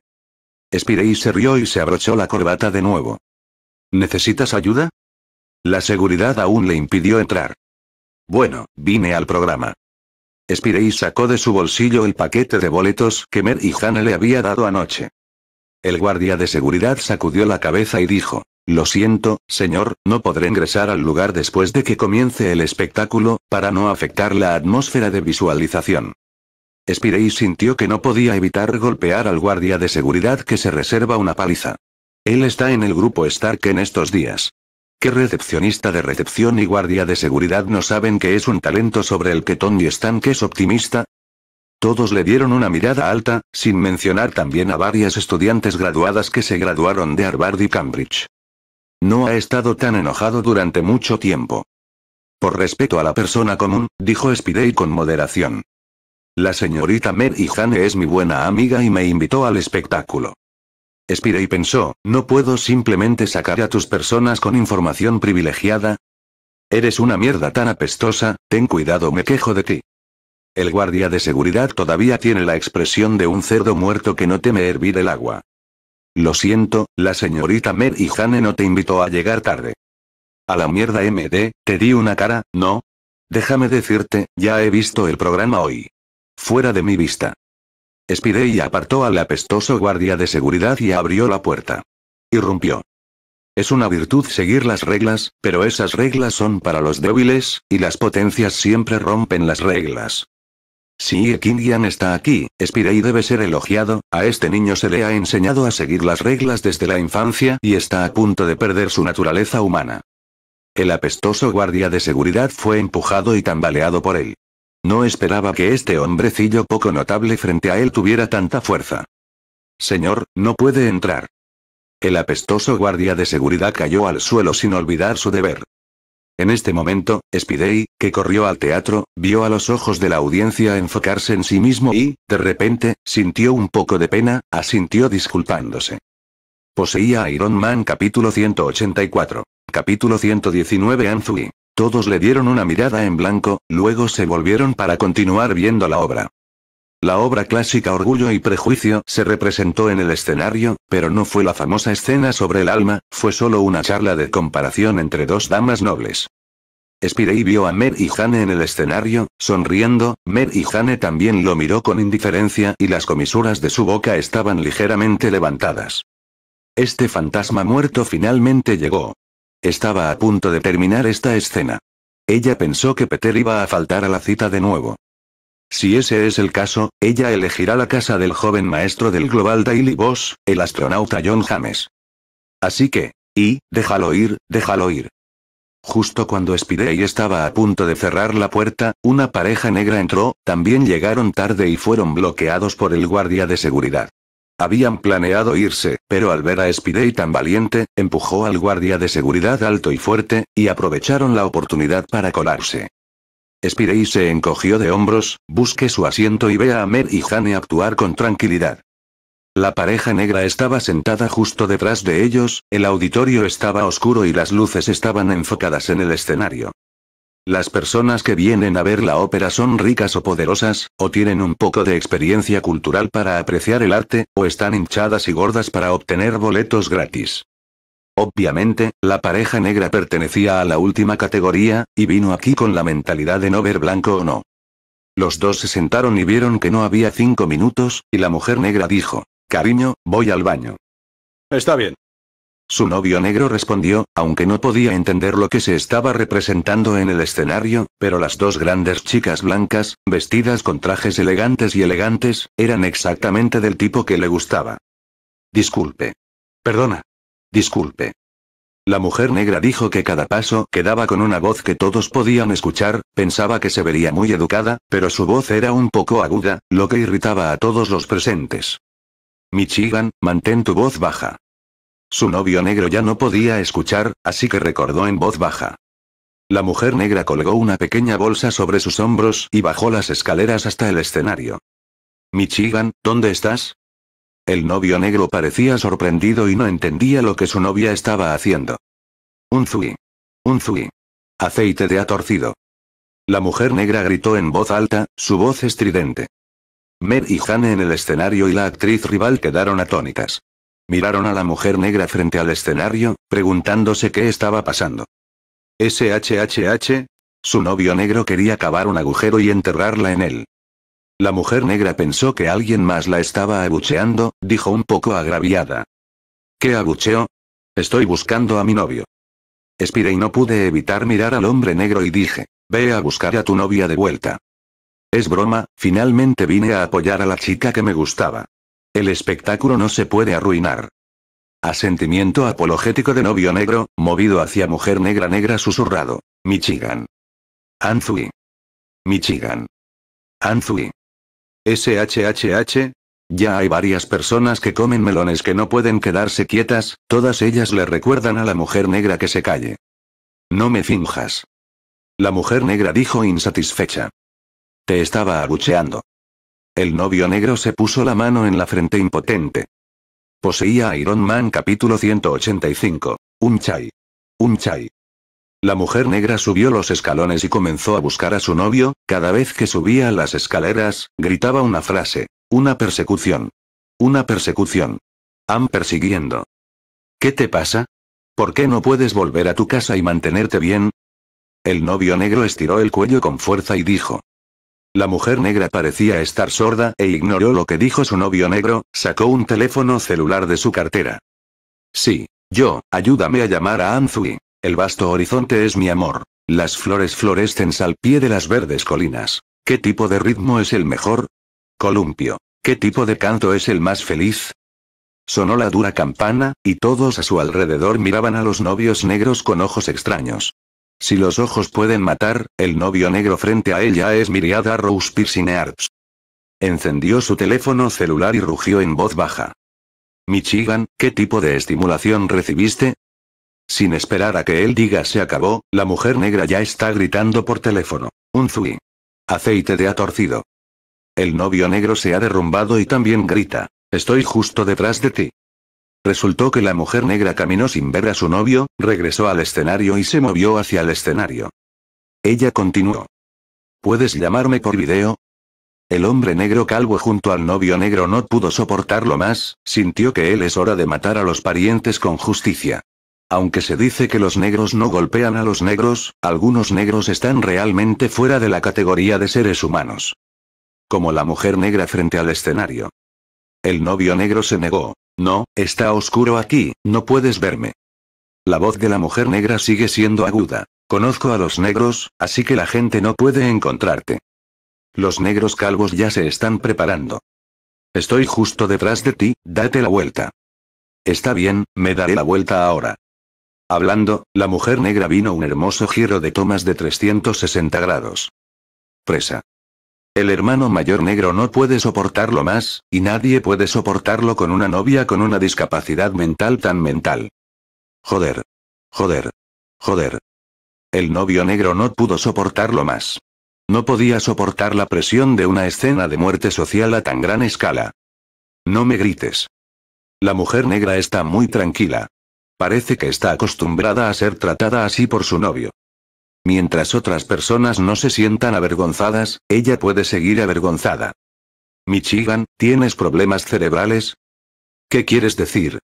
Spirey se rió y se abrochó la corbata de nuevo. ¿Necesitas ayuda? La seguridad aún le impidió entrar. Bueno, vine al programa. Spirey sacó de su bolsillo el paquete de boletos que Mer y Hannah le había dado anoche. El guardia de seguridad sacudió la cabeza y dijo, lo siento, señor, no podré ingresar al lugar después de que comience el espectáculo, para no afectar la atmósfera de visualización. Spirey sintió que no podía evitar golpear al guardia de seguridad que se reserva una paliza. Él está en el grupo Stark en estos días. ¿Qué recepcionista de recepción y guardia de seguridad no saben que es un talento sobre el que Tony Stank es optimista? Todos le dieron una mirada alta, sin mencionar también a varias estudiantes graduadas que se graduaron de Harvard y Cambridge. No ha estado tan enojado durante mucho tiempo. Por respeto a la persona común, dijo Spidey con moderación. La señorita Mary Jane es mi buena amiga y me invitó al espectáculo. Spidey pensó, no puedo simplemente sacar a tus personas con información privilegiada. Eres una mierda tan apestosa, ten cuidado me quejo de ti. El guardia de seguridad todavía tiene la expresión de un cerdo muerto que no teme hervir el agua. Lo siento, la señorita Mary Jane no te invitó a llegar tarde. A la mierda MD, te di una cara, ¿no? Déjame decirte, ya he visto el programa hoy. Fuera de mi vista. y apartó al apestoso guardia de seguridad y abrió la puerta. Irrumpió. Es una virtud seguir las reglas, pero esas reglas son para los débiles, y las potencias siempre rompen las reglas. Si yan está aquí, y debe ser elogiado, a este niño se le ha enseñado a seguir las reglas desde la infancia y está a punto de perder su naturaleza humana. El apestoso guardia de seguridad fue empujado y tambaleado por él. No esperaba que este hombrecillo poco notable frente a él tuviera tanta fuerza. Señor, no puede entrar. El apestoso guardia de seguridad cayó al suelo sin olvidar su deber. En este momento, Spidey, que corrió al teatro, vio a los ojos de la audiencia enfocarse en sí mismo y, de repente, sintió un poco de pena, asintió disculpándose. Poseía Iron Man capítulo 184. Capítulo 119 Anzui. Todos le dieron una mirada en blanco, luego se volvieron para continuar viendo la obra. La obra clásica Orgullo y Prejuicio se representó en el escenario, pero no fue la famosa escena sobre el alma, fue solo una charla de comparación entre dos damas nobles. Spirey vio a Mer y Jane en el escenario, sonriendo, Mer y Jane también lo miró con indiferencia y las comisuras de su boca estaban ligeramente levantadas. Este fantasma muerto finalmente llegó. Estaba a punto de terminar esta escena. Ella pensó que Peter iba a faltar a la cita de nuevo. Si ese es el caso, ella elegirá la casa del joven maestro del Global Daily Boss, el astronauta John James. Así que, y, déjalo ir, déjalo ir. Justo cuando Spidey estaba a punto de cerrar la puerta, una pareja negra entró, también llegaron tarde y fueron bloqueados por el guardia de seguridad. Habían planeado irse, pero al ver a Spidey tan valiente, empujó al guardia de seguridad alto y fuerte, y aprovecharon la oportunidad para colarse y se encogió de hombros, busque su asiento y vea a Mer y Jane actuar con tranquilidad. La pareja negra estaba sentada justo detrás de ellos, el auditorio estaba oscuro y las luces estaban enfocadas en el escenario. Las personas que vienen a ver la ópera son ricas o poderosas, o tienen un poco de experiencia cultural para apreciar el arte, o están hinchadas y gordas para obtener boletos gratis. Obviamente, la pareja negra pertenecía a la última categoría, y vino aquí con la mentalidad de no ver blanco o no. Los dos se sentaron y vieron que no había cinco minutos, y la mujer negra dijo, Cariño, voy al baño. Está bien. Su novio negro respondió, aunque no podía entender lo que se estaba representando en el escenario, pero las dos grandes chicas blancas, vestidas con trajes elegantes y elegantes, eran exactamente del tipo que le gustaba. Disculpe. Perdona. Disculpe. La mujer negra dijo que cada paso quedaba con una voz que todos podían escuchar, pensaba que se vería muy educada, pero su voz era un poco aguda, lo que irritaba a todos los presentes. Michigan, mantén tu voz baja. Su novio negro ya no podía escuchar, así que recordó en voz baja. La mujer negra colgó una pequeña bolsa sobre sus hombros y bajó las escaleras hasta el escenario. Michigan, ¿dónde estás? El novio negro parecía sorprendido y no entendía lo que su novia estaba haciendo. Un zui. Un zui. Aceite de atorcido. La mujer negra gritó en voz alta, su voz estridente. Mer y Jane en el escenario y la actriz rival quedaron atónitas. Miraron a la mujer negra frente al escenario, preguntándose qué estaba pasando. SHHH. Su novio negro quería cavar un agujero y enterrarla en él. La mujer negra pensó que alguien más la estaba abucheando, dijo un poco agraviada. ¿Qué abucheo? Estoy buscando a mi novio. Espiré y no pude evitar mirar al hombre negro y dije, ve a buscar a tu novia de vuelta. Es broma, finalmente vine a apoyar a la chica que me gustaba. El espectáculo no se puede arruinar. Asentimiento apologético de novio negro, movido hacia mujer negra negra susurrado. Michigan. Anzui. Michigan. Anzui. SHHH. Ya hay varias personas que comen melones que no pueden quedarse quietas, todas ellas le recuerdan a la mujer negra que se calle. No me finjas. La mujer negra dijo insatisfecha. Te estaba abucheando. El novio negro se puso la mano en la frente impotente. Poseía Iron Man capítulo 185. Un chai. Un chai. La mujer negra subió los escalones y comenzó a buscar a su novio, cada vez que subía las escaleras, gritaba una frase. Una persecución. Una persecución. Am persiguiendo. ¿Qué te pasa? ¿Por qué no puedes volver a tu casa y mantenerte bien? El novio negro estiró el cuello con fuerza y dijo. La mujer negra parecía estar sorda e ignoró lo que dijo su novio negro, sacó un teléfono celular de su cartera. Sí, yo, ayúdame a llamar a Anzui. El vasto horizonte es mi amor. Las flores florecen al pie de las verdes colinas. ¿Qué tipo de ritmo es el mejor? Columpio. ¿Qué tipo de canto es el más feliz? Sonó la dura campana, y todos a su alrededor miraban a los novios negros con ojos extraños. Si los ojos pueden matar, el novio negro frente a ella es Miriada Rose Piercing Encendió su teléfono celular y rugió en voz baja. Michigan, ¿qué tipo de estimulación recibiste? Sin esperar a que él diga se acabó, la mujer negra ya está gritando por teléfono. Un zui. Aceite de atorcido. El novio negro se ha derrumbado y también grita. Estoy justo detrás de ti. Resultó que la mujer negra caminó sin ver a su novio, regresó al escenario y se movió hacia el escenario. Ella continuó. ¿Puedes llamarme por video? El hombre negro calvo junto al novio negro no pudo soportarlo más, sintió que él es hora de matar a los parientes con justicia. Aunque se dice que los negros no golpean a los negros, algunos negros están realmente fuera de la categoría de seres humanos. Como la mujer negra frente al escenario. El novio negro se negó. No, está oscuro aquí, no puedes verme. La voz de la mujer negra sigue siendo aguda. Conozco a los negros, así que la gente no puede encontrarte. Los negros calvos ya se están preparando. Estoy justo detrás de ti, date la vuelta. Está bien, me daré la vuelta ahora. Hablando, la mujer negra vino un hermoso giro de tomas de 360 grados. Presa. El hermano mayor negro no puede soportarlo más, y nadie puede soportarlo con una novia con una discapacidad mental tan mental. Joder. Joder. Joder. El novio negro no pudo soportarlo más. No podía soportar la presión de una escena de muerte social a tan gran escala. No me grites. La mujer negra está muy tranquila. Parece que está acostumbrada a ser tratada así por su novio. Mientras otras personas no se sientan avergonzadas, ella puede seguir avergonzada. Michigan, ¿tienes problemas cerebrales? ¿Qué quieres decir?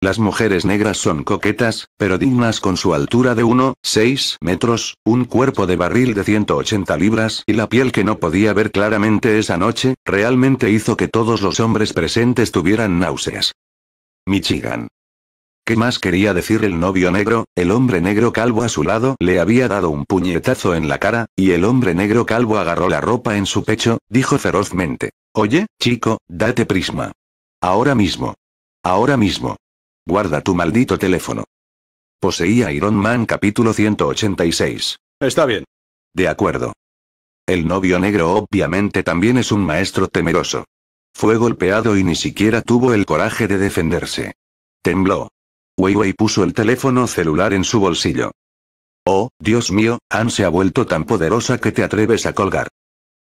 Las mujeres negras son coquetas, pero dignas con su altura de 1,6 metros, un cuerpo de barril de 180 libras y la piel que no podía ver claramente esa noche, realmente hizo que todos los hombres presentes tuvieran náuseas. Michigan. ¿Qué más quería decir el novio negro? El hombre negro calvo a su lado le había dado un puñetazo en la cara, y el hombre negro calvo agarró la ropa en su pecho, dijo ferozmente. Oye, chico, date prisma. Ahora mismo. Ahora mismo. Guarda tu maldito teléfono. Poseía Iron Man capítulo 186. Está bien. De acuerdo. El novio negro obviamente también es un maestro temeroso. Fue golpeado y ni siquiera tuvo el coraje de defenderse. Tembló. Weiwei puso el teléfono celular en su bolsillo. Oh, Dios mío, Anne se ha vuelto tan poderosa que te atreves a colgar.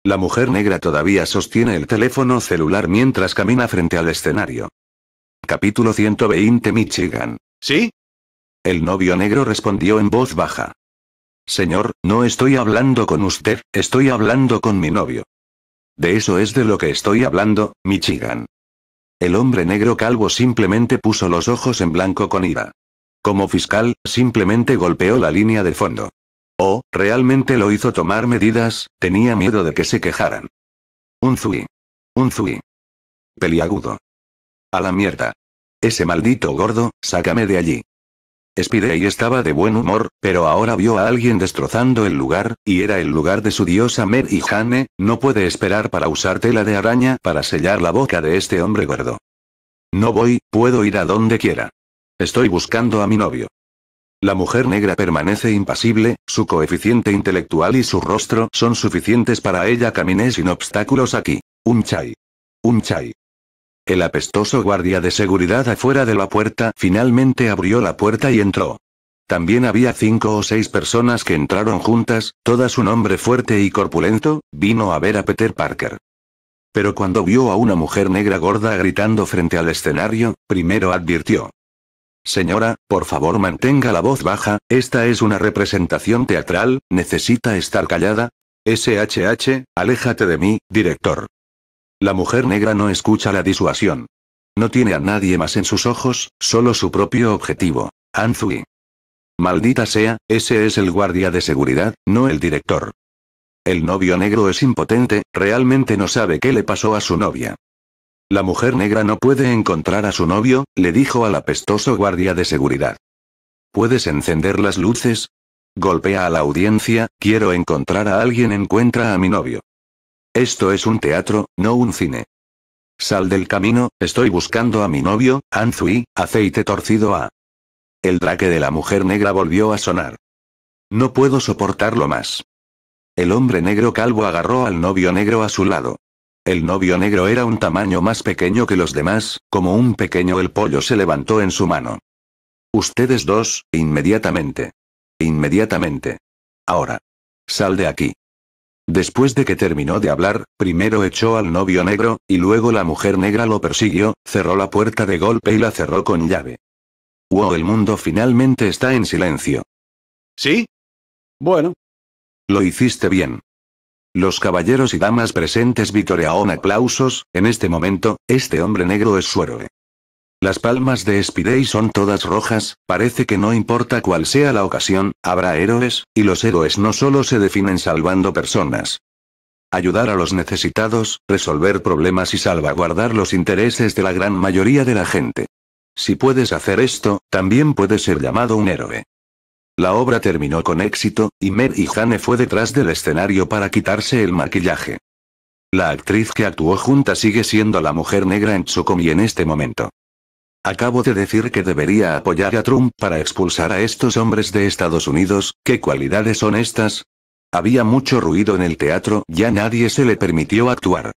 La mujer negra todavía sostiene el teléfono celular mientras camina frente al escenario. Capítulo 120 Michigan. ¿Sí? El novio negro respondió en voz baja. Señor, no estoy hablando con usted, estoy hablando con mi novio. De eso es de lo que estoy hablando, Michigan. El hombre negro calvo simplemente puso los ojos en blanco con ira. Como fiscal, simplemente golpeó la línea de fondo. Oh, realmente lo hizo tomar medidas, tenía miedo de que se quejaran. Un zui. Un zui. Peliagudo. A la mierda. Ese maldito gordo, sácame de allí y estaba de buen humor, pero ahora vio a alguien destrozando el lugar, y era el lugar de su diosa Mer y Jane, no puede esperar para usar tela de araña para sellar la boca de este hombre gordo. No voy, puedo ir a donde quiera. Estoy buscando a mi novio. La mujer negra permanece impasible, su coeficiente intelectual y su rostro son suficientes para ella caminé sin obstáculos aquí. Un chai. Un chai. El apestoso guardia de seguridad afuera de la puerta finalmente abrió la puerta y entró. También había cinco o seis personas que entraron juntas, todas un hombre fuerte y corpulento, vino a ver a Peter Parker. Pero cuando vio a una mujer negra gorda gritando frente al escenario, primero advirtió. Señora, por favor mantenga la voz baja, esta es una representación teatral, necesita estar callada. SHH, aléjate de mí, director. La mujer negra no escucha la disuasión. No tiene a nadie más en sus ojos, solo su propio objetivo. Anzui. Maldita sea, ese es el guardia de seguridad, no el director. El novio negro es impotente, realmente no sabe qué le pasó a su novia. La mujer negra no puede encontrar a su novio, le dijo al apestoso guardia de seguridad. ¿Puedes encender las luces? Golpea a la audiencia, quiero encontrar a alguien, encuentra a mi novio. Esto es un teatro, no un cine. Sal del camino, estoy buscando a mi novio, Anzui, aceite torcido a... El traque de la mujer negra volvió a sonar. No puedo soportarlo más. El hombre negro calvo agarró al novio negro a su lado. El novio negro era un tamaño más pequeño que los demás, como un pequeño el pollo se levantó en su mano. Ustedes dos, inmediatamente. Inmediatamente. Ahora. Sal de aquí. Después de que terminó de hablar, primero echó al novio negro, y luego la mujer negra lo persiguió, cerró la puerta de golpe y la cerró con llave. Wow, el mundo finalmente está en silencio. ¿Sí? Bueno. Lo hiciste bien. Los caballeros y damas presentes vitorearon aplausos, en este momento, este hombre negro es su héroe. Las palmas de Spidey son todas rojas, parece que no importa cuál sea la ocasión, habrá héroes, y los héroes no solo se definen salvando personas. Ayudar a los necesitados, resolver problemas y salvaguardar los intereses de la gran mayoría de la gente. Si puedes hacer esto, también puedes ser llamado un héroe. La obra terminó con éxito, y Mer y Jane fue detrás del escenario para quitarse el maquillaje. La actriz que actuó junta sigue siendo la mujer negra en Tsukomi en este momento. Acabo de decir que debería apoyar a Trump para expulsar a estos hombres de Estados Unidos, ¿qué cualidades son estas? Había mucho ruido en el teatro, ya nadie se le permitió actuar.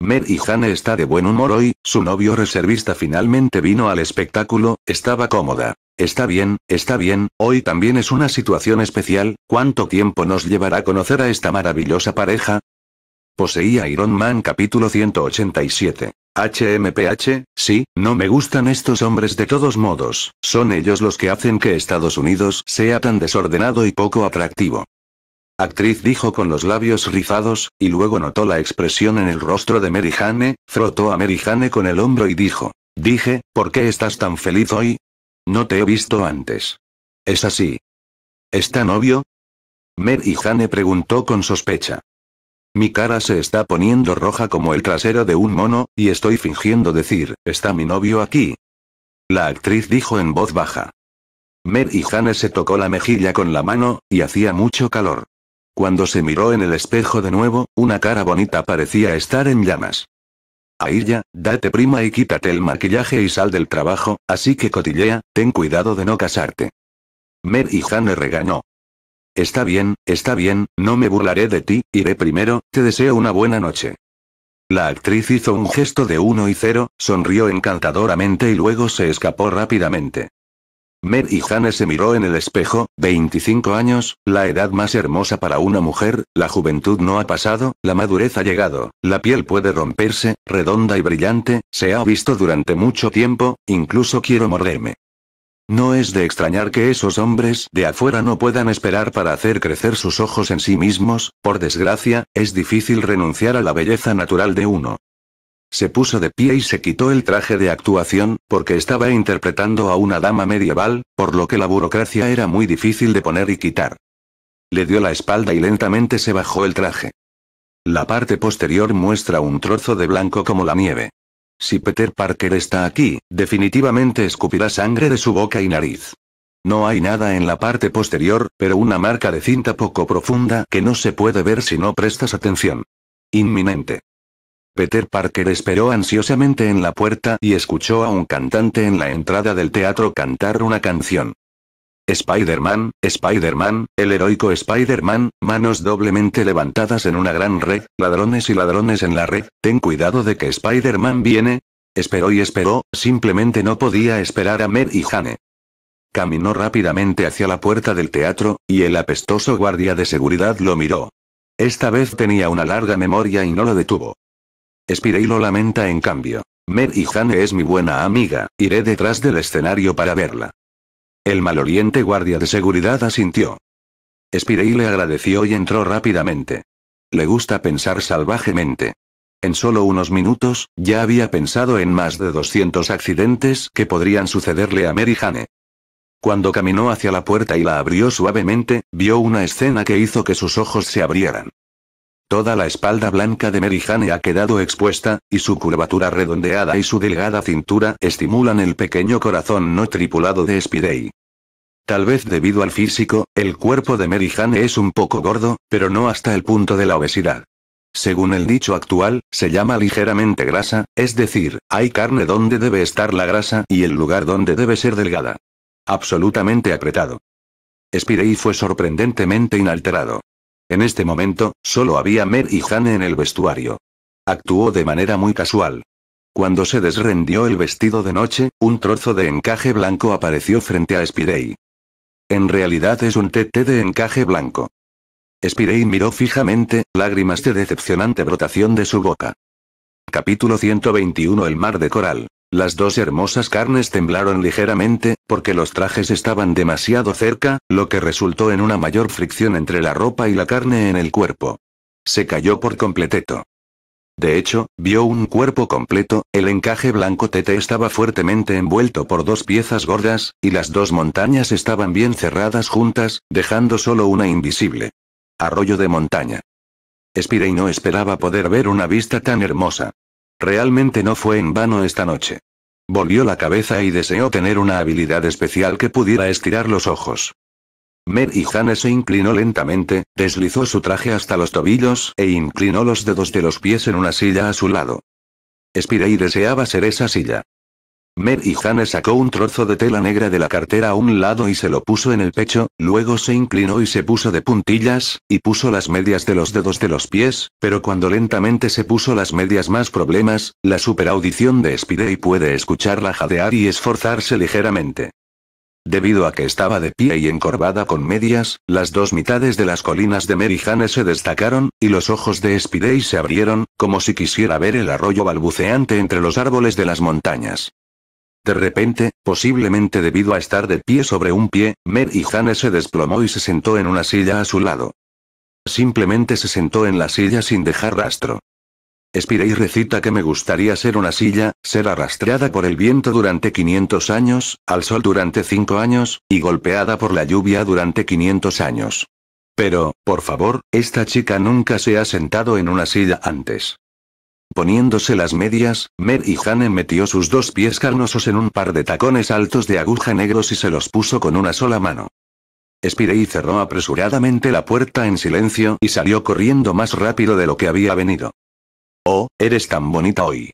Mer y Jane está de buen humor hoy, su novio reservista finalmente vino al espectáculo, estaba cómoda. Está bien, está bien, hoy también es una situación especial, ¿cuánto tiempo nos llevará a conocer a esta maravillosa pareja? Poseía Iron Man capítulo 187. HMPH, sí, no me gustan estos hombres de todos modos, son ellos los que hacen que Estados Unidos sea tan desordenado y poco atractivo. Actriz dijo con los labios rizados, y luego notó la expresión en el rostro de Mary Jane, frotó a Mary Jane con el hombro y dijo, dije, ¿por qué estás tan feliz hoy? No te he visto antes. Es así. Está novio. Mary Jane preguntó con sospecha. Mi cara se está poniendo roja como el trasero de un mono, y estoy fingiendo decir, ¿está mi novio aquí? La actriz dijo en voz baja. Mer y Jane se tocó la mejilla con la mano, y hacía mucho calor. Cuando se miró en el espejo de nuevo, una cara bonita parecía estar en llamas. ya, date prima y quítate el maquillaje y sal del trabajo, así que cotillea, ten cuidado de no casarte. Mer y Jane regañó. Está bien, está bien, no me burlaré de ti, iré primero, te deseo una buena noche. La actriz hizo un gesto de uno y cero, sonrió encantadoramente y luego se escapó rápidamente. Mer y Jane se miró en el espejo, 25 años, la edad más hermosa para una mujer, la juventud no ha pasado, la madurez ha llegado, la piel puede romperse, redonda y brillante, se ha visto durante mucho tiempo, incluso quiero morderme. No es de extrañar que esos hombres de afuera no puedan esperar para hacer crecer sus ojos en sí mismos, por desgracia, es difícil renunciar a la belleza natural de uno. Se puso de pie y se quitó el traje de actuación, porque estaba interpretando a una dama medieval, por lo que la burocracia era muy difícil de poner y quitar. Le dio la espalda y lentamente se bajó el traje. La parte posterior muestra un trozo de blanco como la nieve. Si Peter Parker está aquí, definitivamente escupirá sangre de su boca y nariz. No hay nada en la parte posterior, pero una marca de cinta poco profunda que no se puede ver si no prestas atención. Inminente. Peter Parker esperó ansiosamente en la puerta y escuchó a un cantante en la entrada del teatro cantar una canción. Spider-Man, Spider-Man, el heroico Spider-Man, manos doblemente levantadas en una gran red, ladrones y ladrones en la red, ten cuidado de que Spider-Man viene. Esperó y esperó, simplemente no podía esperar a Mer y Jane. Caminó rápidamente hacia la puerta del teatro, y el apestoso guardia de seguridad lo miró. Esta vez tenía una larga memoria y no lo detuvo. y lo lamenta en cambio. Mer y Jane es mi buena amiga, iré detrás del escenario para verla. El oriente guardia de seguridad asintió. Spirey le agradeció y entró rápidamente. Le gusta pensar salvajemente. En solo unos minutos, ya había pensado en más de 200 accidentes que podrían sucederle a Mary Jane. Cuando caminó hacia la puerta y la abrió suavemente, vio una escena que hizo que sus ojos se abrieran. Toda la espalda blanca de Merihane ha quedado expuesta, y su curvatura redondeada y su delgada cintura estimulan el pequeño corazón no tripulado de Spidey. Tal vez debido al físico, el cuerpo de Merihane es un poco gordo, pero no hasta el punto de la obesidad. Según el dicho actual, se llama ligeramente grasa, es decir, hay carne donde debe estar la grasa y el lugar donde debe ser delgada. Absolutamente apretado. Spidey fue sorprendentemente inalterado. En este momento, solo había Mer y Jane en el vestuario. Actuó de manera muy casual. Cuando se desrendió el vestido de noche, un trozo de encaje blanco apareció frente a Spirey. En realidad es un tete de encaje blanco. Spirey miró fijamente, lágrimas de decepcionante brotación de su boca. Capítulo 121 El mar de coral. Las dos hermosas carnes temblaron ligeramente, porque los trajes estaban demasiado cerca, lo que resultó en una mayor fricción entre la ropa y la carne en el cuerpo. Se cayó por completeto. De hecho, vio un cuerpo completo, el encaje blanco tete estaba fuertemente envuelto por dos piezas gordas, y las dos montañas estaban bien cerradas juntas, dejando solo una invisible. Arroyo de montaña. y no esperaba poder ver una vista tan hermosa. Realmente no fue en vano esta noche. Volvió la cabeza y deseó tener una habilidad especial que pudiera estirar los ojos. Mer y Jane se inclinó lentamente, deslizó su traje hasta los tobillos e inclinó los dedos de los pies en una silla a su lado. y deseaba ser esa silla. Mer y Jane sacó un trozo de tela negra de la cartera a un lado y se lo puso en el pecho, luego se inclinó y se puso de puntillas, y puso las medias de los dedos de los pies, pero cuando lentamente se puso las medias más problemas, la superaudición de Spidey puede escucharla jadear y esforzarse ligeramente. Debido a que estaba de pie y encorvada con medias, las dos mitades de las colinas de Mary Jane se destacaron, y los ojos de Spidey se abrieron, como si quisiera ver el arroyo balbuceante entre los árboles de las montañas. De repente, posiblemente debido a estar de pie sobre un pie, Mer y Jane se desplomó y se sentó en una silla a su lado. Simplemente se sentó en la silla sin dejar rastro. y recita que me gustaría ser una silla, ser arrastrada por el viento durante 500 años, al sol durante 5 años, y golpeada por la lluvia durante 500 años. Pero, por favor, esta chica nunca se ha sentado en una silla antes. Poniéndose las medias, Mer y Jane metió sus dos pies carnosos en un par de tacones altos de aguja negros y se los puso con una sola mano. Spirey cerró apresuradamente la puerta en silencio y salió corriendo más rápido de lo que había venido. Oh, eres tan bonita hoy.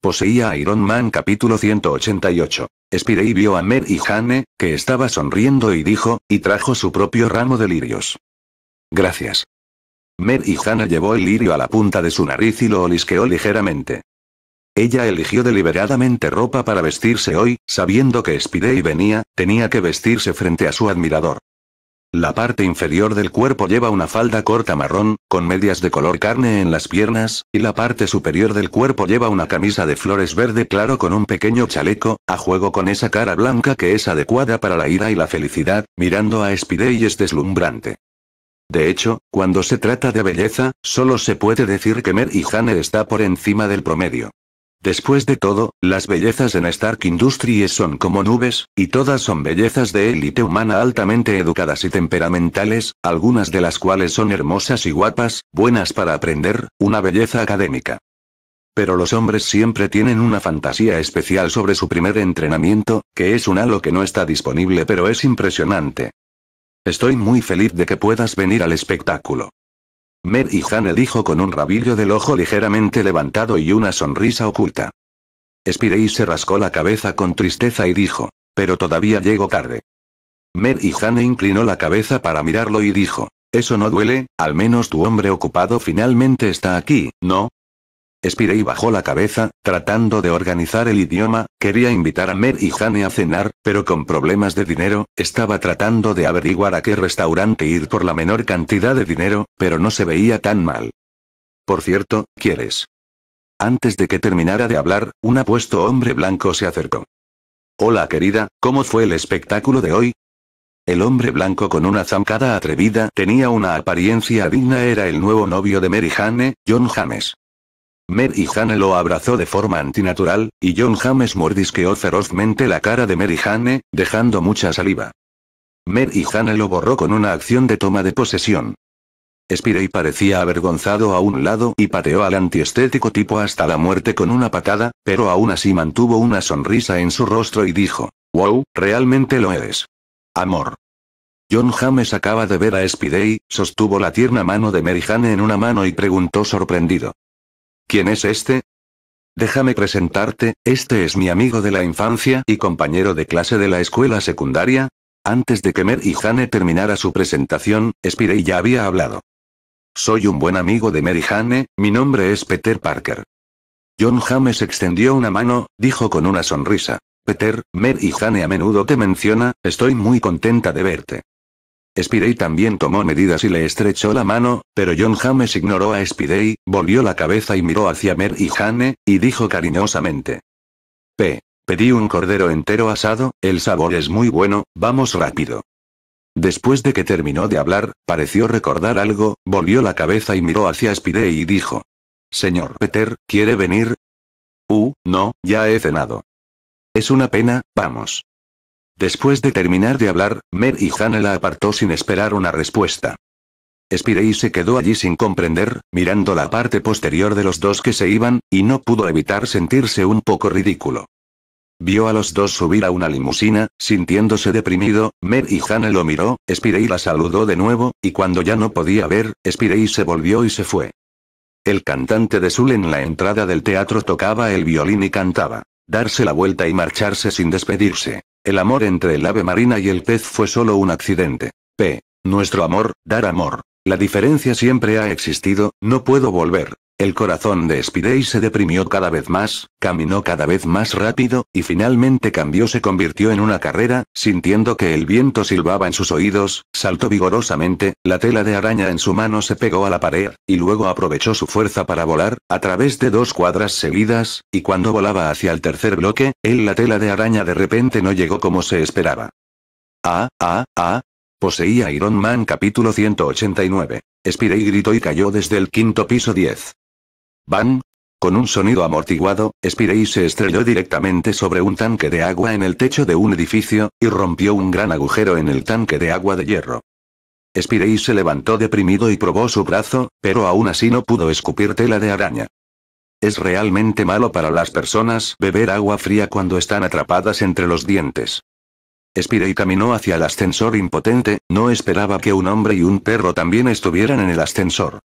Poseía Iron Man capítulo 188. Spirey vio a Mer y Jane, que estaba sonriendo y dijo, y trajo su propio ramo de lirios. Gracias. Mer Jana llevó el lirio a la punta de su nariz y lo olisqueó ligeramente. Ella eligió deliberadamente ropa para vestirse hoy, sabiendo que Spidey venía, tenía que vestirse frente a su admirador. La parte inferior del cuerpo lleva una falda corta marrón, con medias de color carne en las piernas, y la parte superior del cuerpo lleva una camisa de flores verde claro con un pequeño chaleco, a juego con esa cara blanca que es adecuada para la ira y la felicidad, mirando a Spidey es deslumbrante. De hecho, cuando se trata de belleza, solo se puede decir que Mer y Jane está por encima del promedio. Después de todo, las bellezas en Stark Industries son como nubes, y todas son bellezas de élite humana altamente educadas y temperamentales, algunas de las cuales son hermosas y guapas, buenas para aprender, una belleza académica. Pero los hombres siempre tienen una fantasía especial sobre su primer entrenamiento, que es un halo que no está disponible pero es impresionante. Estoy muy feliz de que puedas venir al espectáculo. Mer y Jane dijo con un rabillo del ojo ligeramente levantado y una sonrisa oculta. Spirey se rascó la cabeza con tristeza y dijo, pero todavía llego tarde. Mer y Jane inclinó la cabeza para mirarlo y dijo, eso no duele, al menos tu hombre ocupado finalmente está aquí, ¿no? y bajó la cabeza, tratando de organizar el idioma, quería invitar a Mer y Jane a cenar, pero con problemas de dinero, estaba tratando de averiguar a qué restaurante ir por la menor cantidad de dinero, pero no se veía tan mal. Por cierto, ¿quieres? Antes de que terminara de hablar, un apuesto hombre blanco se acercó. Hola querida, ¿cómo fue el espectáculo de hoy? El hombre blanco con una zancada atrevida tenía una apariencia digna era el nuevo novio de Mary Hane, John James. Mary Jane lo abrazó de forma antinatural, y John James mordisqueó ferozmente la cara de Mary Jane, dejando mucha saliva. Mary Jane lo borró con una acción de toma de posesión. Spidey parecía avergonzado a un lado y pateó al antiestético tipo hasta la muerte con una patada, pero aún así mantuvo una sonrisa en su rostro y dijo, wow, realmente lo eres. Amor. John James acaba de ver a Spidey, sostuvo la tierna mano de Mary Jane en una mano y preguntó sorprendido. ¿Quién es este? Déjame presentarte, este es mi amigo de la infancia y compañero de clase de la escuela secundaria. Antes de que Mer y Jane terminara su presentación, Spirey ya había hablado. Soy un buen amigo de Mer y Jane, mi nombre es Peter Parker. John James extendió una mano, dijo con una sonrisa. Peter, Mer y Jane a menudo te menciona, estoy muy contenta de verte. Spidey también tomó medidas y le estrechó la mano, pero John James ignoró a Spidey, volvió la cabeza y miró hacia Mer y Jane, y dijo cariñosamente. P. Pedí un cordero entero asado, el sabor es muy bueno, vamos rápido. Después de que terminó de hablar, pareció recordar algo, volvió la cabeza y miró hacia Spidey y dijo. Señor Peter, ¿quiere venir? Uh, no, ya he cenado. Es una pena, vamos. Después de terminar de hablar, Mer y Hannah la apartó sin esperar una respuesta. Spirey se quedó allí sin comprender, mirando la parte posterior de los dos que se iban, y no pudo evitar sentirse un poco ridículo. Vio a los dos subir a una limusina, sintiéndose deprimido, Mer y Hannah lo miró, Spirey la saludó de nuevo, y cuando ya no podía ver, Spirey se volvió y se fue. El cantante de Zul en la entrada del teatro tocaba el violín y cantaba. Darse la vuelta y marcharse sin despedirse. El amor entre el ave marina y el pez fue solo un accidente. P. Nuestro amor, dar amor. La diferencia siempre ha existido, no puedo volver. El corazón de Spidey se deprimió cada vez más, caminó cada vez más rápido, y finalmente cambió se convirtió en una carrera, sintiendo que el viento silbaba en sus oídos, saltó vigorosamente, la tela de araña en su mano se pegó a la pared, y luego aprovechó su fuerza para volar, a través de dos cuadras seguidas, y cuando volaba hacia el tercer bloque, él la tela de araña de repente no llegó como se esperaba. Ah, ah, ah, Poseía Iron Man capítulo 189. Spirey gritó y cayó desde el quinto piso 10. Van, Con un sonido amortiguado, Spirey se estrelló directamente sobre un tanque de agua en el techo de un edificio, y rompió un gran agujero en el tanque de agua de hierro. Spirey se levantó deprimido y probó su brazo, pero aún así no pudo escupir tela de araña. Es realmente malo para las personas beber agua fría cuando están atrapadas entre los dientes. Spirey caminó hacia el ascensor impotente, no esperaba que un hombre y un perro también estuvieran en el ascensor.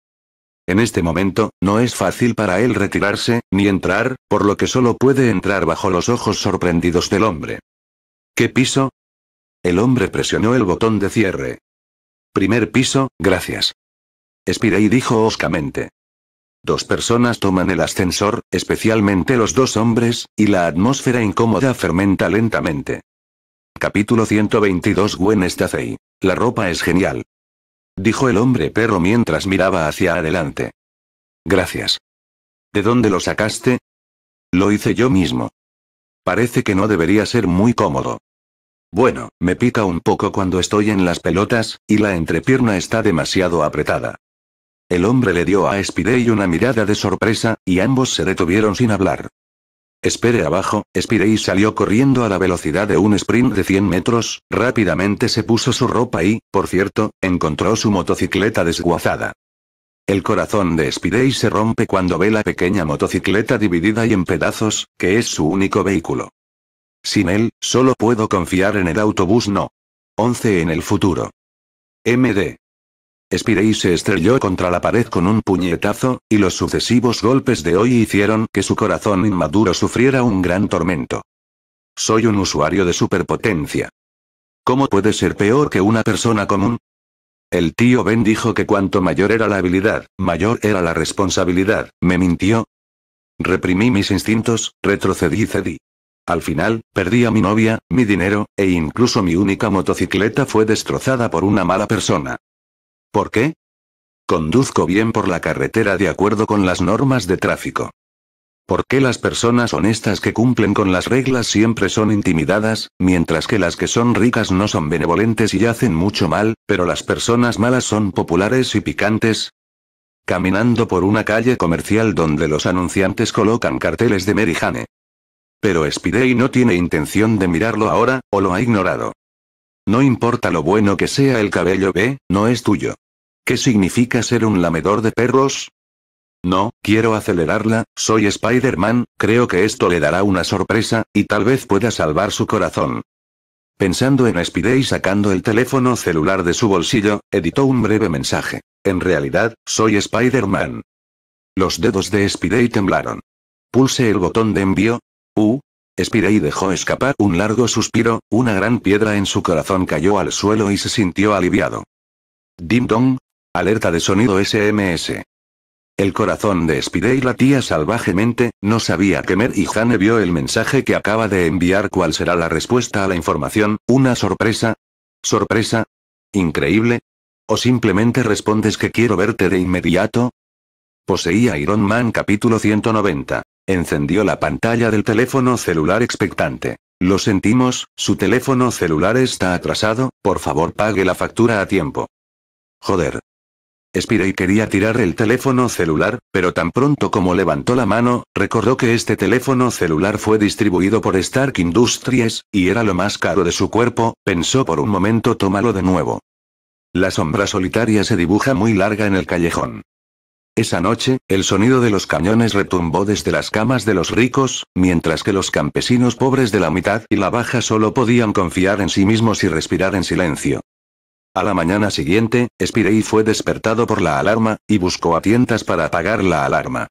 En este momento, no es fácil para él retirarse, ni entrar, por lo que solo puede entrar bajo los ojos sorprendidos del hombre. ¿Qué piso? El hombre presionó el botón de cierre. Primer piso, gracias. y dijo oscamente. Dos personas toman el ascensor, especialmente los dos hombres, y la atmósfera incómoda fermenta lentamente. Capítulo 122 Gwen Stacey. La ropa es genial dijo el hombre perro mientras miraba hacia adelante. Gracias. ¿De dónde lo sacaste? Lo hice yo mismo. Parece que no debería ser muy cómodo. Bueno, me pica un poco cuando estoy en las pelotas, y la entrepierna está demasiado apretada. El hombre le dio a Spidey una mirada de sorpresa, y ambos se detuvieron sin hablar. Espere abajo, Spidey salió corriendo a la velocidad de un sprint de 100 metros, rápidamente se puso su ropa y, por cierto, encontró su motocicleta desguazada. El corazón de Spidey se rompe cuando ve la pequeña motocicleta dividida y en pedazos, que es su único vehículo. Sin él, solo puedo confiar en el autobús no. 11 en el futuro. MD y se estrelló contra la pared con un puñetazo, y los sucesivos golpes de hoy hicieron que su corazón inmaduro sufriera un gran tormento. Soy un usuario de superpotencia. ¿Cómo puede ser peor que una persona común? El tío Ben dijo que cuanto mayor era la habilidad, mayor era la responsabilidad, me mintió. Reprimí mis instintos, retrocedí y cedí. Al final, perdí a mi novia, mi dinero, e incluso mi única motocicleta fue destrozada por una mala persona. ¿Por qué? Conduzco bien por la carretera de acuerdo con las normas de tráfico. ¿Por qué las personas honestas que cumplen con las reglas siempre son intimidadas, mientras que las que son ricas no son benevolentes y hacen mucho mal, pero las personas malas son populares y picantes? Caminando por una calle comercial donde los anunciantes colocan carteles de Merijane. Pero Spidey no tiene intención de mirarlo ahora, o lo ha ignorado. No importa lo bueno que sea el cabello B, no es tuyo. ¿Qué significa ser un lamedor de perros? No, quiero acelerarla, soy Spider-Man, creo que esto le dará una sorpresa, y tal vez pueda salvar su corazón. Pensando en Spidey y sacando el teléfono celular de su bolsillo, editó un breve mensaje. En realidad, soy Spider-Man. Los dedos de Spidey temblaron. Pulse el botón de envío. Uh. Spidey dejó escapar un largo suspiro, una gran piedra en su corazón cayó al suelo y se sintió aliviado. Dim Dong, Alerta de sonido SMS. El corazón de Spidey latía salvajemente, no sabía que Mer y Jane vio el mensaje que acaba de enviar. ¿Cuál será la respuesta a la información? ¿Una sorpresa? ¿Sorpresa? ¿Increíble? ¿O simplemente respondes que quiero verte de inmediato? Poseía Iron Man capítulo 190. Encendió la pantalla del teléfono celular expectante. Lo sentimos, su teléfono celular está atrasado, por favor pague la factura a tiempo. Joder, y quería tirar el teléfono celular, pero tan pronto como levantó la mano, recordó que este teléfono celular fue distribuido por Stark Industries, y era lo más caro de su cuerpo, pensó por un momento tómalo de nuevo. La sombra solitaria se dibuja muy larga en el callejón. Esa noche, el sonido de los cañones retumbó desde las camas de los ricos, mientras que los campesinos pobres de la mitad y la baja solo podían confiar en sí mismos y respirar en silencio. A la mañana siguiente, Spirey fue despertado por la alarma, y buscó a tientas para apagar la alarma.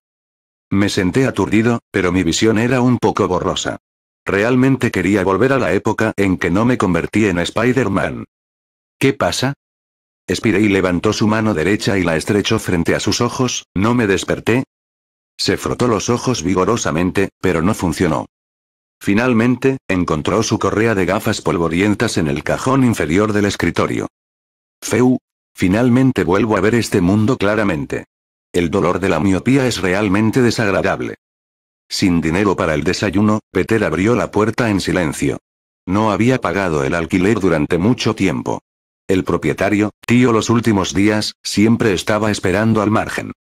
Me senté aturdido, pero mi visión era un poco borrosa. Realmente quería volver a la época en que no me convertí en Spider-Man. ¿Qué pasa? Spirey levantó su mano derecha y la estrechó frente a sus ojos, ¿no me desperté? Se frotó los ojos vigorosamente, pero no funcionó. Finalmente, encontró su correa de gafas polvorientas en el cajón inferior del escritorio. Feu. Finalmente vuelvo a ver este mundo claramente. El dolor de la miopía es realmente desagradable. Sin dinero para el desayuno, Peter abrió la puerta en silencio. No había pagado el alquiler durante mucho tiempo. El propietario, tío los últimos días, siempre estaba esperando al margen.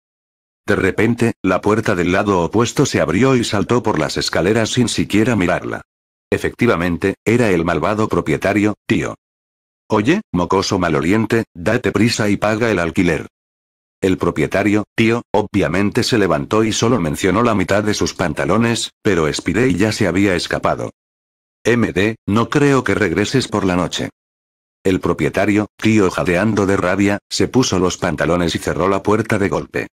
De repente, la puerta del lado opuesto se abrió y saltó por las escaleras sin siquiera mirarla. Efectivamente, era el malvado propietario, tío. Oye, mocoso maloliente, date prisa y paga el alquiler. El propietario, tío, obviamente se levantó y solo mencionó la mitad de sus pantalones, pero Spidey ya se había escapado. MD, no creo que regreses por la noche. El propietario, tío jadeando de rabia, se puso los pantalones y cerró la puerta de golpe.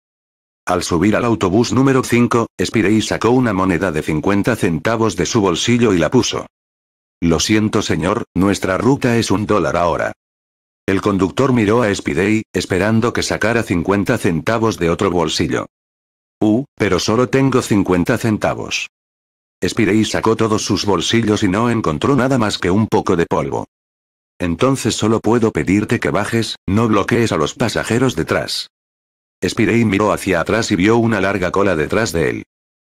Al subir al autobús número 5, Spirey sacó una moneda de 50 centavos de su bolsillo y la puso. Lo siento señor, nuestra ruta es un dólar ahora. El conductor miró a Spidey, esperando que sacara 50 centavos de otro bolsillo. Uh, pero solo tengo 50 centavos. Spidey sacó todos sus bolsillos y no encontró nada más que un poco de polvo. Entonces solo puedo pedirte que bajes, no bloquees a los pasajeros detrás. Spidey miró hacia atrás y vio una larga cola detrás de él.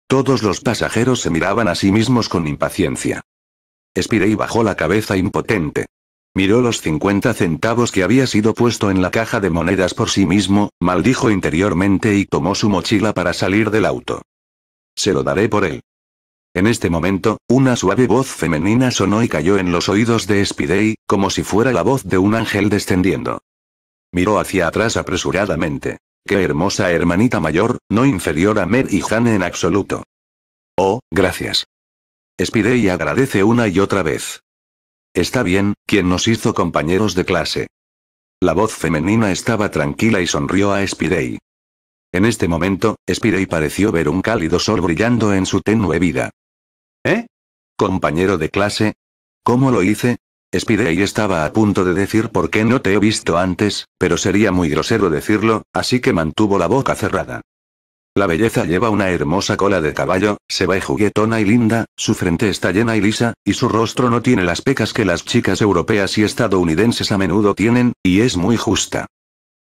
Todos los pasajeros se miraban a sí mismos con impaciencia. Spidey bajó la cabeza impotente. Miró los 50 centavos que había sido puesto en la caja de monedas por sí mismo, maldijo interiormente y tomó su mochila para salir del auto. Se lo daré por él. En este momento, una suave voz femenina sonó y cayó en los oídos de Spidey, como si fuera la voz de un ángel descendiendo. Miró hacia atrás apresuradamente. Qué hermosa hermanita mayor, no inferior a Mer y Jane en absoluto. Oh, gracias. Spidey agradece una y otra vez. Está bien, quien nos hizo compañeros de clase. La voz femenina estaba tranquila y sonrió a Spidey. En este momento, Spidey pareció ver un cálido sol brillando en su tenue vida. ¿Eh? ¿Compañero de clase? ¿Cómo lo hice? Spidey estaba a punto de decir por qué no te he visto antes, pero sería muy grosero decirlo, así que mantuvo la boca cerrada. La belleza lleva una hermosa cola de caballo, se ve juguetona y linda, su frente está llena y lisa, y su rostro no tiene las pecas que las chicas europeas y estadounidenses a menudo tienen, y es muy justa.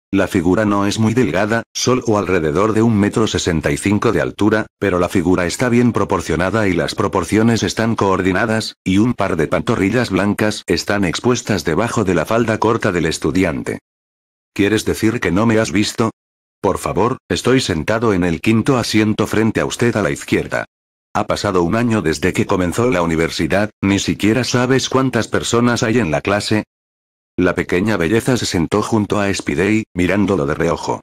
La figura no es muy delgada, solo alrededor de un metro sesenta y cinco de altura, pero la figura está bien proporcionada y las proporciones están coordinadas, y un par de pantorrillas blancas están expuestas debajo de la falda corta del estudiante. ¿Quieres decir que no me has visto? Por favor, estoy sentado en el quinto asiento frente a usted a la izquierda. Ha pasado un año desde que comenzó la universidad, ni siquiera sabes cuántas personas hay en la clase. La pequeña belleza se sentó junto a Spidey, mirándolo de reojo.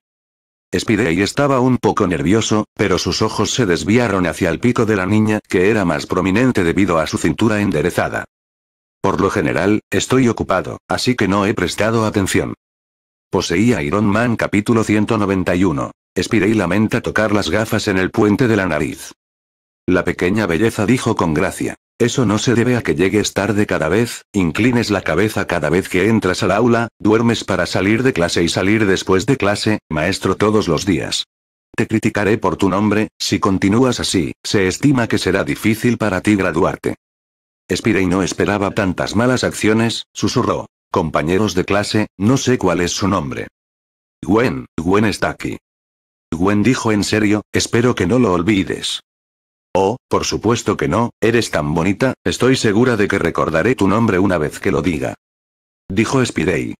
Spidey estaba un poco nervioso, pero sus ojos se desviaron hacia el pico de la niña, que era más prominente debido a su cintura enderezada. Por lo general, estoy ocupado, así que no he prestado atención poseía Iron Man capítulo 191. Espiré lamenta tocar las gafas en el puente de la nariz. La pequeña belleza dijo con gracia. Eso no se debe a que llegues tarde cada vez, inclines la cabeza cada vez que entras al aula, duermes para salir de clase y salir después de clase, maestro todos los días. Te criticaré por tu nombre, si continúas así, se estima que será difícil para ti graduarte. Spirey no esperaba tantas malas acciones, susurró. Compañeros de clase, no sé cuál es su nombre. Gwen, Gwen está aquí. Gwen dijo en serio, espero que no lo olvides. Oh, por supuesto que no, eres tan bonita, estoy segura de que recordaré tu nombre una vez que lo diga. Dijo Spirey.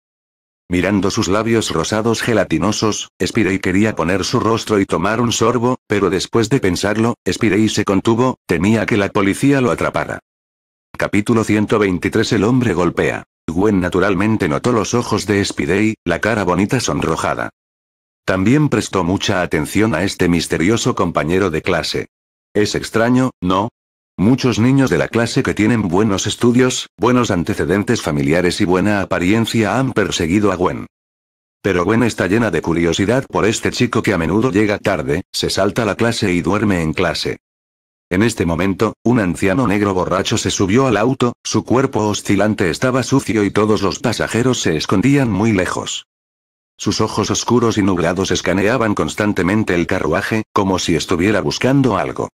Mirando sus labios rosados gelatinosos, Spirey quería poner su rostro y tomar un sorbo, pero después de pensarlo, Spirey se contuvo, temía que la policía lo atrapara. Capítulo 123 El hombre golpea. Gwen naturalmente notó los ojos de Spidey, la cara bonita sonrojada. También prestó mucha atención a este misterioso compañero de clase. Es extraño, ¿no? Muchos niños de la clase que tienen buenos estudios, buenos antecedentes familiares y buena apariencia han perseguido a Gwen. Pero Gwen está llena de curiosidad por este chico que a menudo llega tarde, se salta la clase y duerme en clase. En este momento, un anciano negro borracho se subió al auto, su cuerpo oscilante estaba sucio y todos los pasajeros se escondían muy lejos. Sus ojos oscuros y nublados escaneaban constantemente el carruaje, como si estuviera buscando algo.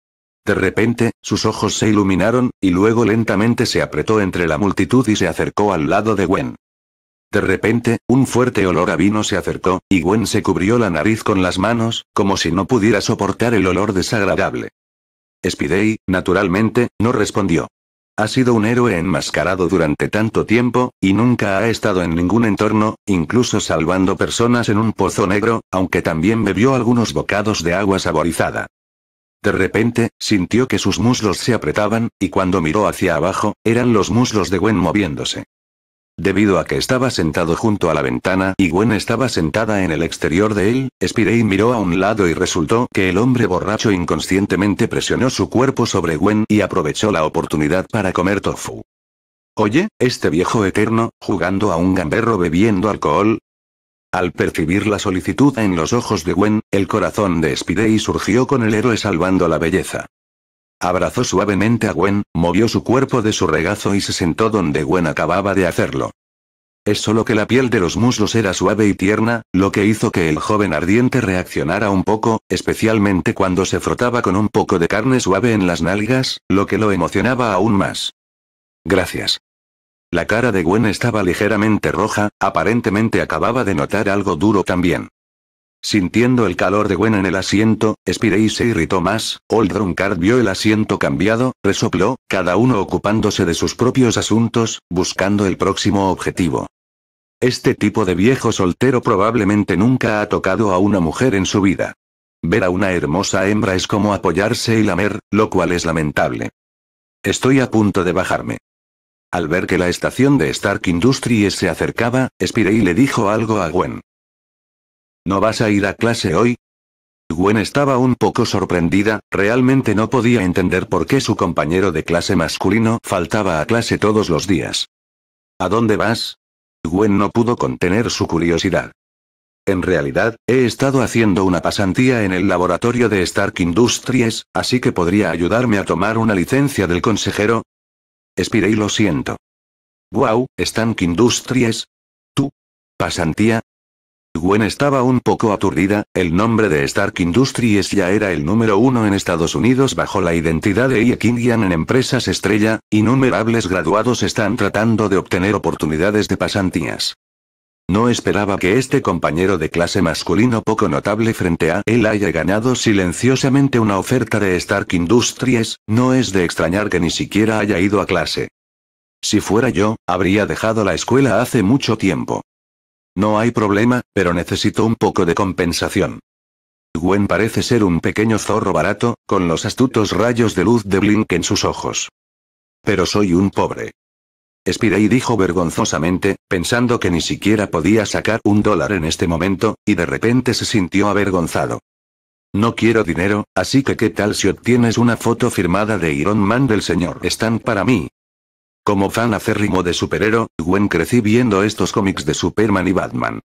De repente, sus ojos se iluminaron, y luego lentamente se apretó entre la multitud y se acercó al lado de Gwen. De repente, un fuerte olor a vino se acercó, y Gwen se cubrió la nariz con las manos, como si no pudiera soportar el olor desagradable. Spidey, naturalmente, no respondió. Ha sido un héroe enmascarado durante tanto tiempo, y nunca ha estado en ningún entorno, incluso salvando personas en un pozo negro, aunque también bebió algunos bocados de agua saborizada. De repente, sintió que sus muslos se apretaban, y cuando miró hacia abajo, eran los muslos de Gwen moviéndose. Debido a que estaba sentado junto a la ventana y Gwen estaba sentada en el exterior de él, Spirey miró a un lado y resultó que el hombre borracho inconscientemente presionó su cuerpo sobre Gwen y aprovechó la oportunidad para comer tofu. Oye, este viejo eterno, jugando a un gamberro bebiendo alcohol. Al percibir la solicitud en los ojos de Gwen, el corazón de Spidey surgió con el héroe salvando la belleza. Abrazó suavemente a Gwen, movió su cuerpo de su regazo y se sentó donde Gwen acababa de hacerlo. Es solo que la piel de los muslos era suave y tierna, lo que hizo que el joven ardiente reaccionara un poco, especialmente cuando se frotaba con un poco de carne suave en las nalgas, lo que lo emocionaba aún más. Gracias. La cara de Gwen estaba ligeramente roja, aparentemente acababa de notar algo duro también. Sintiendo el calor de Gwen en el asiento, Spirey se irritó más, Old Drunkard vio el asiento cambiado, resopló, cada uno ocupándose de sus propios asuntos, buscando el próximo objetivo. Este tipo de viejo soltero probablemente nunca ha tocado a una mujer en su vida. Ver a una hermosa hembra es como apoyarse y lamer, lo cual es lamentable. Estoy a punto de bajarme. Al ver que la estación de Stark Industries se acercaba, Spirey le dijo algo a Gwen. ¿No vas a ir a clase hoy? Gwen estaba un poco sorprendida, realmente no podía entender por qué su compañero de clase masculino faltaba a clase todos los días. ¿A dónde vas? Gwen no pudo contener su curiosidad. En realidad, he estado haciendo una pasantía en el laboratorio de Stark Industries, así que podría ayudarme a tomar una licencia del consejero. Espiré y lo siento. Wow, Stark Industries. ¿Tú? ¿Pasantía? Gwen estaba un poco aturdida, el nombre de Stark Industries ya era el número uno en Estados Unidos bajo la identidad de Kingian en empresas estrella, innumerables graduados están tratando de obtener oportunidades de pasantías. No esperaba que este compañero de clase masculino poco notable frente a él haya ganado silenciosamente una oferta de Stark Industries, no es de extrañar que ni siquiera haya ido a clase. Si fuera yo, habría dejado la escuela hace mucho tiempo. No hay problema, pero necesito un poco de compensación. Gwen parece ser un pequeño zorro barato, con los astutos rayos de luz de Blink en sus ojos. Pero soy un pobre. y dijo vergonzosamente, pensando que ni siquiera podía sacar un dólar en este momento, y de repente se sintió avergonzado. No quiero dinero, así que ¿qué tal si obtienes una foto firmada de Iron Man del señor Stan para mí? Como fan acérrimo de superhéroe, Gwen crecí viendo estos cómics de Superman y Batman.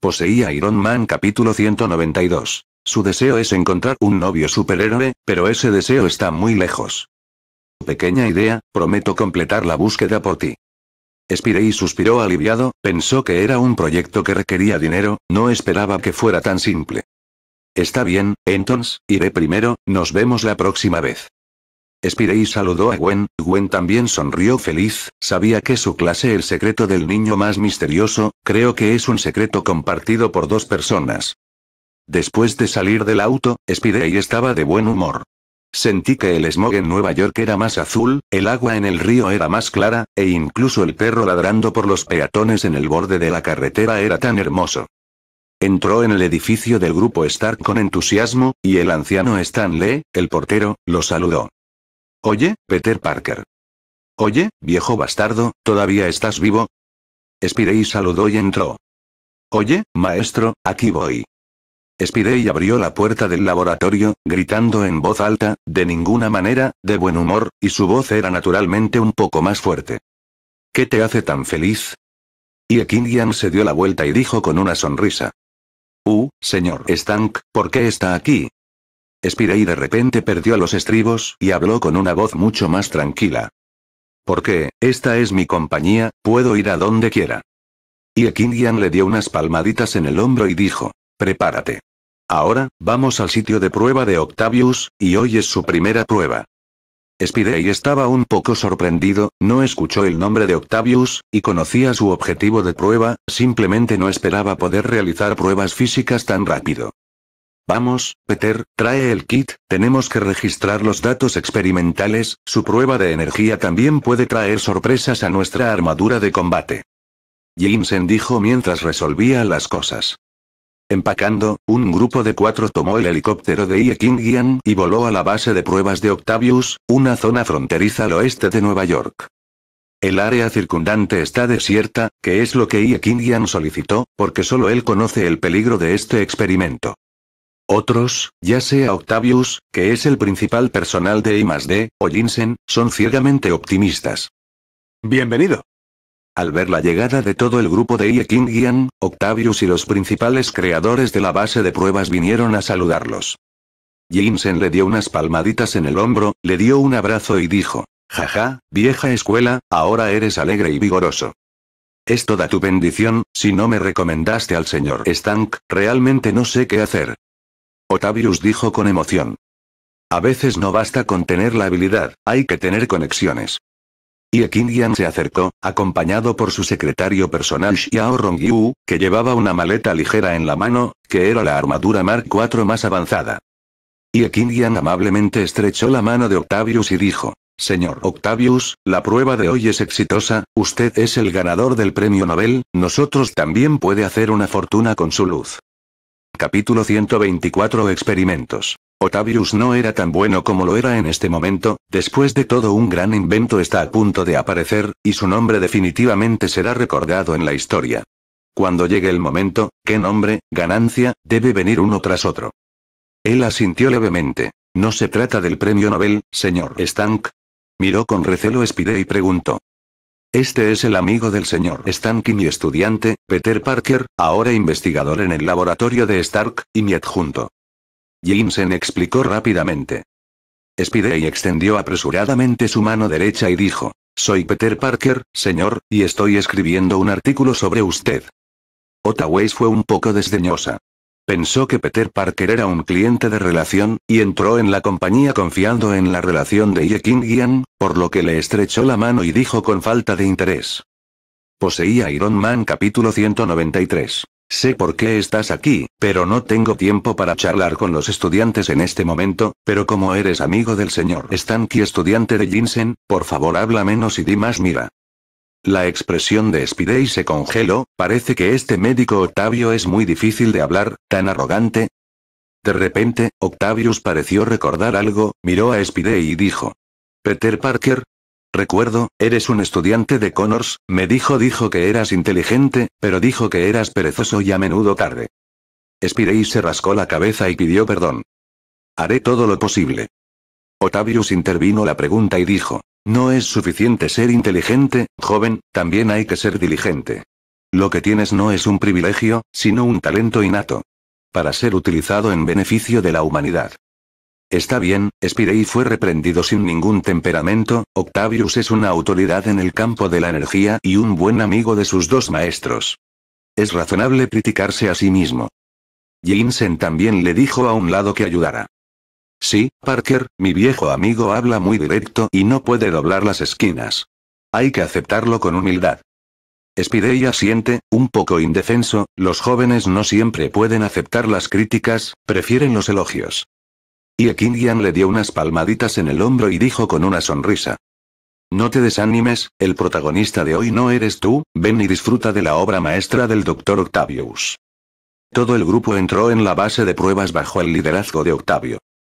Poseía Iron Man capítulo 192. Su deseo es encontrar un novio superhéroe, pero ese deseo está muy lejos. Pequeña idea, prometo completar la búsqueda por ti. y suspiró aliviado, pensó que era un proyecto que requería dinero, no esperaba que fuera tan simple. Está bien, entonces, iré primero, nos vemos la próxima vez. Spidey saludó a Gwen, Gwen también sonrió feliz, sabía que su clase el secreto del niño más misterioso, creo que es un secreto compartido por dos personas. Después de salir del auto, Spidey estaba de buen humor. Sentí que el smog en Nueva York era más azul, el agua en el río era más clara, e incluso el perro ladrando por los peatones en el borde de la carretera era tan hermoso. Entró en el edificio del grupo Stark con entusiasmo, y el anciano Stanley, el portero, lo saludó. Oye, Peter Parker. Oye, viejo bastardo, ¿todavía estás vivo? Spirey saludó y entró. Oye, maestro, aquí voy. Spirey abrió la puerta del laboratorio, gritando en voz alta, de ninguna manera, de buen humor, y su voz era naturalmente un poco más fuerte. ¿Qué te hace tan feliz? Y Ekinian se dio la vuelta y dijo con una sonrisa. Uh, señor Stank, ¿por qué está aquí? Spirey de repente perdió los estribos, y habló con una voz mucho más tranquila. Porque, esta es mi compañía, puedo ir a donde quiera. Y Ekingian le dio unas palmaditas en el hombro y dijo, prepárate. Ahora, vamos al sitio de prueba de Octavius, y hoy es su primera prueba. Spidey estaba un poco sorprendido, no escuchó el nombre de Octavius, y conocía su objetivo de prueba, simplemente no esperaba poder realizar pruebas físicas tan rápido. Vamos, Peter, trae el kit, tenemos que registrar los datos experimentales, su prueba de energía también puede traer sorpresas a nuestra armadura de combate. Jensen dijo mientras resolvía las cosas. Empacando, un grupo de cuatro tomó el helicóptero de Iekingian y voló a la base de pruebas de Octavius, una zona fronteriza al oeste de Nueva York. El área circundante está desierta, que es lo que Iekingian solicitó, porque solo él conoce el peligro de este experimento. Otros, ya sea Octavius, que es el principal personal de I+D, o Jensen, son ciegamente optimistas. Bienvenido. Al ver la llegada de todo el grupo de Iekingian, Octavius y los principales creadores de la base de pruebas vinieron a saludarlos. Jensen le dio unas palmaditas en el hombro, le dio un abrazo y dijo, jaja, vieja escuela, ahora eres alegre y vigoroso. Es toda tu bendición, si no me recomendaste al señor Stank, realmente no sé qué hacer. Octavius dijo con emoción. A veces no basta con tener la habilidad, hay que tener conexiones. Y se acercó, acompañado por su secretario personal Xiao Rongyu, que llevaba una maleta ligera en la mano, que era la armadura Mark IV más avanzada. Y amablemente estrechó la mano de Octavius y dijo, Señor Octavius, la prueba de hoy es exitosa, usted es el ganador del premio Nobel, nosotros también puede hacer una fortuna con su luz. Capítulo 124 Experimentos. Otavius no era tan bueno como lo era en este momento, después de todo un gran invento está a punto de aparecer, y su nombre definitivamente será recordado en la historia. Cuando llegue el momento, qué nombre, ganancia, debe venir uno tras otro. Él asintió levemente. No se trata del premio Nobel, señor Stank. Miró con recelo Spidey y preguntó. Este es el amigo del señor y mi estudiante, Peter Parker, ahora investigador en el laboratorio de Stark, y mi adjunto. Jensen explicó rápidamente. Spidey extendió apresuradamente su mano derecha y dijo, soy Peter Parker, señor, y estoy escribiendo un artículo sobre usted. Otaways fue un poco desdeñosa. Pensó que Peter Parker era un cliente de relación, y entró en la compañía confiando en la relación de Ye Kingian, por lo que le estrechó la mano y dijo con falta de interés. Poseía Iron Man capítulo 193. Sé por qué estás aquí, pero no tengo tiempo para charlar con los estudiantes en este momento, pero como eres amigo del señor Stanky estudiante de Jinsen, por favor habla menos y di más mira. La expresión de Spidey se congeló, parece que este médico Octavio es muy difícil de hablar, tan arrogante. De repente, Octavius pareció recordar algo, miró a Spidey y dijo. Peter Parker. Recuerdo, eres un estudiante de Connors, me dijo dijo que eras inteligente, pero dijo que eras perezoso y a menudo tarde. Spidey se rascó la cabeza y pidió perdón. Haré todo lo posible. Octavius intervino la pregunta y dijo. No es suficiente ser inteligente, joven, también hay que ser diligente. Lo que tienes no es un privilegio, sino un talento innato. Para ser utilizado en beneficio de la humanidad. Está bien, Spirey fue reprendido sin ningún temperamento, Octavius es una autoridad en el campo de la energía y un buen amigo de sus dos maestros. Es razonable criticarse a sí mismo. Jensen también le dijo a un lado que ayudara. Sí, Parker, mi viejo amigo habla muy directo y no puede doblar las esquinas. Hay que aceptarlo con humildad. Spidey asiente, un poco indefenso, los jóvenes no siempre pueden aceptar las críticas, prefieren los elogios. Y Ekingian le dio unas palmaditas en el hombro y dijo con una sonrisa. No te desanimes, el protagonista de hoy no eres tú, ven y disfruta de la obra maestra del Dr. Octavius. Todo el grupo entró en la base de pruebas bajo el liderazgo de Octavio.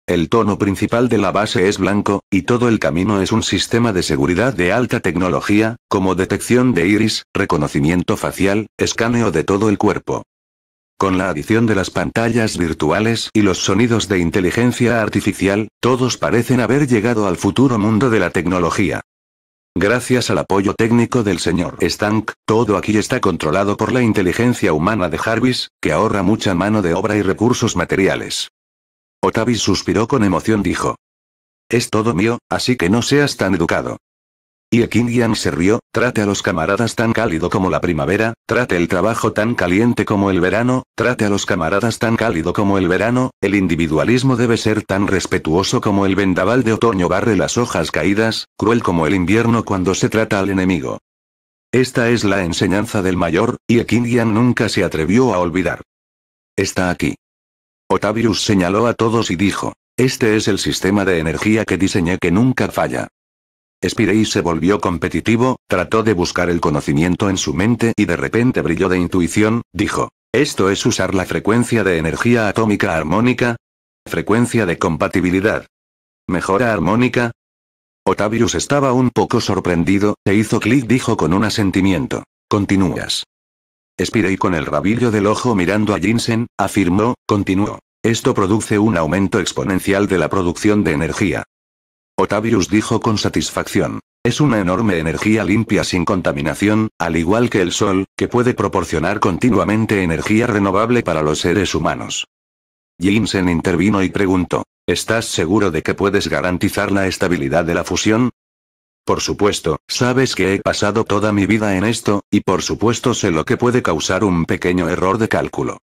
El tono principal de la base es blanco, y todo el camino es un sistema de seguridad de alta tecnología, como detección de iris, reconocimiento facial, escaneo de todo el cuerpo. Con la adición de las pantallas virtuales y los sonidos de inteligencia artificial, todos parecen haber llegado al futuro mundo de la tecnología. Gracias al apoyo técnico del señor Stank, todo aquí está controlado por la inteligencia humana de Jarvis, que ahorra mucha mano de obra y recursos materiales. Otavis suspiró con emoción dijo. Es todo mío, así que no seas tan educado. Y Ekingian se rió, trate a los camaradas tan cálido como la primavera, trate el trabajo tan caliente como el verano, trate a los camaradas tan cálido como el verano, el individualismo debe ser tan respetuoso como el vendaval de otoño barre las hojas caídas, cruel como el invierno cuando se trata al enemigo. Esta es la enseñanza del mayor, y Ekingian nunca se atrevió a olvidar. Está aquí. Otavius señaló a todos y dijo, este es el sistema de energía que diseñé que nunca falla. Spirey se volvió competitivo, trató de buscar el conocimiento en su mente y de repente brilló de intuición, dijo, esto es usar la frecuencia de energía atómica armónica. Frecuencia de compatibilidad. Mejora armónica. Otavius estaba un poco sorprendido, e hizo clic dijo con un asentimiento. Continúas. Spirey con el rabillo del ojo mirando a Jensen, afirmó, continuó. Esto produce un aumento exponencial de la producción de energía. Otavius dijo con satisfacción. Es una enorme energía limpia sin contaminación, al igual que el Sol, que puede proporcionar continuamente energía renovable para los seres humanos. Jensen intervino y preguntó. ¿Estás seguro de que puedes garantizar la estabilidad de la fusión? Por supuesto, sabes que he pasado toda mi vida en esto, y por supuesto sé lo que puede causar un pequeño error de cálculo.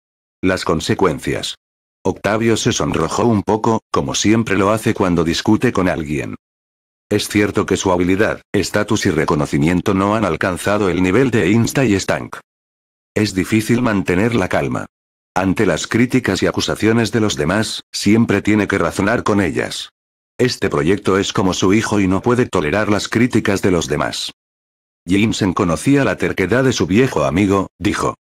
Las consecuencias. Octavio se sonrojó un poco, como siempre lo hace cuando discute con alguien. Es cierto que su habilidad, estatus y reconocimiento no han alcanzado el nivel de Insta y Stank. Es difícil mantener la calma. Ante las críticas y acusaciones de los demás, siempre tiene que razonar con ellas. Este proyecto es como su hijo y no puede tolerar las críticas de los demás. Jameson conocía la terquedad de su viejo amigo, dijo.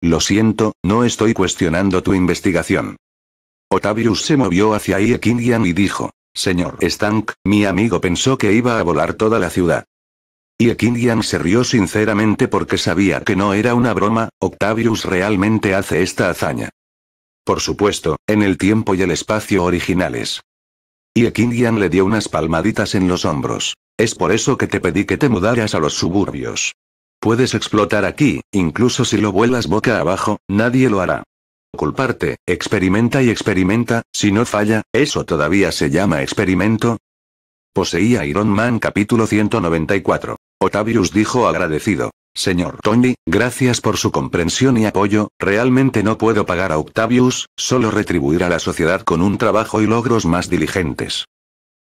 Lo siento, no estoy cuestionando tu investigación. Octavius se movió hacia Iekindian y dijo. Señor Stank, mi amigo pensó que iba a volar toda la ciudad. Iekindian se rió sinceramente porque sabía que no era una broma, Octavius realmente hace esta hazaña. Por supuesto, en el tiempo y el espacio originales. Iekindian le dio unas palmaditas en los hombros. Es por eso que te pedí que te mudaras a los suburbios. Puedes explotar aquí, incluso si lo vuelas boca abajo, nadie lo hará culparte, experimenta y experimenta, si no falla, ¿eso todavía se llama experimento? Poseía Iron Man capítulo 194. Octavius dijo agradecido. Señor Tony, gracias por su comprensión y apoyo, realmente no puedo pagar a Octavius, solo retribuir a la sociedad con un trabajo y logros más diligentes.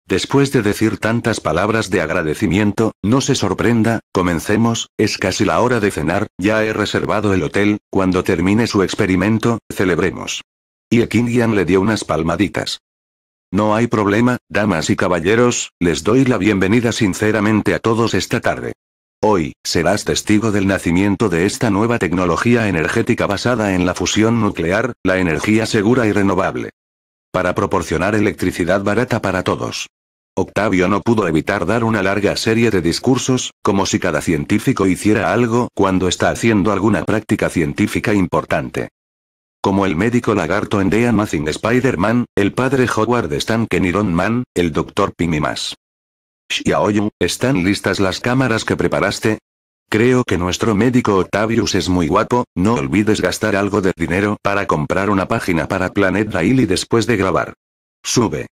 Después de decir tantas palabras de agradecimiento, no se sorprenda, comencemos, es casi la hora de cenar, ya he reservado el hotel, cuando termine su experimento, celebremos. Y Ekingian le dio unas palmaditas. No hay problema, damas y caballeros, les doy la bienvenida sinceramente a todos esta tarde. Hoy, serás testigo del nacimiento de esta nueva tecnología energética basada en la fusión nuclear, la energía segura y renovable para proporcionar electricidad barata para todos. Octavio no pudo evitar dar una larga serie de discursos, como si cada científico hiciera algo cuando está haciendo alguna práctica científica importante. Como el médico lagarto en The Amazing Spider-Man, el padre Howard Stan en Iron Man, el doctor Pim y más. Xiaoyu, ¿están listas las cámaras que preparaste? Creo que nuestro médico Octavius es muy guapo, no olvides gastar algo de dinero para comprar una página para Planet Daily después de grabar. Sube.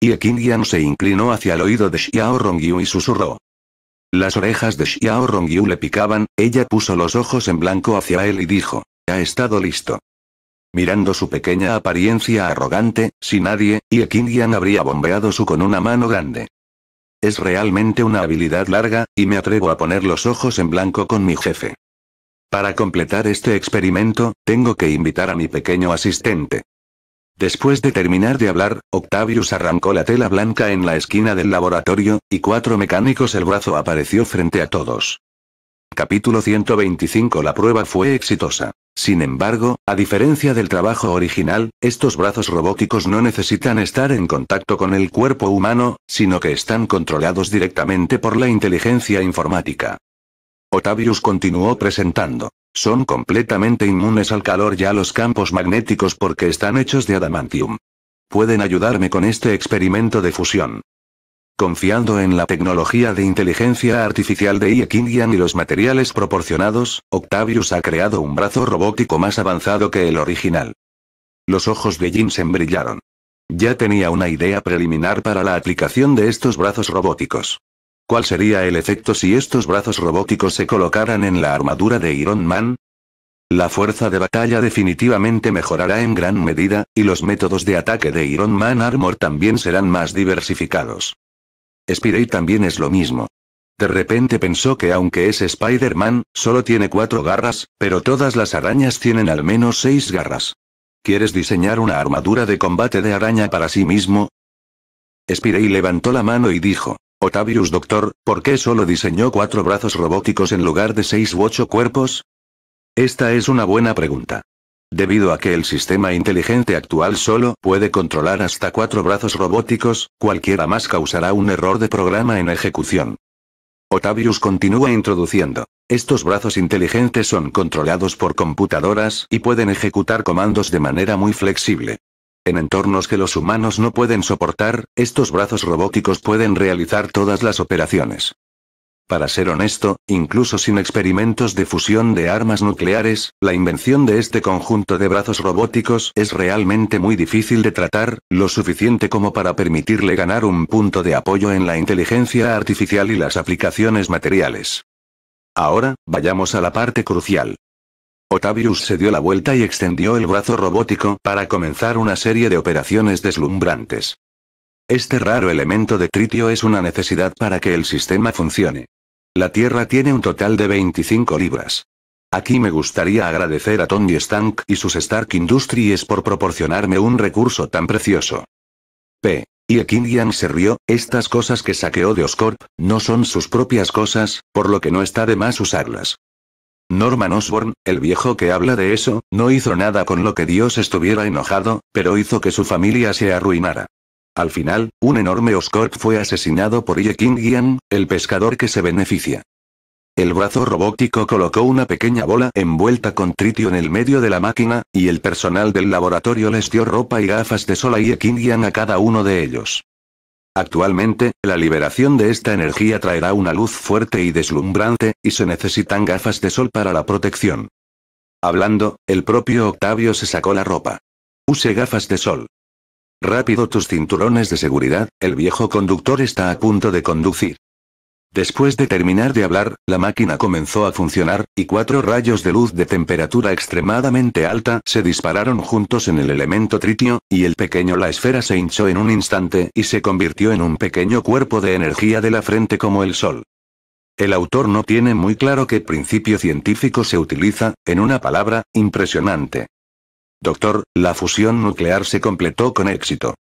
Ye se inclinó hacia el oído de Xiao Rongyu y susurró. Las orejas de Xiao Rongyu le picaban, ella puso los ojos en blanco hacia él y dijo, ha estado listo. Mirando su pequeña apariencia arrogante, si nadie, Ye Qingyan habría bombeado su con una mano grande. Es realmente una habilidad larga, y me atrevo a poner los ojos en blanco con mi jefe. Para completar este experimento, tengo que invitar a mi pequeño asistente. Después de terminar de hablar, Octavius arrancó la tela blanca en la esquina del laboratorio, y cuatro mecánicos el brazo apareció frente a todos. Capítulo 125 La prueba fue exitosa. Sin embargo, a diferencia del trabajo original, estos brazos robóticos no necesitan estar en contacto con el cuerpo humano, sino que están controlados directamente por la inteligencia informática. Otavius continuó presentando. Son completamente inmunes al calor y a los campos magnéticos porque están hechos de adamantium. Pueden ayudarme con este experimento de fusión. Confiando en la tecnología de inteligencia artificial de Iekindian y los materiales proporcionados, Octavius ha creado un brazo robótico más avanzado que el original. Los ojos de se brillaron. Ya tenía una idea preliminar para la aplicación de estos brazos robóticos. ¿Cuál sería el efecto si estos brazos robóticos se colocaran en la armadura de Iron Man? La fuerza de batalla definitivamente mejorará en gran medida, y los métodos de ataque de Iron Man Armor también serán más diversificados. Spirey también es lo mismo. De repente pensó que aunque es Spider-Man, solo tiene cuatro garras, pero todas las arañas tienen al menos seis garras. ¿Quieres diseñar una armadura de combate de araña para sí mismo? Spirey levantó la mano y dijo, Otavius Doctor, ¿por qué solo diseñó cuatro brazos robóticos en lugar de seis u ocho cuerpos? Esta es una buena pregunta. Debido a que el sistema inteligente actual solo puede controlar hasta cuatro brazos robóticos, cualquiera más causará un error de programa en ejecución. Otavius continúa introduciendo. Estos brazos inteligentes son controlados por computadoras y pueden ejecutar comandos de manera muy flexible. En entornos que los humanos no pueden soportar, estos brazos robóticos pueden realizar todas las operaciones. Para ser honesto, incluso sin experimentos de fusión de armas nucleares, la invención de este conjunto de brazos robóticos es realmente muy difícil de tratar, lo suficiente como para permitirle ganar un punto de apoyo en la inteligencia artificial y las aplicaciones materiales. Ahora, vayamos a la parte crucial. Otavius se dio la vuelta y extendió el brazo robótico para comenzar una serie de operaciones deslumbrantes. Este raro elemento de tritio es una necesidad para que el sistema funcione. La Tierra tiene un total de 25 libras. Aquí me gustaría agradecer a Tony Stank y sus Stark Industries por proporcionarme un recurso tan precioso. P. Y Yang se rió, estas cosas que saqueó de Oscorp, no son sus propias cosas, por lo que no está de más usarlas. Norman Osborn, el viejo que habla de eso, no hizo nada con lo que Dios estuviera enojado, pero hizo que su familia se arruinara. Al final, un enorme Oscorp fue asesinado por Ye Kingian, el pescador que se beneficia. El brazo robótico colocó una pequeña bola envuelta con tritio en el medio de la máquina, y el personal del laboratorio les dio ropa y gafas de sol a Ye a cada uno de ellos. Actualmente, la liberación de esta energía traerá una luz fuerte y deslumbrante, y se necesitan gafas de sol para la protección. Hablando, el propio Octavio se sacó la ropa. Use gafas de sol. Rápido tus cinturones de seguridad, el viejo conductor está a punto de conducir. Después de terminar de hablar, la máquina comenzó a funcionar, y cuatro rayos de luz de temperatura extremadamente alta se dispararon juntos en el elemento tritio, y el pequeño la esfera se hinchó en un instante y se convirtió en un pequeño cuerpo de energía de la frente como el sol. El autor no tiene muy claro qué principio científico se utiliza, en una palabra, impresionante. Doctor, la fusión nuclear se completó con éxito.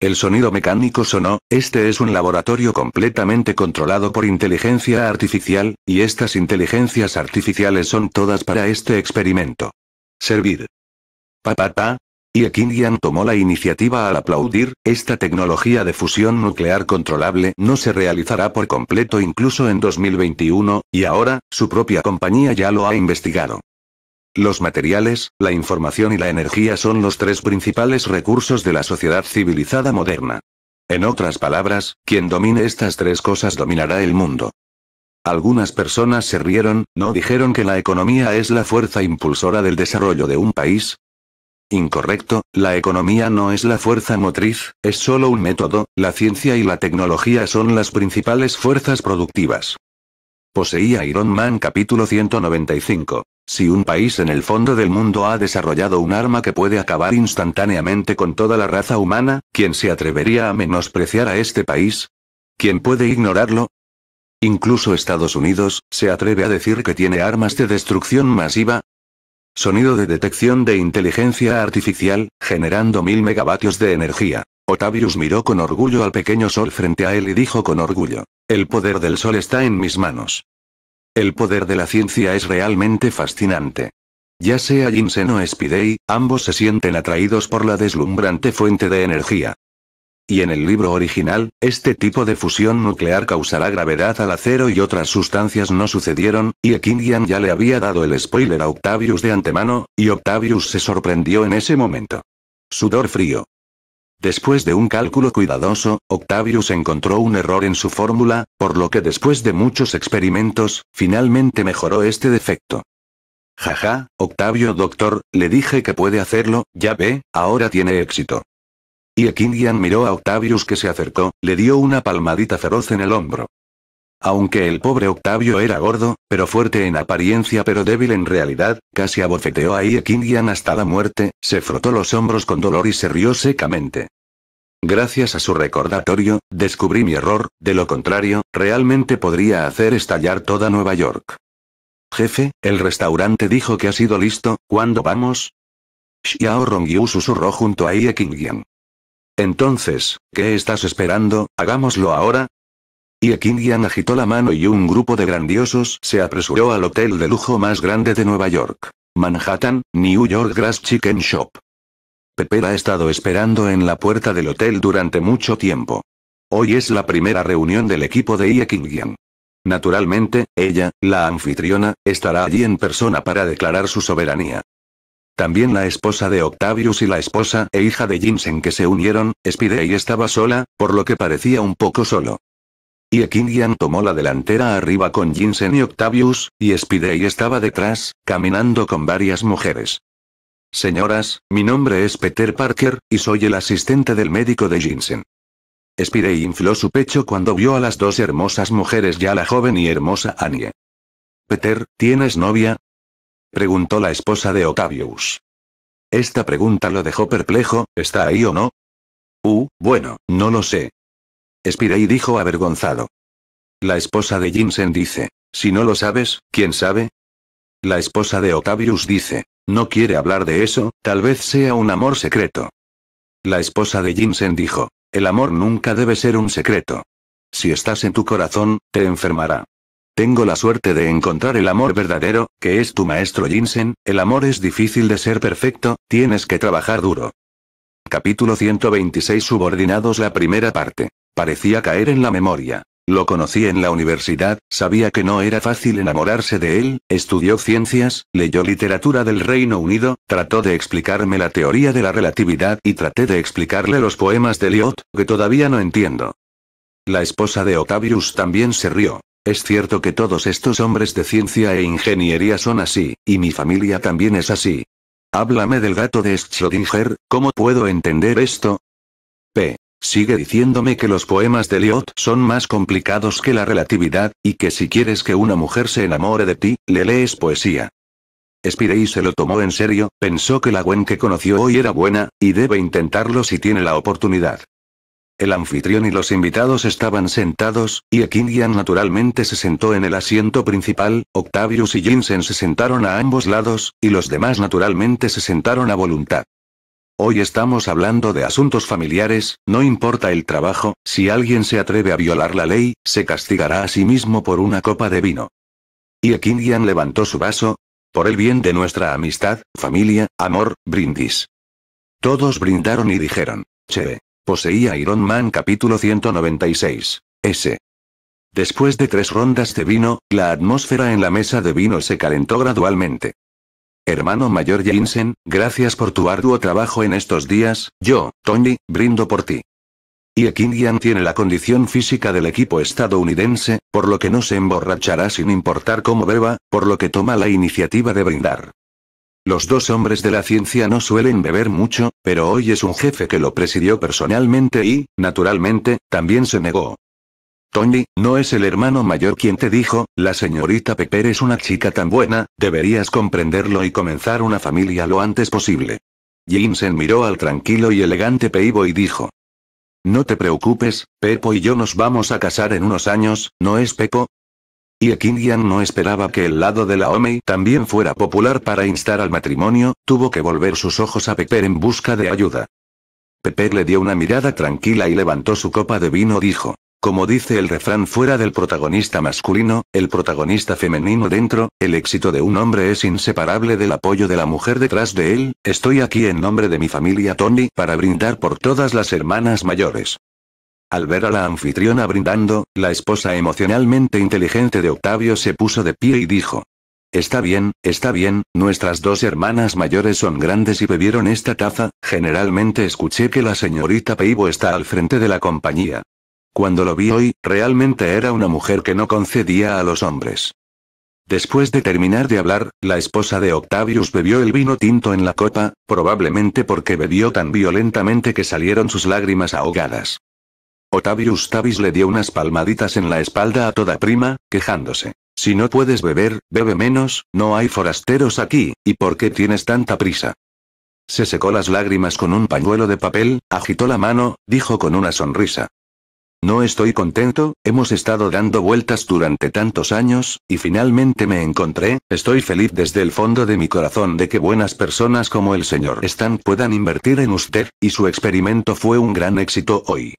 El sonido mecánico sonó, este es un laboratorio completamente controlado por inteligencia artificial, y estas inteligencias artificiales son todas para este experimento. Servir. Papá Y Ekingian tomó la iniciativa al aplaudir, esta tecnología de fusión nuclear controlable no se realizará por completo incluso en 2021, y ahora, su propia compañía ya lo ha investigado. Los materiales, la información y la energía son los tres principales recursos de la sociedad civilizada moderna. En otras palabras, quien domine estas tres cosas dominará el mundo. Algunas personas se rieron, ¿no dijeron que la economía es la fuerza impulsora del desarrollo de un país? Incorrecto, la economía no es la fuerza motriz, es solo un método, la ciencia y la tecnología son las principales fuerzas productivas. Poseía Iron Man capítulo 195. Si un país en el fondo del mundo ha desarrollado un arma que puede acabar instantáneamente con toda la raza humana, ¿quién se atrevería a menospreciar a este país? ¿Quién puede ignorarlo? Incluso Estados Unidos, ¿se atreve a decir que tiene armas de destrucción masiva? Sonido de detección de inteligencia artificial, generando mil megavatios de energía. Otavius miró con orgullo al pequeño sol frente a él y dijo con orgullo, el poder del sol está en mis manos. El poder de la ciencia es realmente fascinante. Ya sea Jensen o Spidey, ambos se sienten atraídos por la deslumbrante fuente de energía. Y en el libro original, este tipo de fusión nuclear causará gravedad al acero y otras sustancias no sucedieron, y Ekingian ya le había dado el spoiler a Octavius de antemano, y Octavius se sorprendió en ese momento. Sudor frío. Después de un cálculo cuidadoso, Octavius encontró un error en su fórmula, por lo que después de muchos experimentos, finalmente mejoró este defecto. Jaja, Octavio doctor, le dije que puede hacerlo, ya ve, ahora tiene éxito. Y Ekingian miró a Octavius que se acercó, le dio una palmadita feroz en el hombro. Aunque el pobre Octavio era gordo, pero fuerte en apariencia pero débil en realidad, casi abofeteó a Iekingian hasta la muerte, se frotó los hombros con dolor y se rió secamente. Gracias a su recordatorio, descubrí mi error, de lo contrario, realmente podría hacer estallar toda Nueva York. Jefe, el restaurante dijo que ha sido listo, ¿cuándo vamos? Xiao Rongyu susurró junto a Iekingian. Entonces, ¿qué estás esperando? Hagámoslo ahora, y agitó la mano y un grupo de grandiosos se apresuró al hotel de lujo más grande de Nueva York. Manhattan, New York Grass Chicken Shop. Pepe ha estado esperando en la puerta del hotel durante mucho tiempo. Hoy es la primera reunión del equipo de Ia Naturalmente, ella, la anfitriona, estará allí en persona para declarar su soberanía. También la esposa de Octavius y la esposa e hija de Jensen que se unieron, Spidey estaba sola, por lo que parecía un poco solo. Y tomó la delantera arriba con Jinsen y Octavius, y Spidey estaba detrás, caminando con varias mujeres. Señoras, mi nombre es Peter Parker, y soy el asistente del médico de Jinsen. Spidey infló su pecho cuando vio a las dos hermosas mujeres ya la joven y hermosa Annie. Peter, ¿tienes novia? Preguntó la esposa de Octavius. Esta pregunta lo dejó perplejo, ¿está ahí o no? Uh, bueno, no lo sé, y dijo avergonzado. La esposa de Jensen dice, si no lo sabes, ¿quién sabe? La esposa de Octavius dice, no quiere hablar de eso, tal vez sea un amor secreto. La esposa de Jensen dijo, el amor nunca debe ser un secreto. Si estás en tu corazón, te enfermará. Tengo la suerte de encontrar el amor verdadero, que es tu maestro Jensen, el amor es difícil de ser perfecto, tienes que trabajar duro. Capítulo 126 Subordinados La primera parte. Parecía caer en la memoria. Lo conocí en la universidad, sabía que no era fácil enamorarse de él, estudió ciencias, leyó literatura del Reino Unido, trató de explicarme la teoría de la relatividad y traté de explicarle los poemas de Eliot, que todavía no entiendo. La esposa de Octavius también se rió. Es cierto que todos estos hombres de ciencia e ingeniería son así, y mi familia también es así. Háblame del gato de Schrödinger, ¿cómo puedo entender esto? Sigue diciéndome que los poemas de Eliot son más complicados que la relatividad, y que si quieres que una mujer se enamore de ti, le lees poesía. Spirey se lo tomó en serio, pensó que la Gwen que conoció hoy era buena, y debe intentarlo si tiene la oportunidad. El anfitrión y los invitados estaban sentados, y Ekingian naturalmente se sentó en el asiento principal, Octavius y Jensen se sentaron a ambos lados, y los demás naturalmente se sentaron a voluntad. Hoy estamos hablando de asuntos familiares, no importa el trabajo, si alguien se atreve a violar la ley, se castigará a sí mismo por una copa de vino. Y Ekingian levantó su vaso. Por el bien de nuestra amistad, familia, amor, brindis. Todos brindaron y dijeron. Che. Poseía Iron Man capítulo 196. S. Después de tres rondas de vino, la atmósfera en la mesa de vino se calentó gradualmente. Hermano mayor Jensen, gracias por tu arduo trabajo en estos días, yo, Tony, brindo por ti. Y Yan tiene la condición física del equipo estadounidense, por lo que no se emborrachará sin importar cómo beba, por lo que toma la iniciativa de brindar. Los dos hombres de la ciencia no suelen beber mucho, pero hoy es un jefe que lo presidió personalmente y, naturalmente, también se negó. Tony, ¿no es el hermano mayor quien te dijo, la señorita Pepper es una chica tan buena, deberías comprenderlo y comenzar una familia lo antes posible? Jensen miró al tranquilo y elegante Peibo y dijo. No te preocupes, Pepo y yo nos vamos a casar en unos años, ¿no es Pepo? Y Ekingian no esperaba que el lado de la Omei también fuera popular para instar al matrimonio, tuvo que volver sus ojos a Pepper en busca de ayuda. Pepper le dio una mirada tranquila y levantó su copa de vino dijo. Como dice el refrán fuera del protagonista masculino, el protagonista femenino dentro, el éxito de un hombre es inseparable del apoyo de la mujer detrás de él, estoy aquí en nombre de mi familia Tony para brindar por todas las hermanas mayores. Al ver a la anfitriona brindando, la esposa emocionalmente inteligente de Octavio se puso de pie y dijo. Está bien, está bien, nuestras dos hermanas mayores son grandes y bebieron esta taza, generalmente escuché que la señorita Peibo está al frente de la compañía, cuando lo vi hoy, realmente era una mujer que no concedía a los hombres. Después de terminar de hablar, la esposa de Octavius bebió el vino tinto en la copa, probablemente porque bebió tan violentamente que salieron sus lágrimas ahogadas. Octavius Tavis le dio unas palmaditas en la espalda a toda prima, quejándose. Si no puedes beber, bebe menos, no hay forasteros aquí, ¿y por qué tienes tanta prisa? Se secó las lágrimas con un pañuelo de papel, agitó la mano, dijo con una sonrisa. No estoy contento, hemos estado dando vueltas durante tantos años, y finalmente me encontré, estoy feliz desde el fondo de mi corazón de que buenas personas como el señor Stank puedan invertir en usted, y su experimento fue un gran éxito hoy.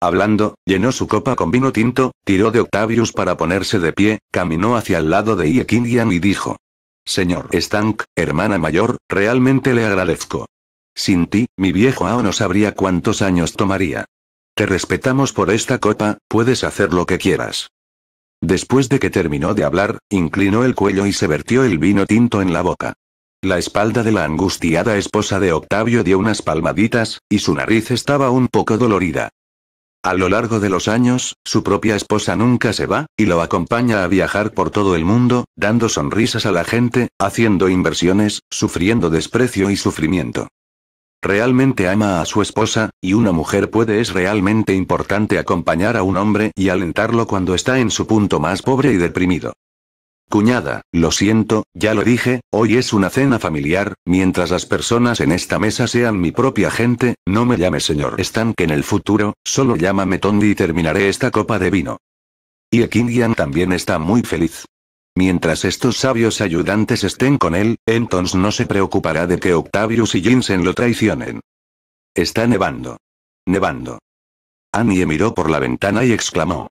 Hablando, llenó su copa con vino tinto, tiró de Octavius para ponerse de pie, caminó hacia el lado de Iekindian y dijo. Señor Stank, hermana mayor, realmente le agradezco. Sin ti, mi viejo Ao no sabría cuántos años tomaría. Te respetamos por esta copa, puedes hacer lo que quieras. Después de que terminó de hablar, inclinó el cuello y se vertió el vino tinto en la boca. La espalda de la angustiada esposa de Octavio dio unas palmaditas, y su nariz estaba un poco dolorida. A lo largo de los años, su propia esposa nunca se va, y lo acompaña a viajar por todo el mundo, dando sonrisas a la gente, haciendo inversiones, sufriendo desprecio y sufrimiento. Realmente ama a su esposa, y una mujer puede es realmente importante acompañar a un hombre y alentarlo cuando está en su punto más pobre y deprimido. Cuñada, lo siento, ya lo dije, hoy es una cena familiar, mientras las personas en esta mesa sean mi propia gente, no me llame señor que en el futuro, solo llámame Tondi y terminaré esta copa de vino. Y Ekingian también está muy feliz. Mientras estos sabios ayudantes estén con él, entonces no se preocupará de que Octavius y Jensen lo traicionen. Está nevando. Nevando. Annie miró por la ventana y exclamó.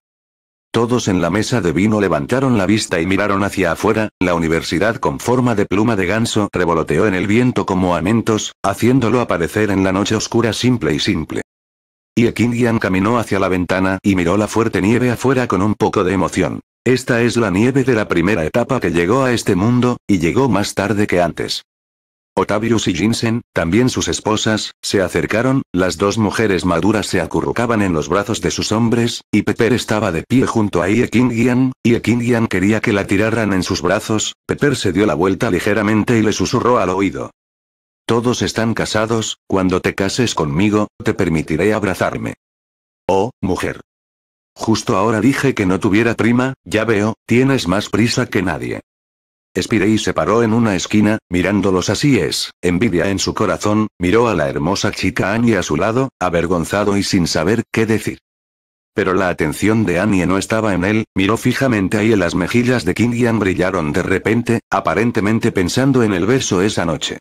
Todos en la mesa de vino levantaron la vista y miraron hacia afuera, la universidad con forma de pluma de ganso revoloteó en el viento como amentos, haciéndolo aparecer en la noche oscura simple y simple. Y caminó hacia la ventana y miró la fuerte nieve afuera con un poco de emoción. Esta es la nieve de la primera etapa que llegó a este mundo, y llegó más tarde que antes. Otavius y Jinsen, también sus esposas, se acercaron, las dos mujeres maduras se acurrucaban en los brazos de sus hombres, y Pepper estaba de pie junto a Y Iekindian quería que la tiraran en sus brazos, Pepper se dio la vuelta ligeramente y le susurró al oído. Todos están casados, cuando te cases conmigo, te permitiré abrazarme. Oh, mujer. Justo ahora dije que no tuviera prima, ya veo, tienes más prisa que nadie. y se paró en una esquina, mirándolos así es, envidia en su corazón, miró a la hermosa chica Annie a su lado, avergonzado y sin saber qué decir. Pero la atención de Annie no estaba en él, miró fijamente ahí y las mejillas de Kingian brillaron de repente, aparentemente pensando en el beso esa noche.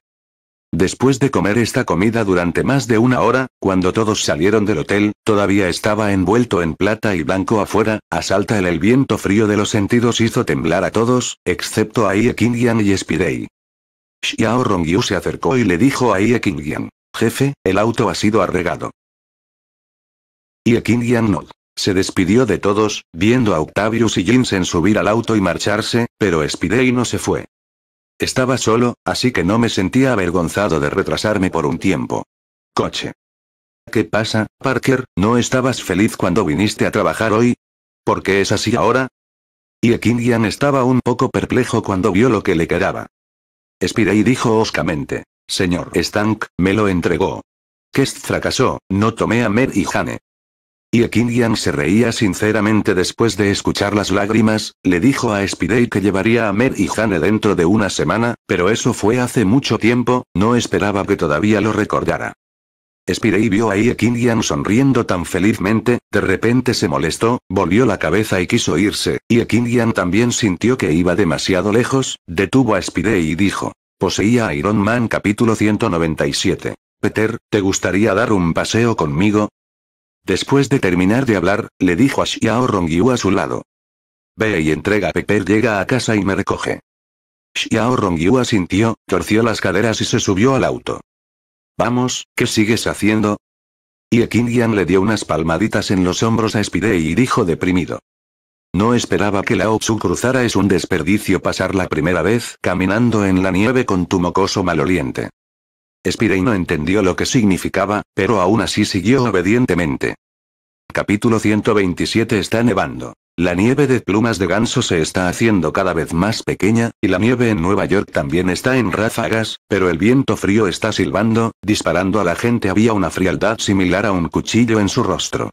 Después de comer esta comida durante más de una hora, cuando todos salieron del hotel, todavía estaba envuelto en plata y blanco afuera, asalta el, el viento frío de los sentidos hizo temblar a todos, excepto a Ie y Spidey. Xiao Rongyu se acercó y le dijo a Ie jefe, el auto ha sido arregado. Ie no. Se despidió de todos, viendo a Octavius y Jinsen subir al auto y marcharse, pero Spidey no se fue. Estaba solo, así que no me sentía avergonzado de retrasarme por un tiempo. Coche. ¿Qué pasa, Parker? ¿No estabas feliz cuando viniste a trabajar hoy? ¿Por qué es así ahora? Y estaba un poco perplejo cuando vio lo que le quedaba. y dijo oscamente. Señor Stank, me lo entregó. Kest fracasó, no tomé a Mer y Jane. Y se reía sinceramente después de escuchar las lágrimas, le dijo a Spidey que llevaría a Mer y Jane dentro de una semana, pero eso fue hace mucho tiempo, no esperaba que todavía lo recordara. Spidey vio a Yang sonriendo tan felizmente, de repente se molestó, volvió la cabeza y quiso irse, y también sintió que iba demasiado lejos, detuvo a Spidey y dijo. Poseía a Iron Man capítulo 197. Peter, ¿te gustaría dar un paseo conmigo? Después de terminar de hablar, le dijo a Xiao Rongyu a su lado. Ve y entrega a Pepper llega a casa y me recoge. Xiao Rongyu asintió, torció las caderas y se subió al auto. Vamos, ¿qué sigues haciendo? Y le dio unas palmaditas en los hombros a Spidey y dijo deprimido. No esperaba que la Tzu cruzara es un desperdicio pasar la primera vez caminando en la nieve con tu mocoso maloliente. Spidey no entendió lo que significaba, pero aún así siguió obedientemente. Capítulo 127 Está nevando. La nieve de plumas de ganso se está haciendo cada vez más pequeña, y la nieve en Nueva York también está en ráfagas, pero el viento frío está silbando, disparando a la gente había una frialdad similar a un cuchillo en su rostro.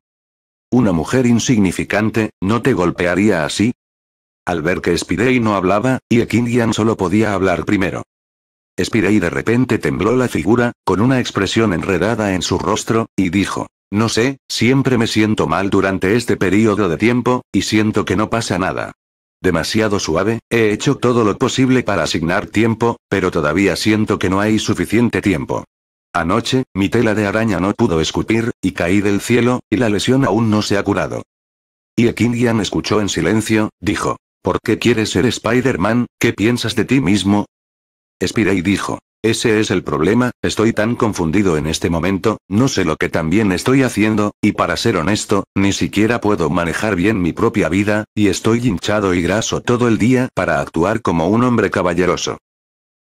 Una mujer insignificante, ¿no te golpearía así? Al ver que Spidey no hablaba, y Ekinian solo podía hablar primero y de repente tembló la figura, con una expresión enredada en su rostro, y dijo, no sé, siempre me siento mal durante este periodo de tiempo, y siento que no pasa nada. Demasiado suave, he hecho todo lo posible para asignar tiempo, pero todavía siento que no hay suficiente tiempo. Anoche, mi tela de araña no pudo escupir, y caí del cielo, y la lesión aún no se ha curado. Y Ekingian escuchó en silencio, dijo, ¿por qué quieres ser Spider-Man? ¿Qué piensas de ti mismo? y dijo. Ese es el problema, estoy tan confundido en este momento, no sé lo que también estoy haciendo, y para ser honesto, ni siquiera puedo manejar bien mi propia vida, y estoy hinchado y graso todo el día para actuar como un hombre caballeroso.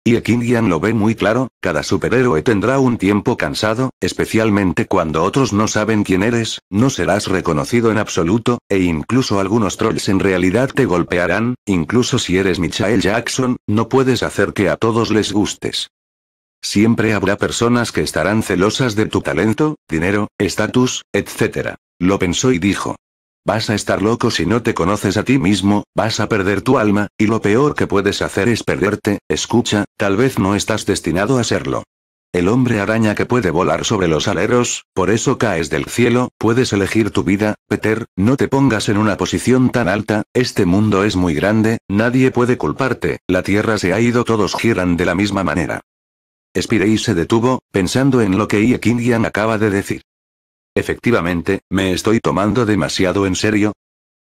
Y lo ve muy claro, cada superhéroe tendrá un tiempo cansado, especialmente cuando otros no saben quién eres, no serás reconocido en absoluto, e incluso algunos trolls en realidad te golpearán, incluso si eres Michael Jackson, no puedes hacer que a todos les gustes. Siempre habrá personas que estarán celosas de tu talento, dinero, estatus, etc. Lo pensó y dijo. Vas a estar loco si no te conoces a ti mismo, vas a perder tu alma, y lo peor que puedes hacer es perderte, escucha, tal vez no estás destinado a serlo. El hombre araña que puede volar sobre los aleros, por eso caes del cielo, puedes elegir tu vida, Peter, no te pongas en una posición tan alta, este mundo es muy grande, nadie puede culparte, la tierra se ha ido, todos giran de la misma manera. Spirey se detuvo, pensando en lo que Iekinian acaba de decir. Efectivamente, ¿me estoy tomando demasiado en serio?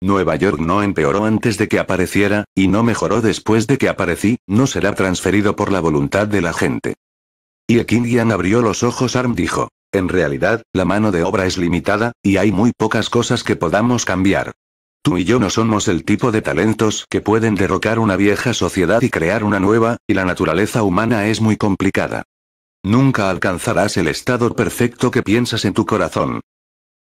Nueva York no empeoró antes de que apareciera, y no mejoró después de que aparecí, no será transferido por la voluntad de la gente. Y Ekingian abrió los ojos. Arm dijo, en realidad, la mano de obra es limitada, y hay muy pocas cosas que podamos cambiar. Tú y yo no somos el tipo de talentos que pueden derrocar una vieja sociedad y crear una nueva, y la naturaleza humana es muy complicada. Nunca alcanzarás el estado perfecto que piensas en tu corazón.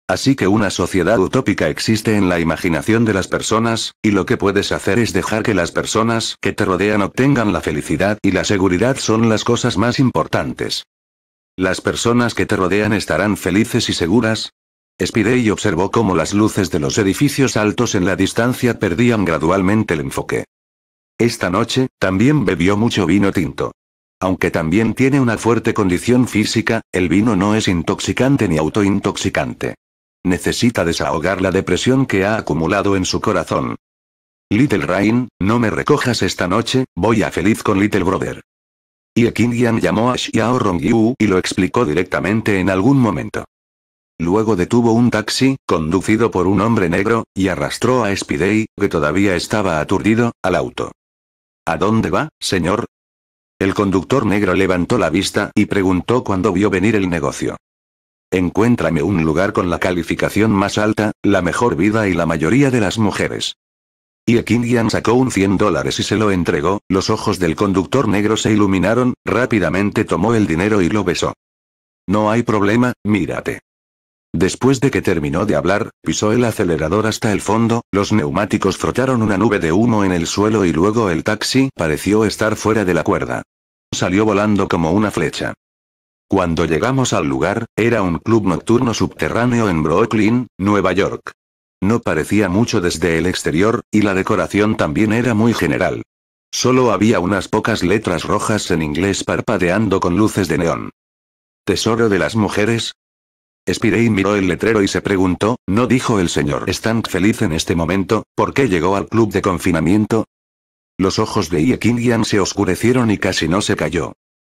Así que una sociedad utópica existe en la imaginación de las personas, y lo que puedes hacer es dejar que las personas que te rodean obtengan la felicidad y la seguridad son las cosas más importantes. Las personas que te rodean estarán felices y seguras. y observó cómo las luces de los edificios altos en la distancia perdían gradualmente el enfoque. Esta noche, también bebió mucho vino tinto. Aunque también tiene una fuerte condición física, el vino no es intoxicante ni autointoxicante. Necesita desahogar la depresión que ha acumulado en su corazón. Little Rain, no me recojas esta noche, voy a feliz con Little Brother. Y llamó a Xiao Rongyu y lo explicó directamente en algún momento. Luego detuvo un taxi, conducido por un hombre negro, y arrastró a Spidey, que todavía estaba aturdido, al auto. ¿A dónde va, señor? El conductor negro levantó la vista y preguntó cuando vio venir el negocio. Encuéntrame un lugar con la calificación más alta, la mejor vida y la mayoría de las mujeres. Y sacó un 100 dólares y se lo entregó, los ojos del conductor negro se iluminaron, rápidamente tomó el dinero y lo besó. No hay problema, mírate. Después de que terminó de hablar, pisó el acelerador hasta el fondo, los neumáticos frotaron una nube de humo en el suelo y luego el taxi pareció estar fuera de la cuerda salió volando como una flecha. Cuando llegamos al lugar, era un club nocturno subterráneo en Brooklyn, Nueva York. No parecía mucho desde el exterior, y la decoración también era muy general. Solo había unas pocas letras rojas en inglés parpadeando con luces de neón. ¿Tesoro de las mujeres? Spirey miró el letrero y se preguntó, ¿no dijo el señor Stank feliz en este momento, por qué llegó al club de confinamiento? Los ojos de Yekin se oscurecieron y casi no se cayó.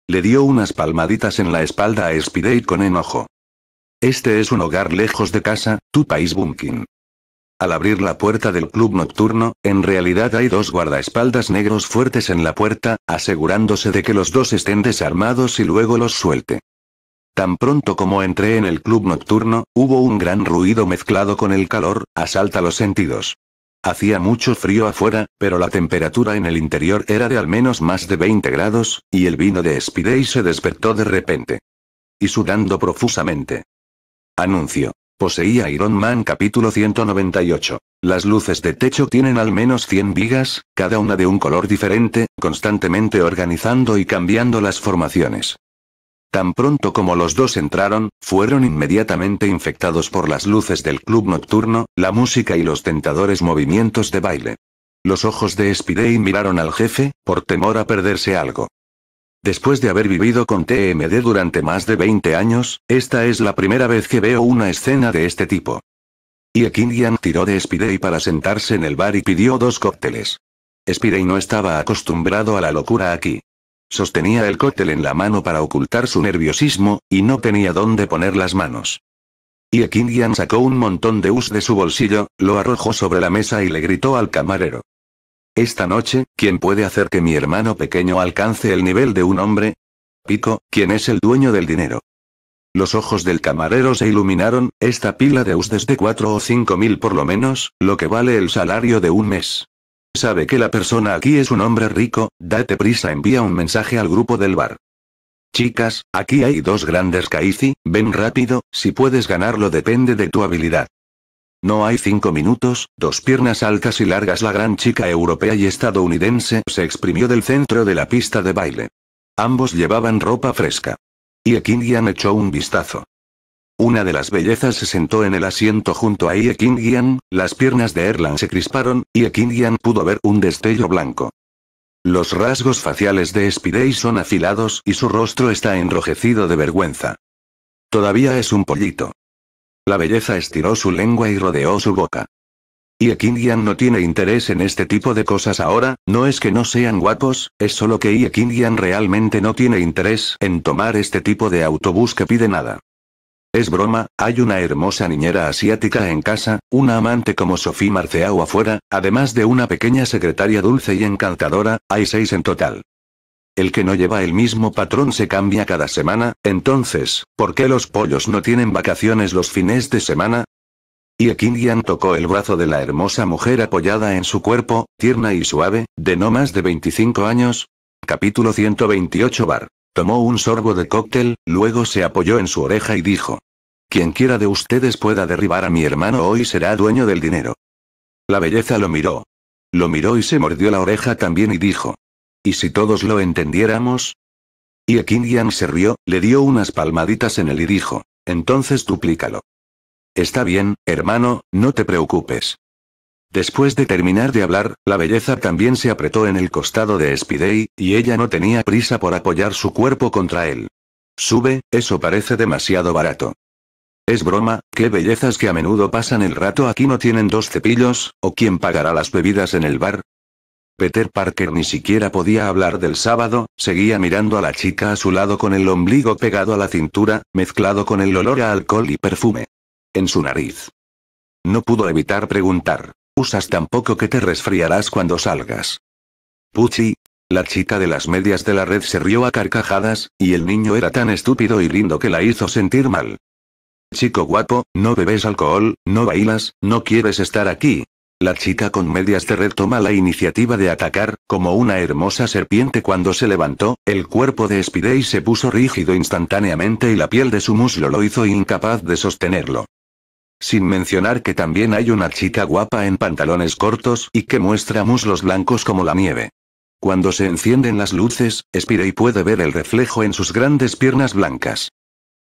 Le dio unas palmaditas en la espalda a Spidey con enojo. Este es un hogar lejos de casa, tu país Bunkin. Al abrir la puerta del club nocturno, en realidad hay dos guardaespaldas negros fuertes en la puerta, asegurándose de que los dos estén desarmados y luego los suelte. Tan pronto como entré en el club nocturno, hubo un gran ruido mezclado con el calor, asalta los sentidos. Hacía mucho frío afuera, pero la temperatura en el interior era de al menos más de 20 grados, y el vino de Spidey se despertó de repente. Y sudando profusamente. Anuncio. Poseía Iron Man capítulo 198. Las luces de techo tienen al menos 100 vigas, cada una de un color diferente, constantemente organizando y cambiando las formaciones. Tan pronto como los dos entraron, fueron inmediatamente infectados por las luces del club nocturno, la música y los tentadores movimientos de baile. Los ojos de Spidey miraron al jefe, por temor a perderse algo. Después de haber vivido con TMD durante más de 20 años, esta es la primera vez que veo una escena de este tipo. Ekingian tiró de Spidey para sentarse en el bar y pidió dos cócteles. Spidey no estaba acostumbrado a la locura aquí. Sostenía el cóctel en la mano para ocultar su nerviosismo, y no tenía dónde poner las manos. Y sacó un montón de us de su bolsillo, lo arrojó sobre la mesa y le gritó al camarero. Esta noche, ¿quién puede hacer que mi hermano pequeño alcance el nivel de un hombre? Pico, ¿quién es el dueño del dinero? Los ojos del camarero se iluminaron, esta pila de us desde cuatro o cinco mil por lo menos, lo que vale el salario de un mes. Sabe que la persona aquí es un hombre rico, date prisa envía un mensaje al grupo del bar. Chicas, aquí hay dos grandes Kaizi, ven rápido, si puedes ganarlo depende de tu habilidad. No hay cinco minutos, dos piernas altas y largas la gran chica europea y estadounidense se exprimió del centro de la pista de baile. Ambos llevaban ropa fresca. Y Ekinian echó un vistazo. Una de las bellezas se sentó en el asiento junto a Ekingian, las piernas de Erlan se crisparon, y pudo ver un destello blanco. Los rasgos faciales de Spidey son afilados y su rostro está enrojecido de vergüenza. Todavía es un pollito. La belleza estiró su lengua y rodeó su boca. Y no tiene interés en este tipo de cosas ahora, no es que no sean guapos, es solo que Ekingian realmente no tiene interés en tomar este tipo de autobús que pide nada. Es broma, hay una hermosa niñera asiática en casa, una amante como Sophie Marceau afuera, además de una pequeña secretaria dulce y encantadora, hay seis en total. El que no lleva el mismo patrón se cambia cada semana, entonces, ¿por qué los pollos no tienen vacaciones los fines de semana? Y Ekingian tocó el brazo de la hermosa mujer apoyada en su cuerpo, tierna y suave, de no más de 25 años. Capítulo 128 Bar. Tomó un sorbo de cóctel, luego se apoyó en su oreja y dijo. Quien quiera de ustedes pueda derribar a mi hermano hoy será dueño del dinero. La belleza lo miró. Lo miró y se mordió la oreja también y dijo. ¿Y si todos lo entendiéramos? Y Yang se rió, le dio unas palmaditas en él y dijo. Entonces duplícalo. Está bien, hermano, no te preocupes. Después de terminar de hablar, la belleza también se apretó en el costado de Spidey, y ella no tenía prisa por apoyar su cuerpo contra él. Sube, eso parece demasiado barato. Es broma, qué bellezas que a menudo pasan el rato aquí no tienen dos cepillos, o quién pagará las bebidas en el bar. Peter Parker ni siquiera podía hablar del sábado, seguía mirando a la chica a su lado con el ombligo pegado a la cintura, mezclado con el olor a alcohol y perfume. En su nariz. No pudo evitar preguntar. Usas tan que te resfriarás cuando salgas. Puchi. La chica de las medias de la red se rió a carcajadas, y el niño era tan estúpido y lindo que la hizo sentir mal. Chico guapo, no bebes alcohol, no bailas, no quieres estar aquí. La chica con medias de red toma la iniciativa de atacar, como una hermosa serpiente cuando se levantó, el cuerpo de Spidey se puso rígido instantáneamente y la piel de su muslo lo hizo incapaz de sostenerlo. Sin mencionar que también hay una chica guapa en pantalones cortos y que muestra muslos blancos como la nieve. Cuando se encienden las luces, Spirey puede ver el reflejo en sus grandes piernas blancas.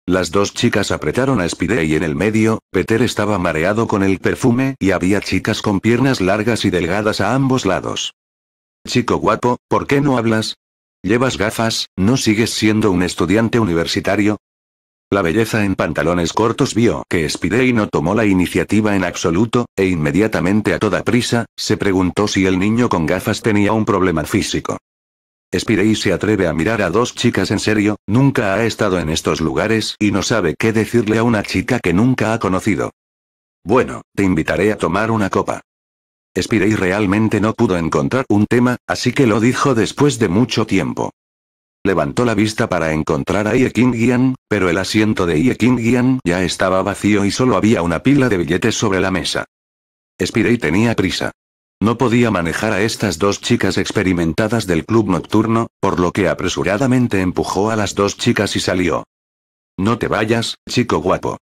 Las dos chicas apretaron a y en el medio, Peter estaba mareado con el perfume, y había chicas con piernas largas y delgadas a ambos lados. Chico guapo, ¿por qué no hablas? ¿Llevas gafas? ¿No sigues siendo un estudiante universitario? La belleza en pantalones cortos vio que Spidey no tomó la iniciativa en absoluto, e inmediatamente a toda prisa, se preguntó si el niño con gafas tenía un problema físico. Spidey se atreve a mirar a dos chicas en serio, nunca ha estado en estos lugares y no sabe qué decirle a una chica que nunca ha conocido. Bueno, te invitaré a tomar una copa. Spidey realmente no pudo encontrar un tema, así que lo dijo después de mucho tiempo. Levantó la vista para encontrar a Ye Yan, pero el asiento de Ye Qingyan ya estaba vacío y solo había una pila de billetes sobre la mesa. y tenía prisa. No podía manejar a estas dos chicas experimentadas del club nocturno, por lo que apresuradamente empujó a las dos chicas y salió. No te vayas, chico guapo.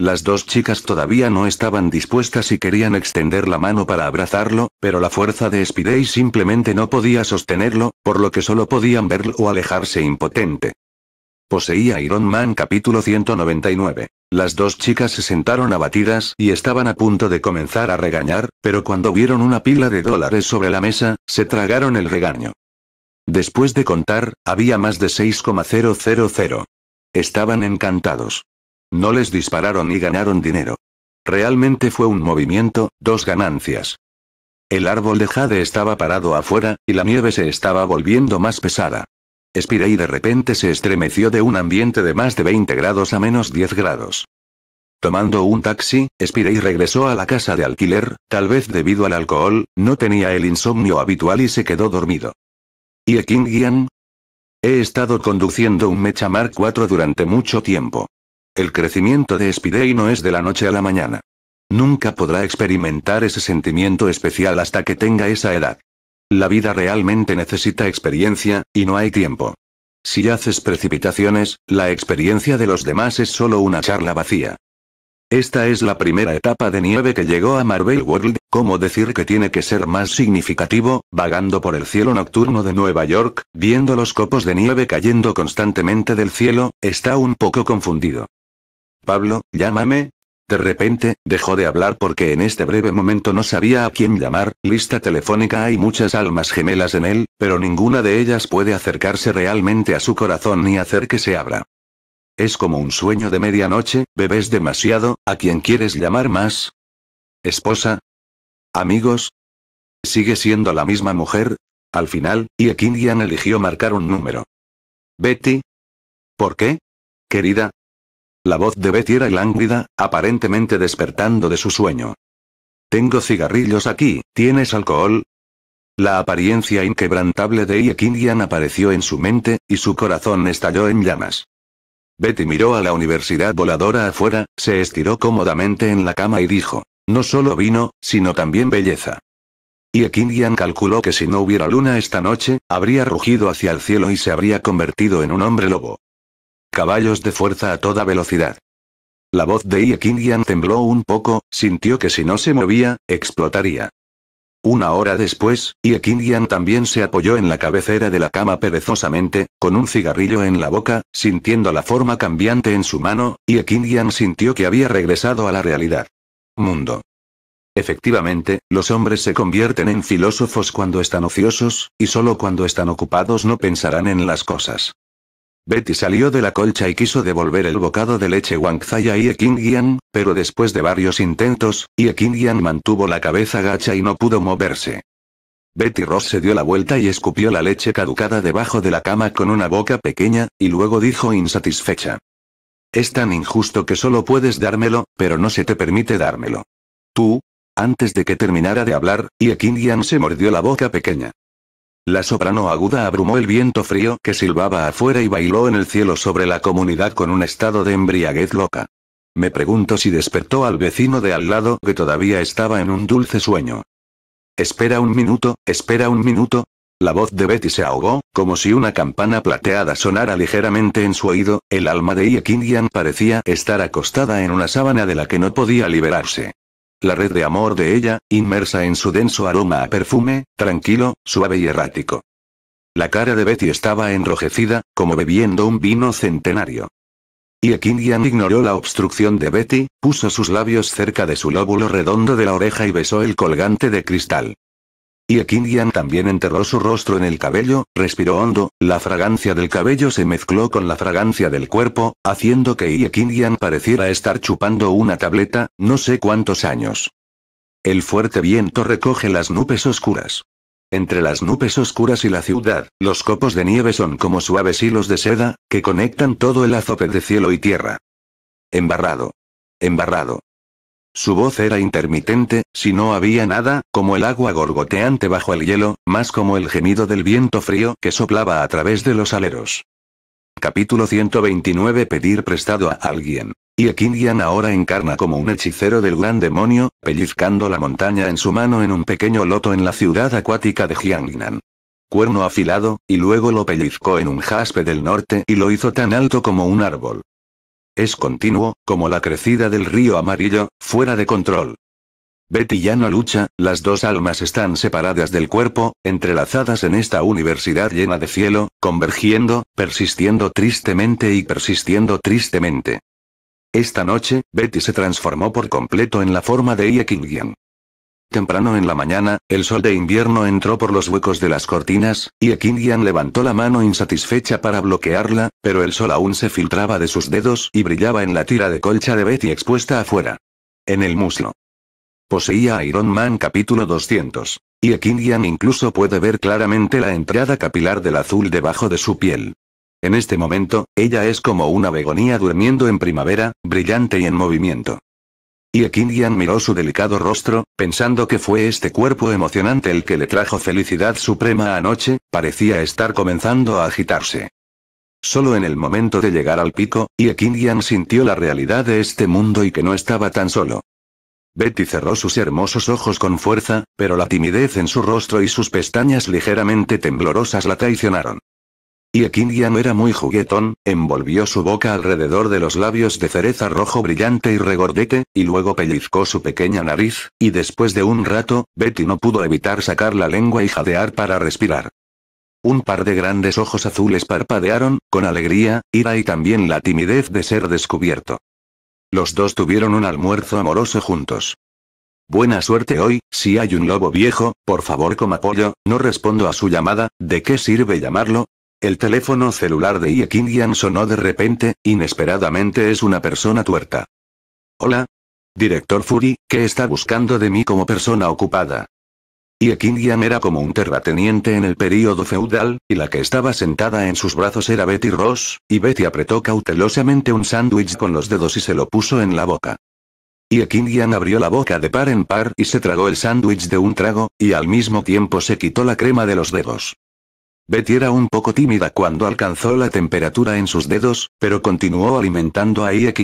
Las dos chicas todavía no estaban dispuestas y querían extender la mano para abrazarlo, pero la fuerza de Spidey simplemente no podía sostenerlo, por lo que solo podían verlo o alejarse impotente. Poseía Iron Man capítulo 199. Las dos chicas se sentaron abatidas y estaban a punto de comenzar a regañar, pero cuando vieron una pila de dólares sobre la mesa, se tragaron el regaño. Después de contar, había más de 6,000. Estaban encantados. No les dispararon y ganaron dinero. Realmente fue un movimiento, dos ganancias. El árbol de jade estaba parado afuera, y la nieve se estaba volviendo más pesada. y de repente se estremeció de un ambiente de más de 20 grados a menos 10 grados. Tomando un taxi, Spirey regresó a la casa de alquiler, tal vez debido al alcohol, no tenía el insomnio habitual y se quedó dormido. ¿Y Ekingian? He estado conduciendo un Mecha 4 durante mucho tiempo. El crecimiento de Spidey no es de la noche a la mañana. Nunca podrá experimentar ese sentimiento especial hasta que tenga esa edad. La vida realmente necesita experiencia, y no hay tiempo. Si haces precipitaciones, la experiencia de los demás es solo una charla vacía. Esta es la primera etapa de nieve que llegó a Marvel World, como decir que tiene que ser más significativo, vagando por el cielo nocturno de Nueva York, viendo los copos de nieve cayendo constantemente del cielo, está un poco confundido. Pablo, llámame. De repente, dejó de hablar porque en este breve momento no sabía a quién llamar, lista telefónica hay muchas almas gemelas en él, pero ninguna de ellas puede acercarse realmente a su corazón ni hacer que se abra. Es como un sueño de medianoche, bebes demasiado, ¿a quién quieres llamar más? ¿Esposa? ¿Amigos? ¿Sigue siendo la misma mujer? Al final, Iekindian eligió marcar un número. Betty. ¿Por qué? Querida, la voz de Betty era lánguida, aparentemente despertando de su sueño. Tengo cigarrillos aquí, ¿tienes alcohol? La apariencia inquebrantable de Iekindian apareció en su mente, y su corazón estalló en llamas. Betty miró a la universidad voladora afuera, se estiró cómodamente en la cama y dijo, no solo vino, sino también belleza. Iekindian calculó que si no hubiera luna esta noche, habría rugido hacia el cielo y se habría convertido en un hombre lobo caballos de fuerza a toda velocidad. La voz de Iekindian tembló un poco, sintió que si no se movía, explotaría. Una hora después, Iekindian también se apoyó en la cabecera de la cama perezosamente, con un cigarrillo en la boca, sintiendo la forma cambiante en su mano, Iekindian sintió que había regresado a la realidad. Mundo. Efectivamente, los hombres se convierten en filósofos cuando están ociosos, y solo cuando están ocupados no pensarán en las cosas. Betty salió de la colcha y quiso devolver el bocado de leche Wangzai a Ye Yan, pero después de varios intentos, Ye mantuvo la cabeza gacha y no pudo moverse. Betty Ross se dio la vuelta y escupió la leche caducada debajo de la cama con una boca pequeña, y luego dijo insatisfecha. Es tan injusto que solo puedes dármelo, pero no se te permite dármelo. Tú. Antes de que terminara de hablar, Ye se mordió la boca pequeña. La soprano aguda abrumó el viento frío que silbaba afuera y bailó en el cielo sobre la comunidad con un estado de embriaguez loca. Me pregunto si despertó al vecino de al lado que todavía estaba en un dulce sueño. Espera un minuto, espera un minuto. La voz de Betty se ahogó, como si una campana plateada sonara ligeramente en su oído, el alma de Iekinian parecía estar acostada en una sábana de la que no podía liberarse la red de amor de ella, inmersa en su denso aroma a perfume, tranquilo, suave y errático. La cara de Betty estaba enrojecida, como bebiendo un vino centenario. Y Ekingian ignoró la obstrucción de Betty, puso sus labios cerca de su lóbulo redondo de la oreja y besó el colgante de cristal. Y también enterró su rostro en el cabello, respiró hondo, la fragancia del cabello se mezcló con la fragancia del cuerpo, haciendo que Ekingian pareciera estar chupando una tableta, no sé cuántos años. El fuerte viento recoge las nubes oscuras. Entre las nubes oscuras y la ciudad, los copos de nieve son como suaves hilos de seda, que conectan todo el azope de cielo y tierra. Embarrado. Embarrado. Su voz era intermitente, si no había nada, como el agua gorgoteante bajo el hielo, más como el gemido del viento frío que soplaba a través de los aleros. Capítulo 129 Pedir prestado a alguien. Y Yan ahora encarna como un hechicero del gran demonio, pellizcando la montaña en su mano en un pequeño loto en la ciudad acuática de Jiangnan. Cuerno afilado, y luego lo pellizcó en un jaspe del norte y lo hizo tan alto como un árbol. Es continuo, como la crecida del río amarillo, fuera de control. Betty ya no lucha, las dos almas están separadas del cuerpo, entrelazadas en esta universidad llena de cielo, convergiendo, persistiendo tristemente y persistiendo tristemente. Esta noche, Betty se transformó por completo en la forma de Ie Temprano en la mañana, el sol de invierno entró por los huecos de las cortinas, y Ekingian levantó la mano insatisfecha para bloquearla, pero el sol aún se filtraba de sus dedos y brillaba en la tira de colcha de Betty expuesta afuera. En el muslo. Poseía Iron Man capítulo 200. Y Ekingian incluso puede ver claramente la entrada capilar del azul debajo de su piel. En este momento, ella es como una begonía durmiendo en primavera, brillante y en movimiento. Yekingian miró su delicado rostro, pensando que fue este cuerpo emocionante el que le trajo felicidad suprema anoche, parecía estar comenzando a agitarse. Solo en el momento de llegar al pico, Yekingian sintió la realidad de este mundo y que no estaba tan solo. Betty cerró sus hermosos ojos con fuerza, pero la timidez en su rostro y sus pestañas ligeramente temblorosas la traicionaron ya no era muy juguetón, envolvió su boca alrededor de los labios de cereza rojo brillante y regordete, y luego pellizcó su pequeña nariz, y después de un rato, Betty no pudo evitar sacar la lengua y jadear para respirar. Un par de grandes ojos azules parpadearon, con alegría, ira y también la timidez de ser descubierto. Los dos tuvieron un almuerzo amoroso juntos. Buena suerte hoy, si hay un lobo viejo, por favor coma pollo, no respondo a su llamada, ¿de qué sirve llamarlo? El teléfono celular de Yekindian sonó de repente, inesperadamente es una persona tuerta. Hola. Director Fury, ¿qué está buscando de mí como persona ocupada? Yekindian era como un terrateniente en el período feudal, y la que estaba sentada en sus brazos era Betty Ross, y Betty apretó cautelosamente un sándwich con los dedos y se lo puso en la boca. Yekindian abrió la boca de par en par y se tragó el sándwich de un trago, y al mismo tiempo se quitó la crema de los dedos. Betty era un poco tímida cuando alcanzó la temperatura en sus dedos, pero continuó alimentando a Ie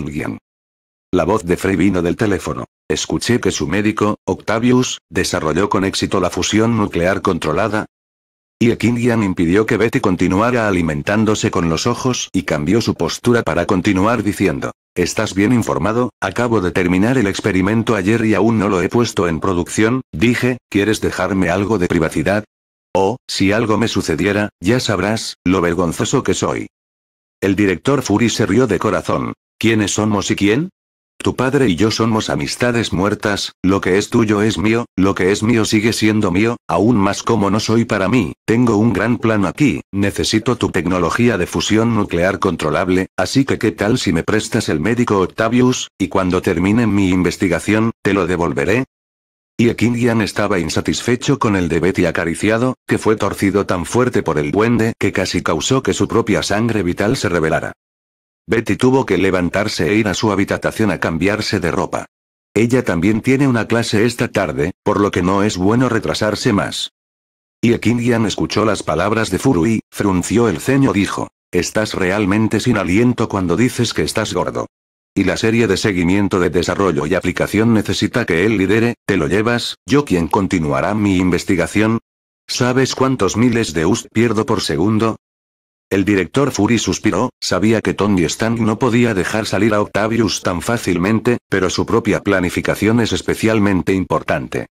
La voz de Frey vino del teléfono. Escuché que su médico, Octavius, desarrolló con éxito la fusión nuclear controlada. Ie Kingian impidió que Betty continuara alimentándose con los ojos y cambió su postura para continuar diciendo. Estás bien informado, acabo de terminar el experimento ayer y aún no lo he puesto en producción, dije, ¿quieres dejarme algo de privacidad? Oh, si algo me sucediera, ya sabrás, lo vergonzoso que soy. El director Fury se rió de corazón. ¿Quiénes somos y quién? Tu padre y yo somos amistades muertas, lo que es tuyo es mío, lo que es mío sigue siendo mío, aún más como no soy para mí, tengo un gran plan aquí, necesito tu tecnología de fusión nuclear controlable, así que qué tal si me prestas el médico Octavius, y cuando termine mi investigación, te lo devolveré, y estaba insatisfecho con el de Betty acariciado, que fue torcido tan fuerte por el duende que casi causó que su propia sangre vital se revelara. Betty tuvo que levantarse e ir a su habitación a cambiarse de ropa. Ella también tiene una clase esta tarde, por lo que no es bueno retrasarse más. Y escuchó las palabras de Furui, frunció el ceño dijo, Estás realmente sin aliento cuando dices que estás gordo y la serie de seguimiento de desarrollo y aplicación necesita que él lidere, te lo llevas, yo quien continuará mi investigación. ¿Sabes cuántos miles de US pierdo por segundo? El director Fury suspiró, sabía que Tony Stark no podía dejar salir a Octavius tan fácilmente, pero su propia planificación es especialmente importante.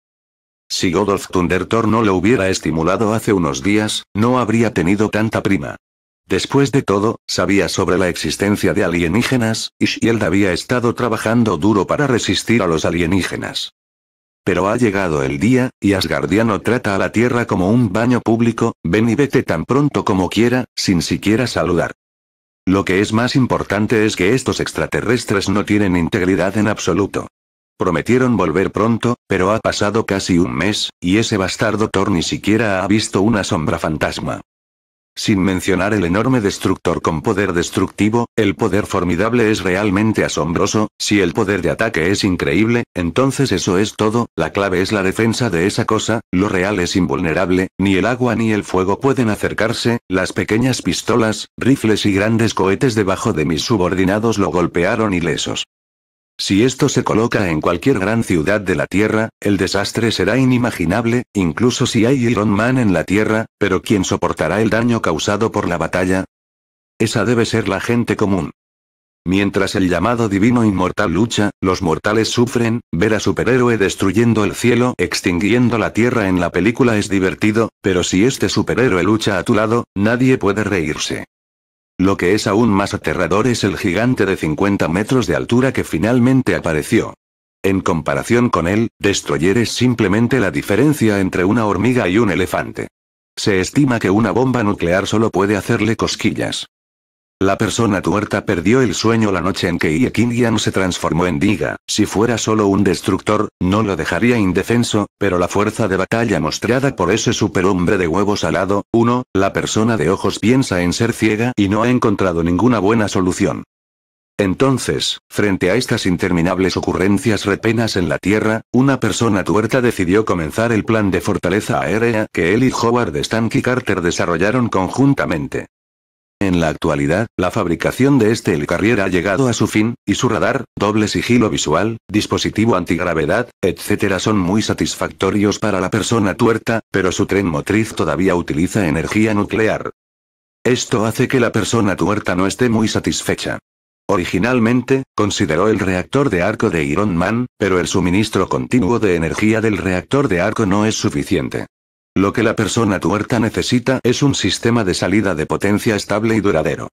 Si Thunder Thor no lo hubiera estimulado hace unos días, no habría tenido tanta prima. Después de todo, sabía sobre la existencia de alienígenas, y Shield había estado trabajando duro para resistir a los alienígenas. Pero ha llegado el día, y Asgardiano trata a la Tierra como un baño público, ven y vete tan pronto como quiera, sin siquiera saludar. Lo que es más importante es que estos extraterrestres no tienen integridad en absoluto. Prometieron volver pronto, pero ha pasado casi un mes, y ese bastardo Thor ni siquiera ha visto una sombra fantasma. Sin mencionar el enorme destructor con poder destructivo, el poder formidable es realmente asombroso, si el poder de ataque es increíble, entonces eso es todo, la clave es la defensa de esa cosa, lo real es invulnerable, ni el agua ni el fuego pueden acercarse, las pequeñas pistolas, rifles y grandes cohetes debajo de mis subordinados lo golpearon ilesos. Si esto se coloca en cualquier gran ciudad de la Tierra, el desastre será inimaginable, incluso si hay Iron Man en la Tierra, pero ¿quién soportará el daño causado por la batalla? Esa debe ser la gente común. Mientras el llamado divino inmortal lucha, los mortales sufren, ver a superhéroe destruyendo el cielo, extinguiendo la tierra en la película es divertido, pero si este superhéroe lucha a tu lado, nadie puede reírse. Lo que es aún más aterrador es el gigante de 50 metros de altura que finalmente apareció. En comparación con él, Destroyer es simplemente la diferencia entre una hormiga y un elefante. Se estima que una bomba nuclear solo puede hacerle cosquillas. La persona tuerta perdió el sueño la noche en que Yan se transformó en Diga. Si fuera solo un destructor, no lo dejaría indefenso, pero la fuerza de batalla mostrada por ese superhombre de huevos salado, uno, la persona de ojos piensa en ser ciega y no ha encontrado ninguna buena solución. Entonces, frente a estas interminables ocurrencias repenas en la Tierra, una persona tuerta decidió comenzar el plan de fortaleza aérea que él y Howard Stanky Carter desarrollaron conjuntamente. En la actualidad, la fabricación de este el helicarrier ha llegado a su fin, y su radar, doble sigilo visual, dispositivo antigravedad, etc. son muy satisfactorios para la persona tuerta, pero su tren motriz todavía utiliza energía nuclear. Esto hace que la persona tuerta no esté muy satisfecha. Originalmente, consideró el reactor de arco de Iron Man, pero el suministro continuo de energía del reactor de arco no es suficiente. Lo que la persona tuerta necesita es un sistema de salida de potencia estable y duradero.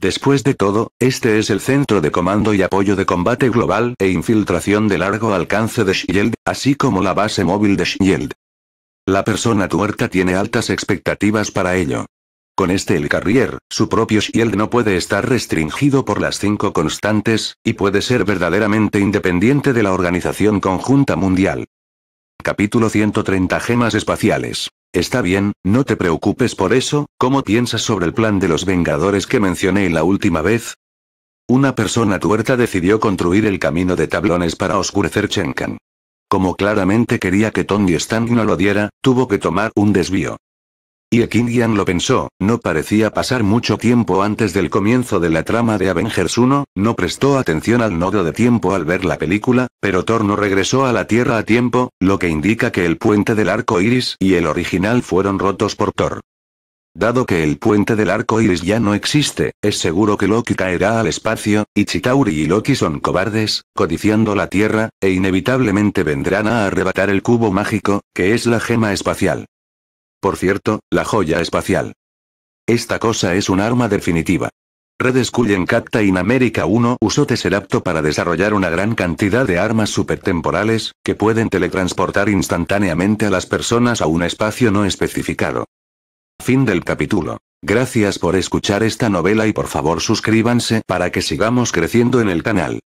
Después de todo, este es el centro de comando y apoyo de combate global e infiltración de largo alcance de Shield, así como la base móvil de Shield. La persona tuerta tiene altas expectativas para ello. Con este el carrier, su propio Shield no puede estar restringido por las cinco constantes, y puede ser verdaderamente independiente de la organización conjunta mundial. Capítulo 130 Gemas espaciales. Está bien, no te preocupes por eso, ¿cómo piensas sobre el plan de los Vengadores que mencioné la última vez? Una persona tuerta decidió construir el camino de tablones para oscurecer Chenkan. Como claramente quería que Tony Stang no lo diera, tuvo que tomar un desvío. Y Ekinian lo pensó, no parecía pasar mucho tiempo antes del comienzo de la trama de Avengers 1, no prestó atención al nodo de tiempo al ver la película, pero Thor no regresó a la Tierra a tiempo, lo que indica que el puente del arco iris y el original fueron rotos por Thor. Dado que el puente del arco iris ya no existe, es seguro que Loki caerá al espacio, y Chitauri y Loki son cobardes, codiciando la Tierra, e inevitablemente vendrán a arrebatar el cubo mágico, que es la gema espacial. Por cierto, la joya espacial. Esta cosa es un arma definitiva. Red Skull en Captain America 1 usó Tesserapto para desarrollar una gran cantidad de armas supertemporales, que pueden teletransportar instantáneamente a las personas a un espacio no especificado. Fin del capítulo. Gracias por escuchar esta novela y por favor suscríbanse para que sigamos creciendo en el canal.